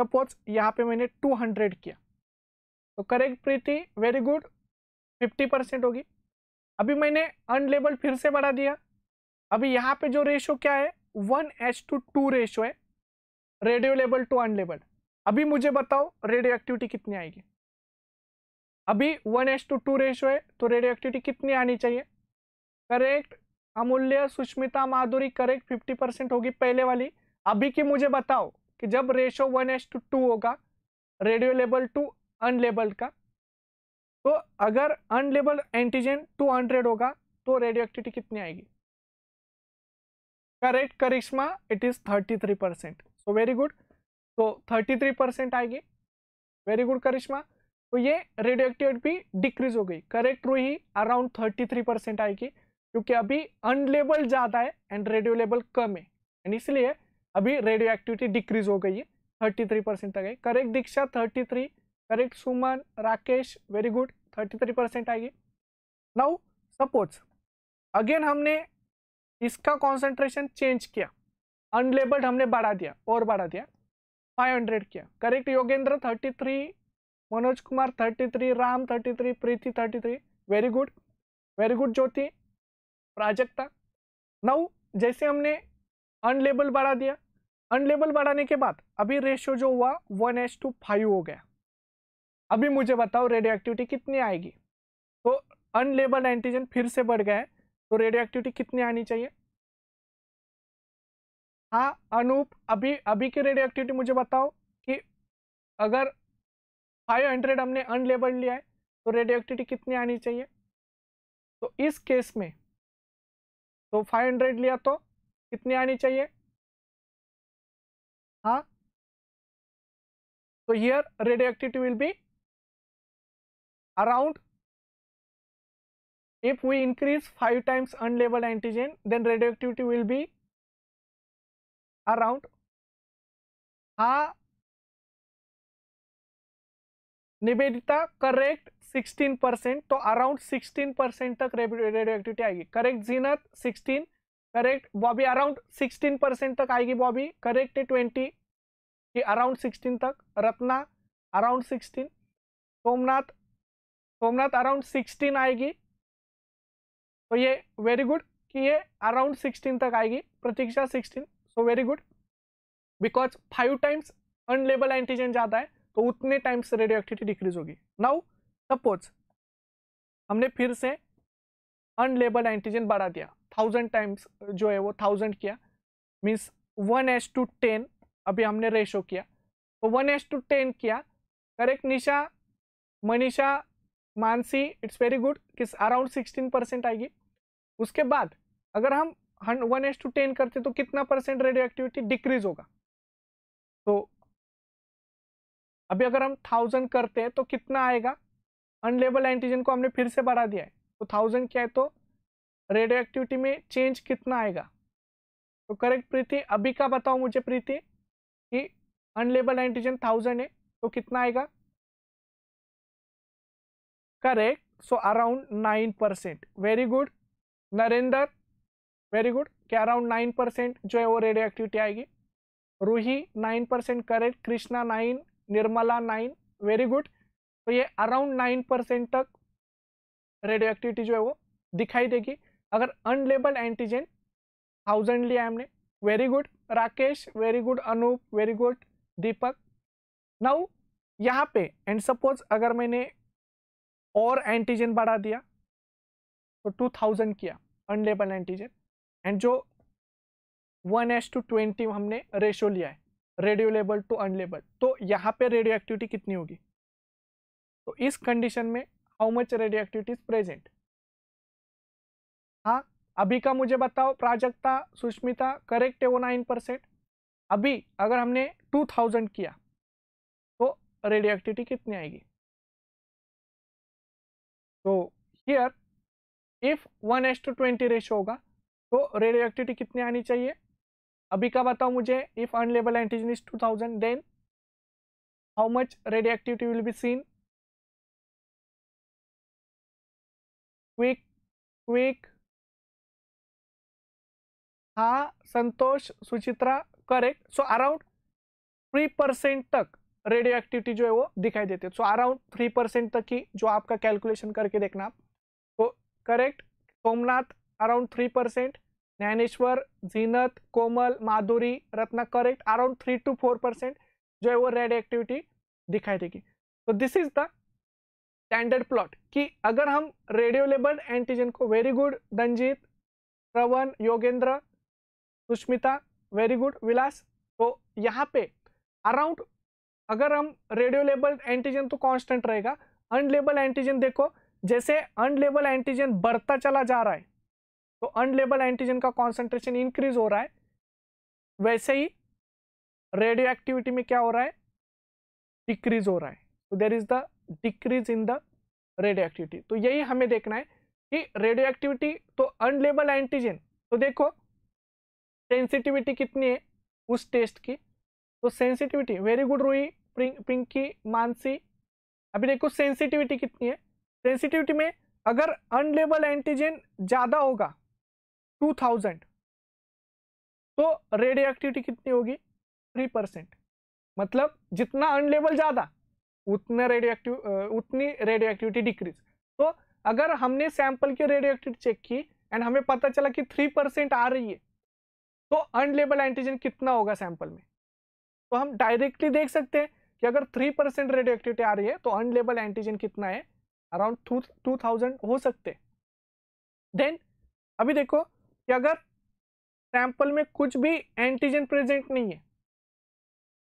सपोज यहाँ पे मैंने टू हंड्रेड किया तो correct Preeti very good fifty percent होगी अभी मैंने अनलेबल फिर से बढ़ा दिया अभी यहाँ पे जो रेशो क्या है one H to two ratio है रेडियो लेबल टू अनलेबल अभी मुझे बताओ रेडियो एक्टिविटी कितनी आएगी अभी one is to two ratio है तो रेडियो एक्टिविटी कितनी आनी चाहिए correct Amulya Sushmita Madhuri correct fifty percent होगी पहले वाली अभी की मुझे बताओ कि जब ratio one is to two होगा रेडियो लेबल टू अनलेबल्ड का तो अगर अनलेबल एंटीजन टू हंड्रेड होगा तो रेडियो एक्टिविटी कितनी आएगी correct Karishma it is thirty three percent so very good तो 33 परसेंट आएगी वेरी गुड करिश्मा तो ये रेडियो एक्टिविटी डिक्रीज हो गई करेक्ट ही अराउंड 33 परसेंट आएगी क्योंकि अभी अनलेबल ज़्यादा है एंड रेडियो लेबल कम है एंड इसलिए अभी रेडियो एक्टिविटी डिक्रीज हो गई है थर्टी थ्री परसेंट आ है correct Diksha thirty three correct Suman Rakesh very good thirty three percent आएगी नाउ सपोज अगेन हमने इसका कॉन्सेंट्रेशन चेंज किया अनलेबल्ड हमने बढ़ा दिया और बढ़ा दिया 500 किया correct Yogendra 33 Manoj Kumar 33 Ram 33 Preeti 33 very good very good Jyoti Prajakta now जैसे हमने अनलेबल बढ़ा दिया अनलेबल बढ़ाने के बाद अभी रेशियो जो हुआ वन एस टू फाइव हो गया अभी मुझे बताओ रेडियो एक्टिविटी कितनी आएगी तो अनलेबल एंटीजन फिर से बढ़ गया है तो रेडियो एक्टिविटी कितनी आनी चाहिए हाँ अनूप अभी अभी की रेडियो एक्टिविटी मुझे बताओ कि अगर 500 हमने अनलेबल्ड लिया है तो रेडियो एक्टिविटी कितनी आनी चाहिए तो इस केस में तो 500 लिया तो कितनी आनी चाहिए हाँ तो here radio activity will be if we increase five times unlabel antigen then radio activity will be around हा निवेदिता करेक्ट 16 परसेंट तो अराउंड 16 परसेंट तक रेडियो एक्टिविटी आएगी correct Zeenat 16 correct Bobby around 16 percent तक आएगी बॉबी करेक्ट है कि अराउंड 16 तक रत्ना अराउंड 16 सोमनाथ सोमनाथ अराउंड 16 आएगी तो ये वेरी गुड कि ये अराउंड 16 तक आएगी Pratiksha so very good because five times unlabel antigen ज़्यादा है तो उतने टाइम्स रेडियो एक्टिविटी डिक्रीज होगी नाउ सपोज हमने फिर से अनलेबल एंटीजन बढ़ा दिया थाउजेंड टाइम्स जो है वो थाउजेंड किया means one is to ten अभी हमने रेशो किया तो वन एस टू टेन किया correct Nisha Manisha Mansi it's very good किस अराउंड सिक्सटीन परसेंट आएगी उसके बाद अगर हम वन एस टू टेन करते तो कितना परसेंट रेडियो एक्टिविटी डिक्रीज होगा तो अभी अगर हम थाउजेंड करते हैं तो कितना आएगा अनलेबल एंटीजन को हमने फिर से बढ़ा दिया है तो थाउजेंड क्या है तो रेडियो एक्टिविटी में चेंज कितना आएगा तो करेक्ट प्रीति अभी का बताओ मुझे प्रीति कि अनलेबल एंटीजन थाउजेंड है तो कितना आएगा correct so around nine percent very good Narendra very good क्या अराउंड नाइन परसेंट जो है वो रेडियो एक्टिविटी आएगी Ruhi nine percent correct Krishna nine Nirmala nine very good तो ये अराउंड नाइन परसेंट तक रेडियो एक्टिविटी जो है वो दिखाई देगी अगर अनलेबल एंटीजन थाउजेंड लिया हमने very good Rakesh very good Anoop very good Deepak now यहाँ पे एंड सपोज अगर मैंने और एंटीजन बढ़ा दिया तो टू थाउजेंड किया अनलेबल एंटीजन एंड जो वन एस टू ट्वेंटी हमने रेशो लिया है रेडियो लेबल टू अनलेबल तो यहाँ पे रेडियो एक्टिविटी कितनी होगी तो इस कंडीशन में how much radio activity is present हाँ अभी का मुझे बताओ प्राजक्ता सुष्मिता करेक्ट है वो नाइन परसेंट अभी अगर हमने टू थाउजेंड किया तो रेडियो एक्टिविटी कितनी आएगी तो here if one is to twenty ratio होगा तो एक्टिविटी कितनी आनी चाहिए अभी का बताओ मुझे if unlabel antigen is two thousand then much radio activity will be seen quick quick हाँ Santosh Suchitra correct so around three percent तक रेडियो एक्टिविटी जो है वो दिखाई देती है सो अराउंड थ्री परसेंट तक ही जो आपका कैलकुलेशन करके देखना आप तो correct Somnath around three percent Gyaneshwar Zeenat Komal Madhuri Ratna correct around three to four percent जो है वो रेड एक्टिविटी दिखाई देगी तो this is the standard plot कि अगर हम रेडियो लेबल एंटीजन को very good Danjeet Shravan Yogendra Sushmita very good Vilas तो यहाँ पे अराउंड अगर हम रेडियो लेबल एंटीजन तो कांस्टेंट रहेगा अनलेबल एंटीजन देखो जैसे अनलेबल एंटीजन बढ़ता चला जा रहा है तो अनलेबल एंटीजन का कॉन्सेंट्रेशन इंक्रीज हो रहा है वैसे ही रेडियो एक्टिविटी में क्या हो रहा है डिक्रीज हो रहा है तो there is the decrease in the radio activity तो यही हमें देखना है कि रेडियो एक्टिविटी तो अनलेबल एंटीजन तो देखो सेंसिटिविटी कितनी है उस टेस्ट की तो सेंसिटिविटी वेरी गुड रोई पिंकी मानसी अभी देखो सेंसिटिविटी कितनी है सेंसिटिविटी में अगर अनलेबल एंटीजन ज़्यादा होगा टू थाउजेंड तो रेडियो एक्टिविटी कितनी होगी थ्री परसेंट मतलब जितना अनलेबल ज़्यादा उतना रेडियो एक्टिव उतनी रेडियो एक्टिविटी डिक्रीज तो अगर हमने सैंपल की रेडियो एक्टिविटी चेक की एंड हमें पता चला कि थ्री परसेंट आ रही है तो अनलेबल एंटीजन कितना होगा सैंपल में तो हम डायरेक्टली देख सकते हैं कि अगर थ्री परसेंट रेडियो एक्टिविटी आ रही है तो अनलेबल एंटीजन कितना है अराउंड टू थाउजेंड हो सकते देन अभी देखो कि अगर सैंपल में कुछ भी एंटीजन प्रेजेंट नहीं है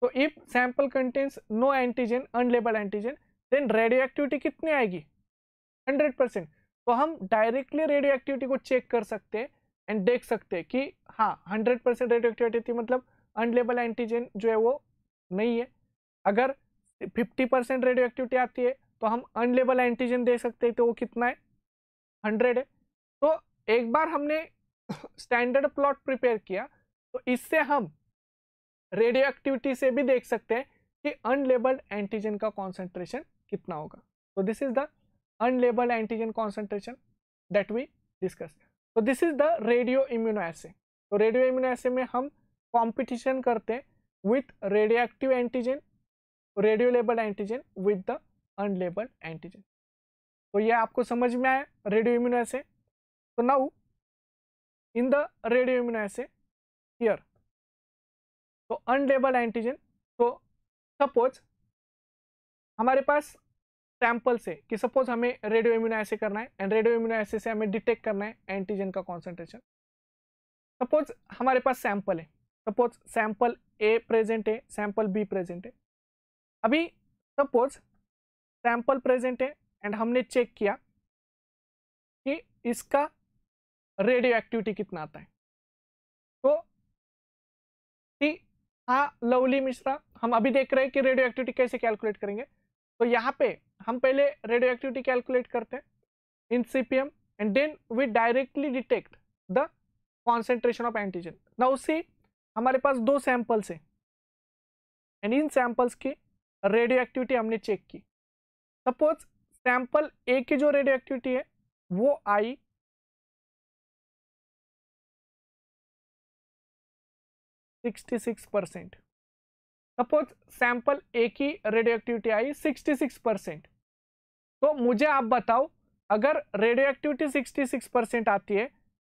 तो if sample contains no antigen unlabel antigen then radio activity कितनी आएगी हंड्रेड परसेंट तो हम डायरेक्टली रेडियो एक्टिविटी को चेक कर सकते हैं एंड देख सकते हैं कि हाँ हंड्रेड परसेंट रेडियो एक्टिविटी थी मतलब अनलेबल एंटीजन जो है वो नहीं है अगर फिफ्टी परसेंट रेडियो एक्टिविटी आती है तो हम अनलेबल एंटीजन दे सकते हैं तो वो कितना है हंड्रेड है तो एक बार हमने स्टैंडर्ड प्लॉट प्रिपेयर किया तो इससे हम रेडियो एक्टिविटी से भी देख सकते हैं कि अनलेबल्ड एंटीजन का कॉन्सेंट्रेशन कितना होगा तो this is the unlabelled antigen concentration that we discuss तो this is the radio immuno assay तो रेडियो इम्यूनो एसे में हम कॉम्पिटिशन करते हैं with radio active antigen radio label antigen with the unlabelled antigen तो ये आपको समझ में आया रेडियो इम्यूनो एसे तो now in the radioimmunoassay here. तो अनलेबल एंटीजन तो सपोज हमारे पास सैंपल से कि सपोज हमें रेडियो इम्यूनाइसे करना है एंड रेडियो इम्यूनो से हमें डिटेक्ट करना है एंटीजन का कॉन्सेंट्रेशन सपोज हमारे पास सैंपल है सपोज सैंपल ए प्रेजेंट है सैंपल बी प्रेजेंट है अभी सपोज सैंपल प्रेजेंट है एंड हमने चेक किया कि इसका रेडियो एक्टिविटी कितना आता है तो हाँ हा लवली मिश्रा हम अभी देख रहे हैं कि रेडियो एक्टिविटी कैसे कैलकुलेट करेंगे तो यहाँ पे हम पहले रेडियो एक्टिविटी कैलकुलेट करते हैं in C P M and then we directly detect the concentration of antigen ना उसी हमारे पास दो सैंपल्स हैं एंड इन सैंपल्स की रेडियो एक्टिविटी हमने चेक की सपोज सैंपल ए की जो रेडियो एक्टिविटी है वो आई 66 परसेंट सपोज सैंपल ए की रेडियोएक्टिविटी आई 66 परसेंट तो मुझे आप बताओ अगर रेडियोएक्टिविटी 66 परसेंट आती है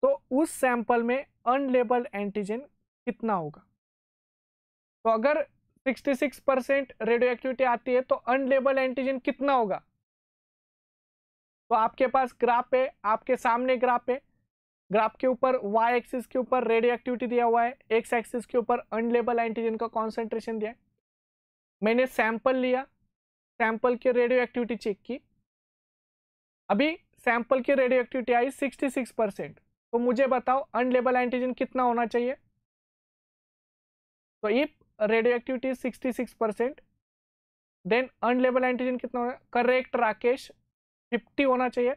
तो उस सैंपल में अनलेबल्ड एंटीजन कितना होगा तो अगर 66 परसेंट रेडियोएक्टिविटी आती है तो अनलेबल एंटीजन कितना होगा तो आपके पास ग्राफ है आपके सामने ग्राफ है ग्राफ के ऊपर वाई एक्सिस के ऊपर रेडियो एक्टिविटी दिया हुआ है एक्स एक्सिस के ऊपर अनलेबल एंटीजन का कॉन्सेंट्रेशन दिया है मैंने सैंपल लिया सैंपल की रेडियो एक्टिविटी चेक की अभी सैंपल की रेडियो एक्टिविटी आई 66 परसेंट तो मुझे बताओ अनलेबल एंटीजन कितना होना चाहिए तो if radio activity sixty six percent then unlabel antigen कितना होना करेक्ट राकेश फिफ्टी होना चाहिए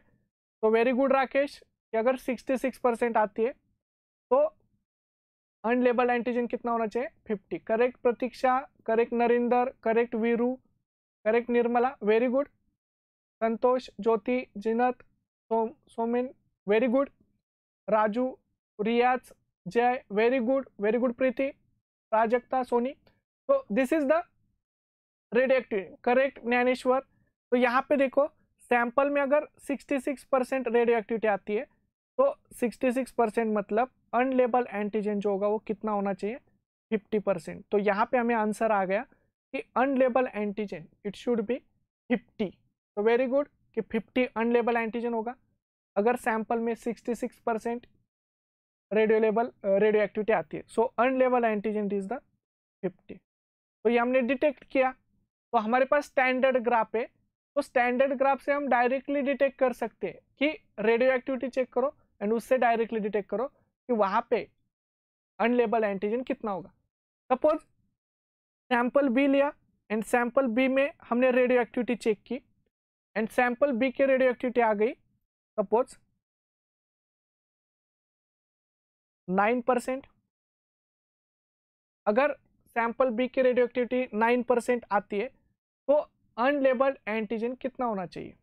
तो वेरी गुड राकेश कि अगर 66 परसेंट आती है तो अनलेबल एंटीजन कितना होना चाहिए 50 correct Pratiksha correct Narinder correct Veeru correct Nirmala very good Santosh Jyoti Zeenat Som Somin very good Raju Riyaz Jay very good very good Preeti Prajakta Soni तो this is the radioactive correct Gyaneshwar तो यहाँ पे देखो सैंपल में अगर 66 परसेंट रेडियो एक्टिविटी आती है तो 66 परसेंट मतलब अनलेबल एंटीजन जो होगा वो कितना होना चाहिए 50 परसेंट तो यहाँ पे हमें आंसर आ गया कि unlabel antigen it should be 50 तो वेरी गुड कि 50 अनलेबल एंटीजन होगा अगर सैंपल में 66 percent radio label radio activity आती है so unlabel antigen is the 50 तो ये हमने डिटेक्ट किया तो हमारे पास स्टैंडर्ड ग्राफ है तो स्टैंडर्ड ग्राफ से हम डायरेक्टली डिटेक्ट कर सकते हैं कि रेडियो एक्टिविटी चेक करो एंड उससे डायरेक्टली डिटेक्ट करो कि वहां पे अनलेबल एंटीजन कितना होगा सपोज सैंपल बी लिया एंड सैंपल बी में हमने रेडियो एक्टिविटी चेक की एंड सैंपल बी के रेडियो एक्टिविटी आ गई सपोज नाइन परसेंट अगर सैंपल बी के रेडियो एक्टिविटी नाइन परसेंट आती है तो अनलेबल्ड एंटीजन कितना होना चाहिए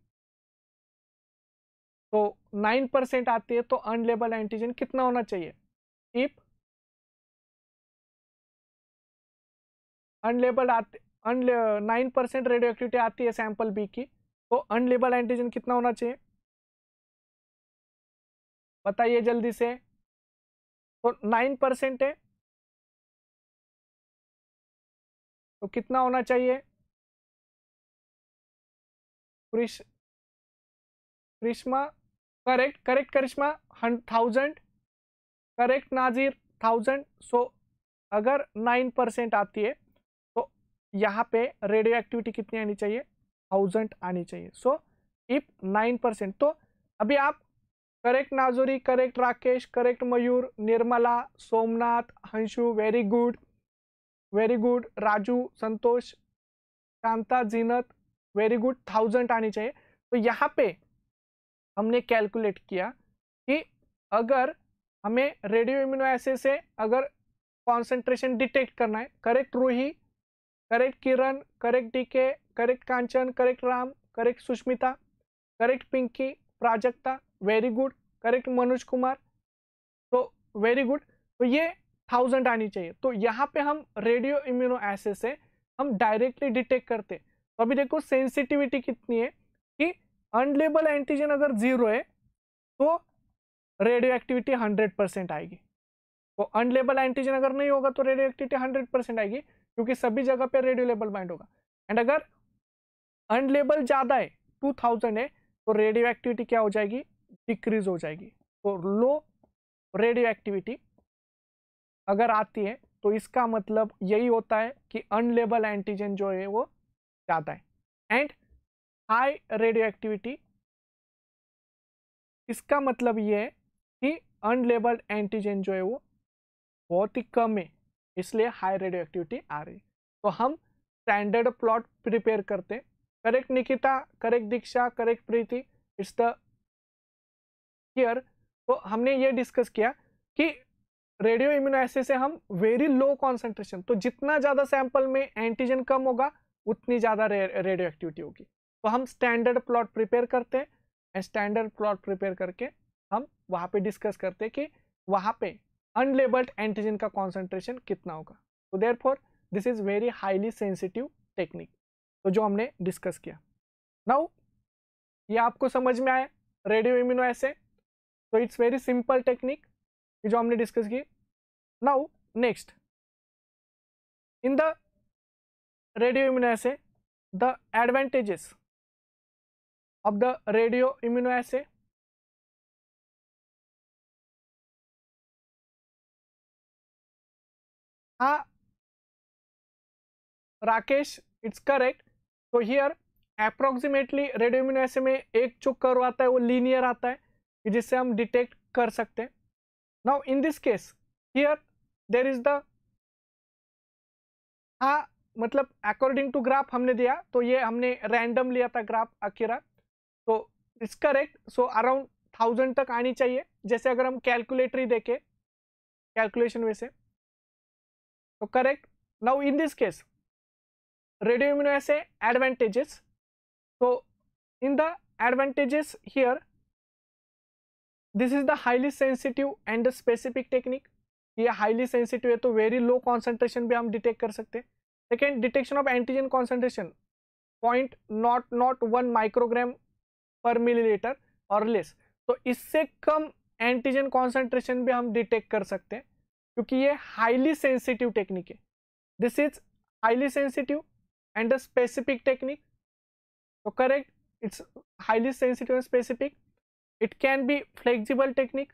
तो नाइन परसेंट आती है तो अनलेबल एंटीजन कितना होना चाहिए इफ अनलेबल आते नाइन परसेंट रेडियो एक्टिविटी आती है सैंपल बी की तो अनलेबल एंटीजन कितना होना चाहिए बताइए जल्दी से तो नाइन परसेंट है तो कितना होना चाहिए Krish Krishma correct correct Karishma thousand correct Nazir thousand so अगर नाइन परसेंट आती है तो यहाँ पे रेडियो एक्टिविटी कितनी आनी चाहिए थाउजेंड आनी चाहिए सो इफ नाइन परसेंट तो अभी आप correct Najori correct Rakesh correct Mayur Nirmala Somnath Hanshu very good very good Raju Santosh Shanta Zeenat very good thousand आनी चाहिए तो यहाँ पे हमने कैलकुलेट किया कि अगर हमें रेडियो इम्यूनो ऐसे से अगर कॉन्सेंट्रेशन डिटेक्ट करना है correct Ruhi correct Kiran correct DK correct Kanchan correct Ram correct Sushmita correct Pinki Prajakta very good correct Manoj Kumar तो वेरी गुड तो ये थाउजेंड आनी चाहिए तो यहाँ पे हम रेडियो इम्यूनो ऐसे से हम डायरेक्टली डिटेक्ट करते तो अभी देखो सेंसिटिविटी कितनी है अनलेबल एंटीजन अगर जीरो है तो रेडियो एक्टिविटी हंड्रेड परसेंट आएगी तो अनलेबल एंटीजन अगर नहीं होगा तो रेडियो एक्टिविटी हंड्रेड परसेंट आएगी क्योंकि सभी जगह पे रेडियो लेबल बाइंड होगा एंड अगर अनलेबल ज़्यादा है टू थाउजेंड है तो रेडियो एक्टिविटी क्या हो जाएगी डिक्रीज हो जाएगी तो लो रेडियो एक्टिविटी अगर आती है तो इसका मतलब यही होता है कि अनलेबल एंटीजन जो है वो ज़्यादा है एंड हाई रेडियो एक्टिविटी इसका मतलब ये है कि अनलेबल्ड एंटीजन जो है वो बहुत ही कम है इसलिए हाई रेडियो एक्टिविटी आ रही तो हम स्टैंडर्ड प्लॉट प्रिपेयर करते correct Nikita correct Diksha correct Preeti it's the clear तो हमने ये डिस्कस किया कि रेडियो इम्यूनो ऐसे से हम वेरी लो कॉन्सेंट्रेशन तो जितना ज़्यादा सैंपल में एंटीजन कम होगा उतनी ज़्यादा रेडियो एक्टिविटी होगी तो हम स्टैंडर्ड प्लॉट प्रिपेयर करते हैं एंड स्टैंडर्ड प्लॉट प्रिपेयर करके हम वहाँ पे डिस्कस करते हैं कि वहाँ पे अनलेबल्ड एंटीजन का कॉन्सेंट्रेशन कितना होगा तो therefore this is very highly sensitive technique तो जो हमने डिस्कस किया नाउ ये आपको समझ में आया रेडियो इम्यूनो ऐसे तो इट्स वेरी सिंपल टेक्निक जो हमने डिस्कस की now next the radio immuno assay the advantages of the radio radioimmunoassay. Ah, Rakesh, it's correct. So here approximately radio immunoassay mein ek जो curve aata hai wo linear aata hai jisse hum detect kar sakte hain Now in this case here there is the हाँ मतलब according to graph हमने दिया तो ये हमने random लिया था graph Akira it's correct so around thousand तक आनी चाहिए जैसे अगर हम कैलकुलेटरी देखें कैलकुलेशन वैसे से तो correct now in this case radio immuno assay advantages तो in the advantages here this is the highly sensitive and specific technique ये हाईली सेंसिटिव है तो वेरी लो कॉन्सेंट्रेशन भी हम डिटेक्ट कर सकते हैं second detection of antigen concentration point not not one microgram per millilitre और लेस तो इससे कम एंटीजन कॉन्सेंट्रेशन भी हम डिटेक्ट कर सकते हैं क्योंकि ये हाईली सेंसिटिव टेक्निक है this is highly sensitive and a specific technique तो correct it's highly sensitive and specific it can be flexible technique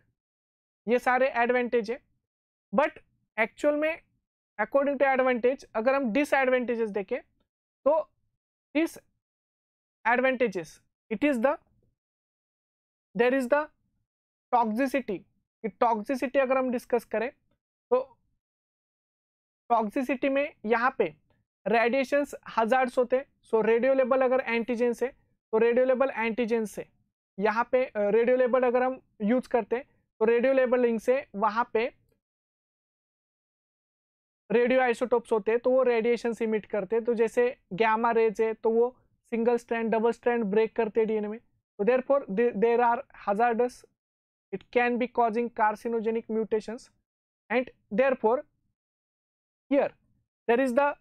ये सारे एडवांटेज है बट एक्चुअल में अकॉर्डिंग टू एडवांटेज अगर हम डिसएडवांटेजेस देखें तो disadvantages it is the there is the toxicity कि toxicity अगर हम discuss करें तो toxicity में यहाँ पे radiations hazards होते हैं so radiolabel अगर antigens है तो radiolabel antigens से यहाँ पे radiolabel अगर हम use करते हैं तो radiolabeling से वहाँ पे रेडियो आइसोटोप्स होते हैं तो वो रेडिएशन इमिट करते हैं तो जैसे गैमा रेज है तो वो single stand double stand break करते हैं डीएनए में तो therefore there are hazardous it can be causing carcinogenic mutations and therefore here there is the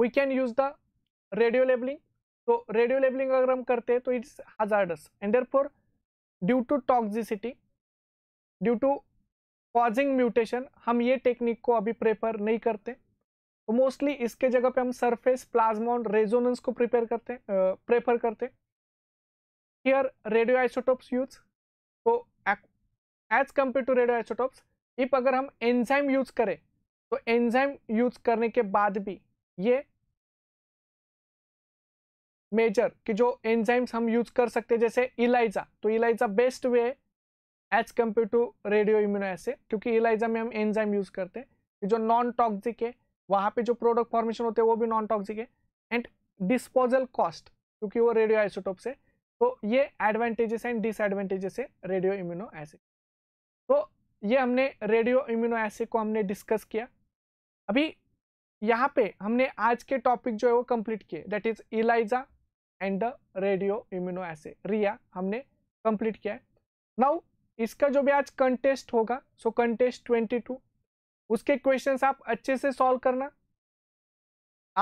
we can use the radio labelling तो radio labelling अगर हम करते हैं तो it's hazardous and therefore due to toxicity due to causing mutation हम ये technique को अभी प्रेफर नहीं करते तो मोस्टली इसके जगह पे हम सरफेस प्लाज्मा और रेजोनेंस को प्रिपेयर करते हैं प्रेफर करते हैं हियर रेडियो आइसोटोप्स यूज तो as compare to radio isotopes if अगर हम एंजाइम यूज करें तो एंजाइम यूज करने के बाद भी ये मेजर कि जो एंजाइम्स हम यूज कर सकते हैं जैसे इलाइजा तो इलाइजा बेस्ट वे है as compare to radio immuno assay क्योंकि इलाइजा में हम एंजाइम यूज करते हैं जो नॉन टॉक्सिक है वहाँ पे जो प्रोडक्ट फॉर्मेशन होते हैं वो भी नॉन टॉक्सिक है एंड डिस्पोजल कॉस्ट क्योंकि वो रेडियो आइसोटोप से तो ये एडवांटेजेस एंड डिसएडवांटेजेस है रेडियो इम्यूनो एसिड तो ये हमने रेडियो इम्यूनो एसिड को हमने डिस्कस किया अभी यहाँ पे हमने आज के टॉपिक जो है वो कंप्लीट किए that is ELISA and the radio immuno assay RIA हमने कंप्लीट किया है नाउ इसका जो भी आज कंटेस्ट होगा सो कंटेस्ट ट्वेंटी टू उसके क्वेश्चन आप अच्छे से सॉल्व करना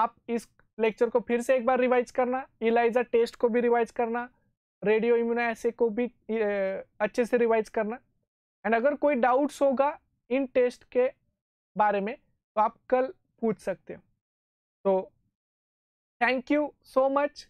आप इस लेक्चर को फिर से एक बार रिवाइज करना इलाइजा टेस्ट को भी रिवाइज करना रेडियो इम्यूनो ऐसे को भी अच्छे से रिवाइज करना एंड अगर कोई डाउट्स होगा इन टेस्ट के बारे में तो आप कल पूछ सकते हो तो थैंक यू सो मच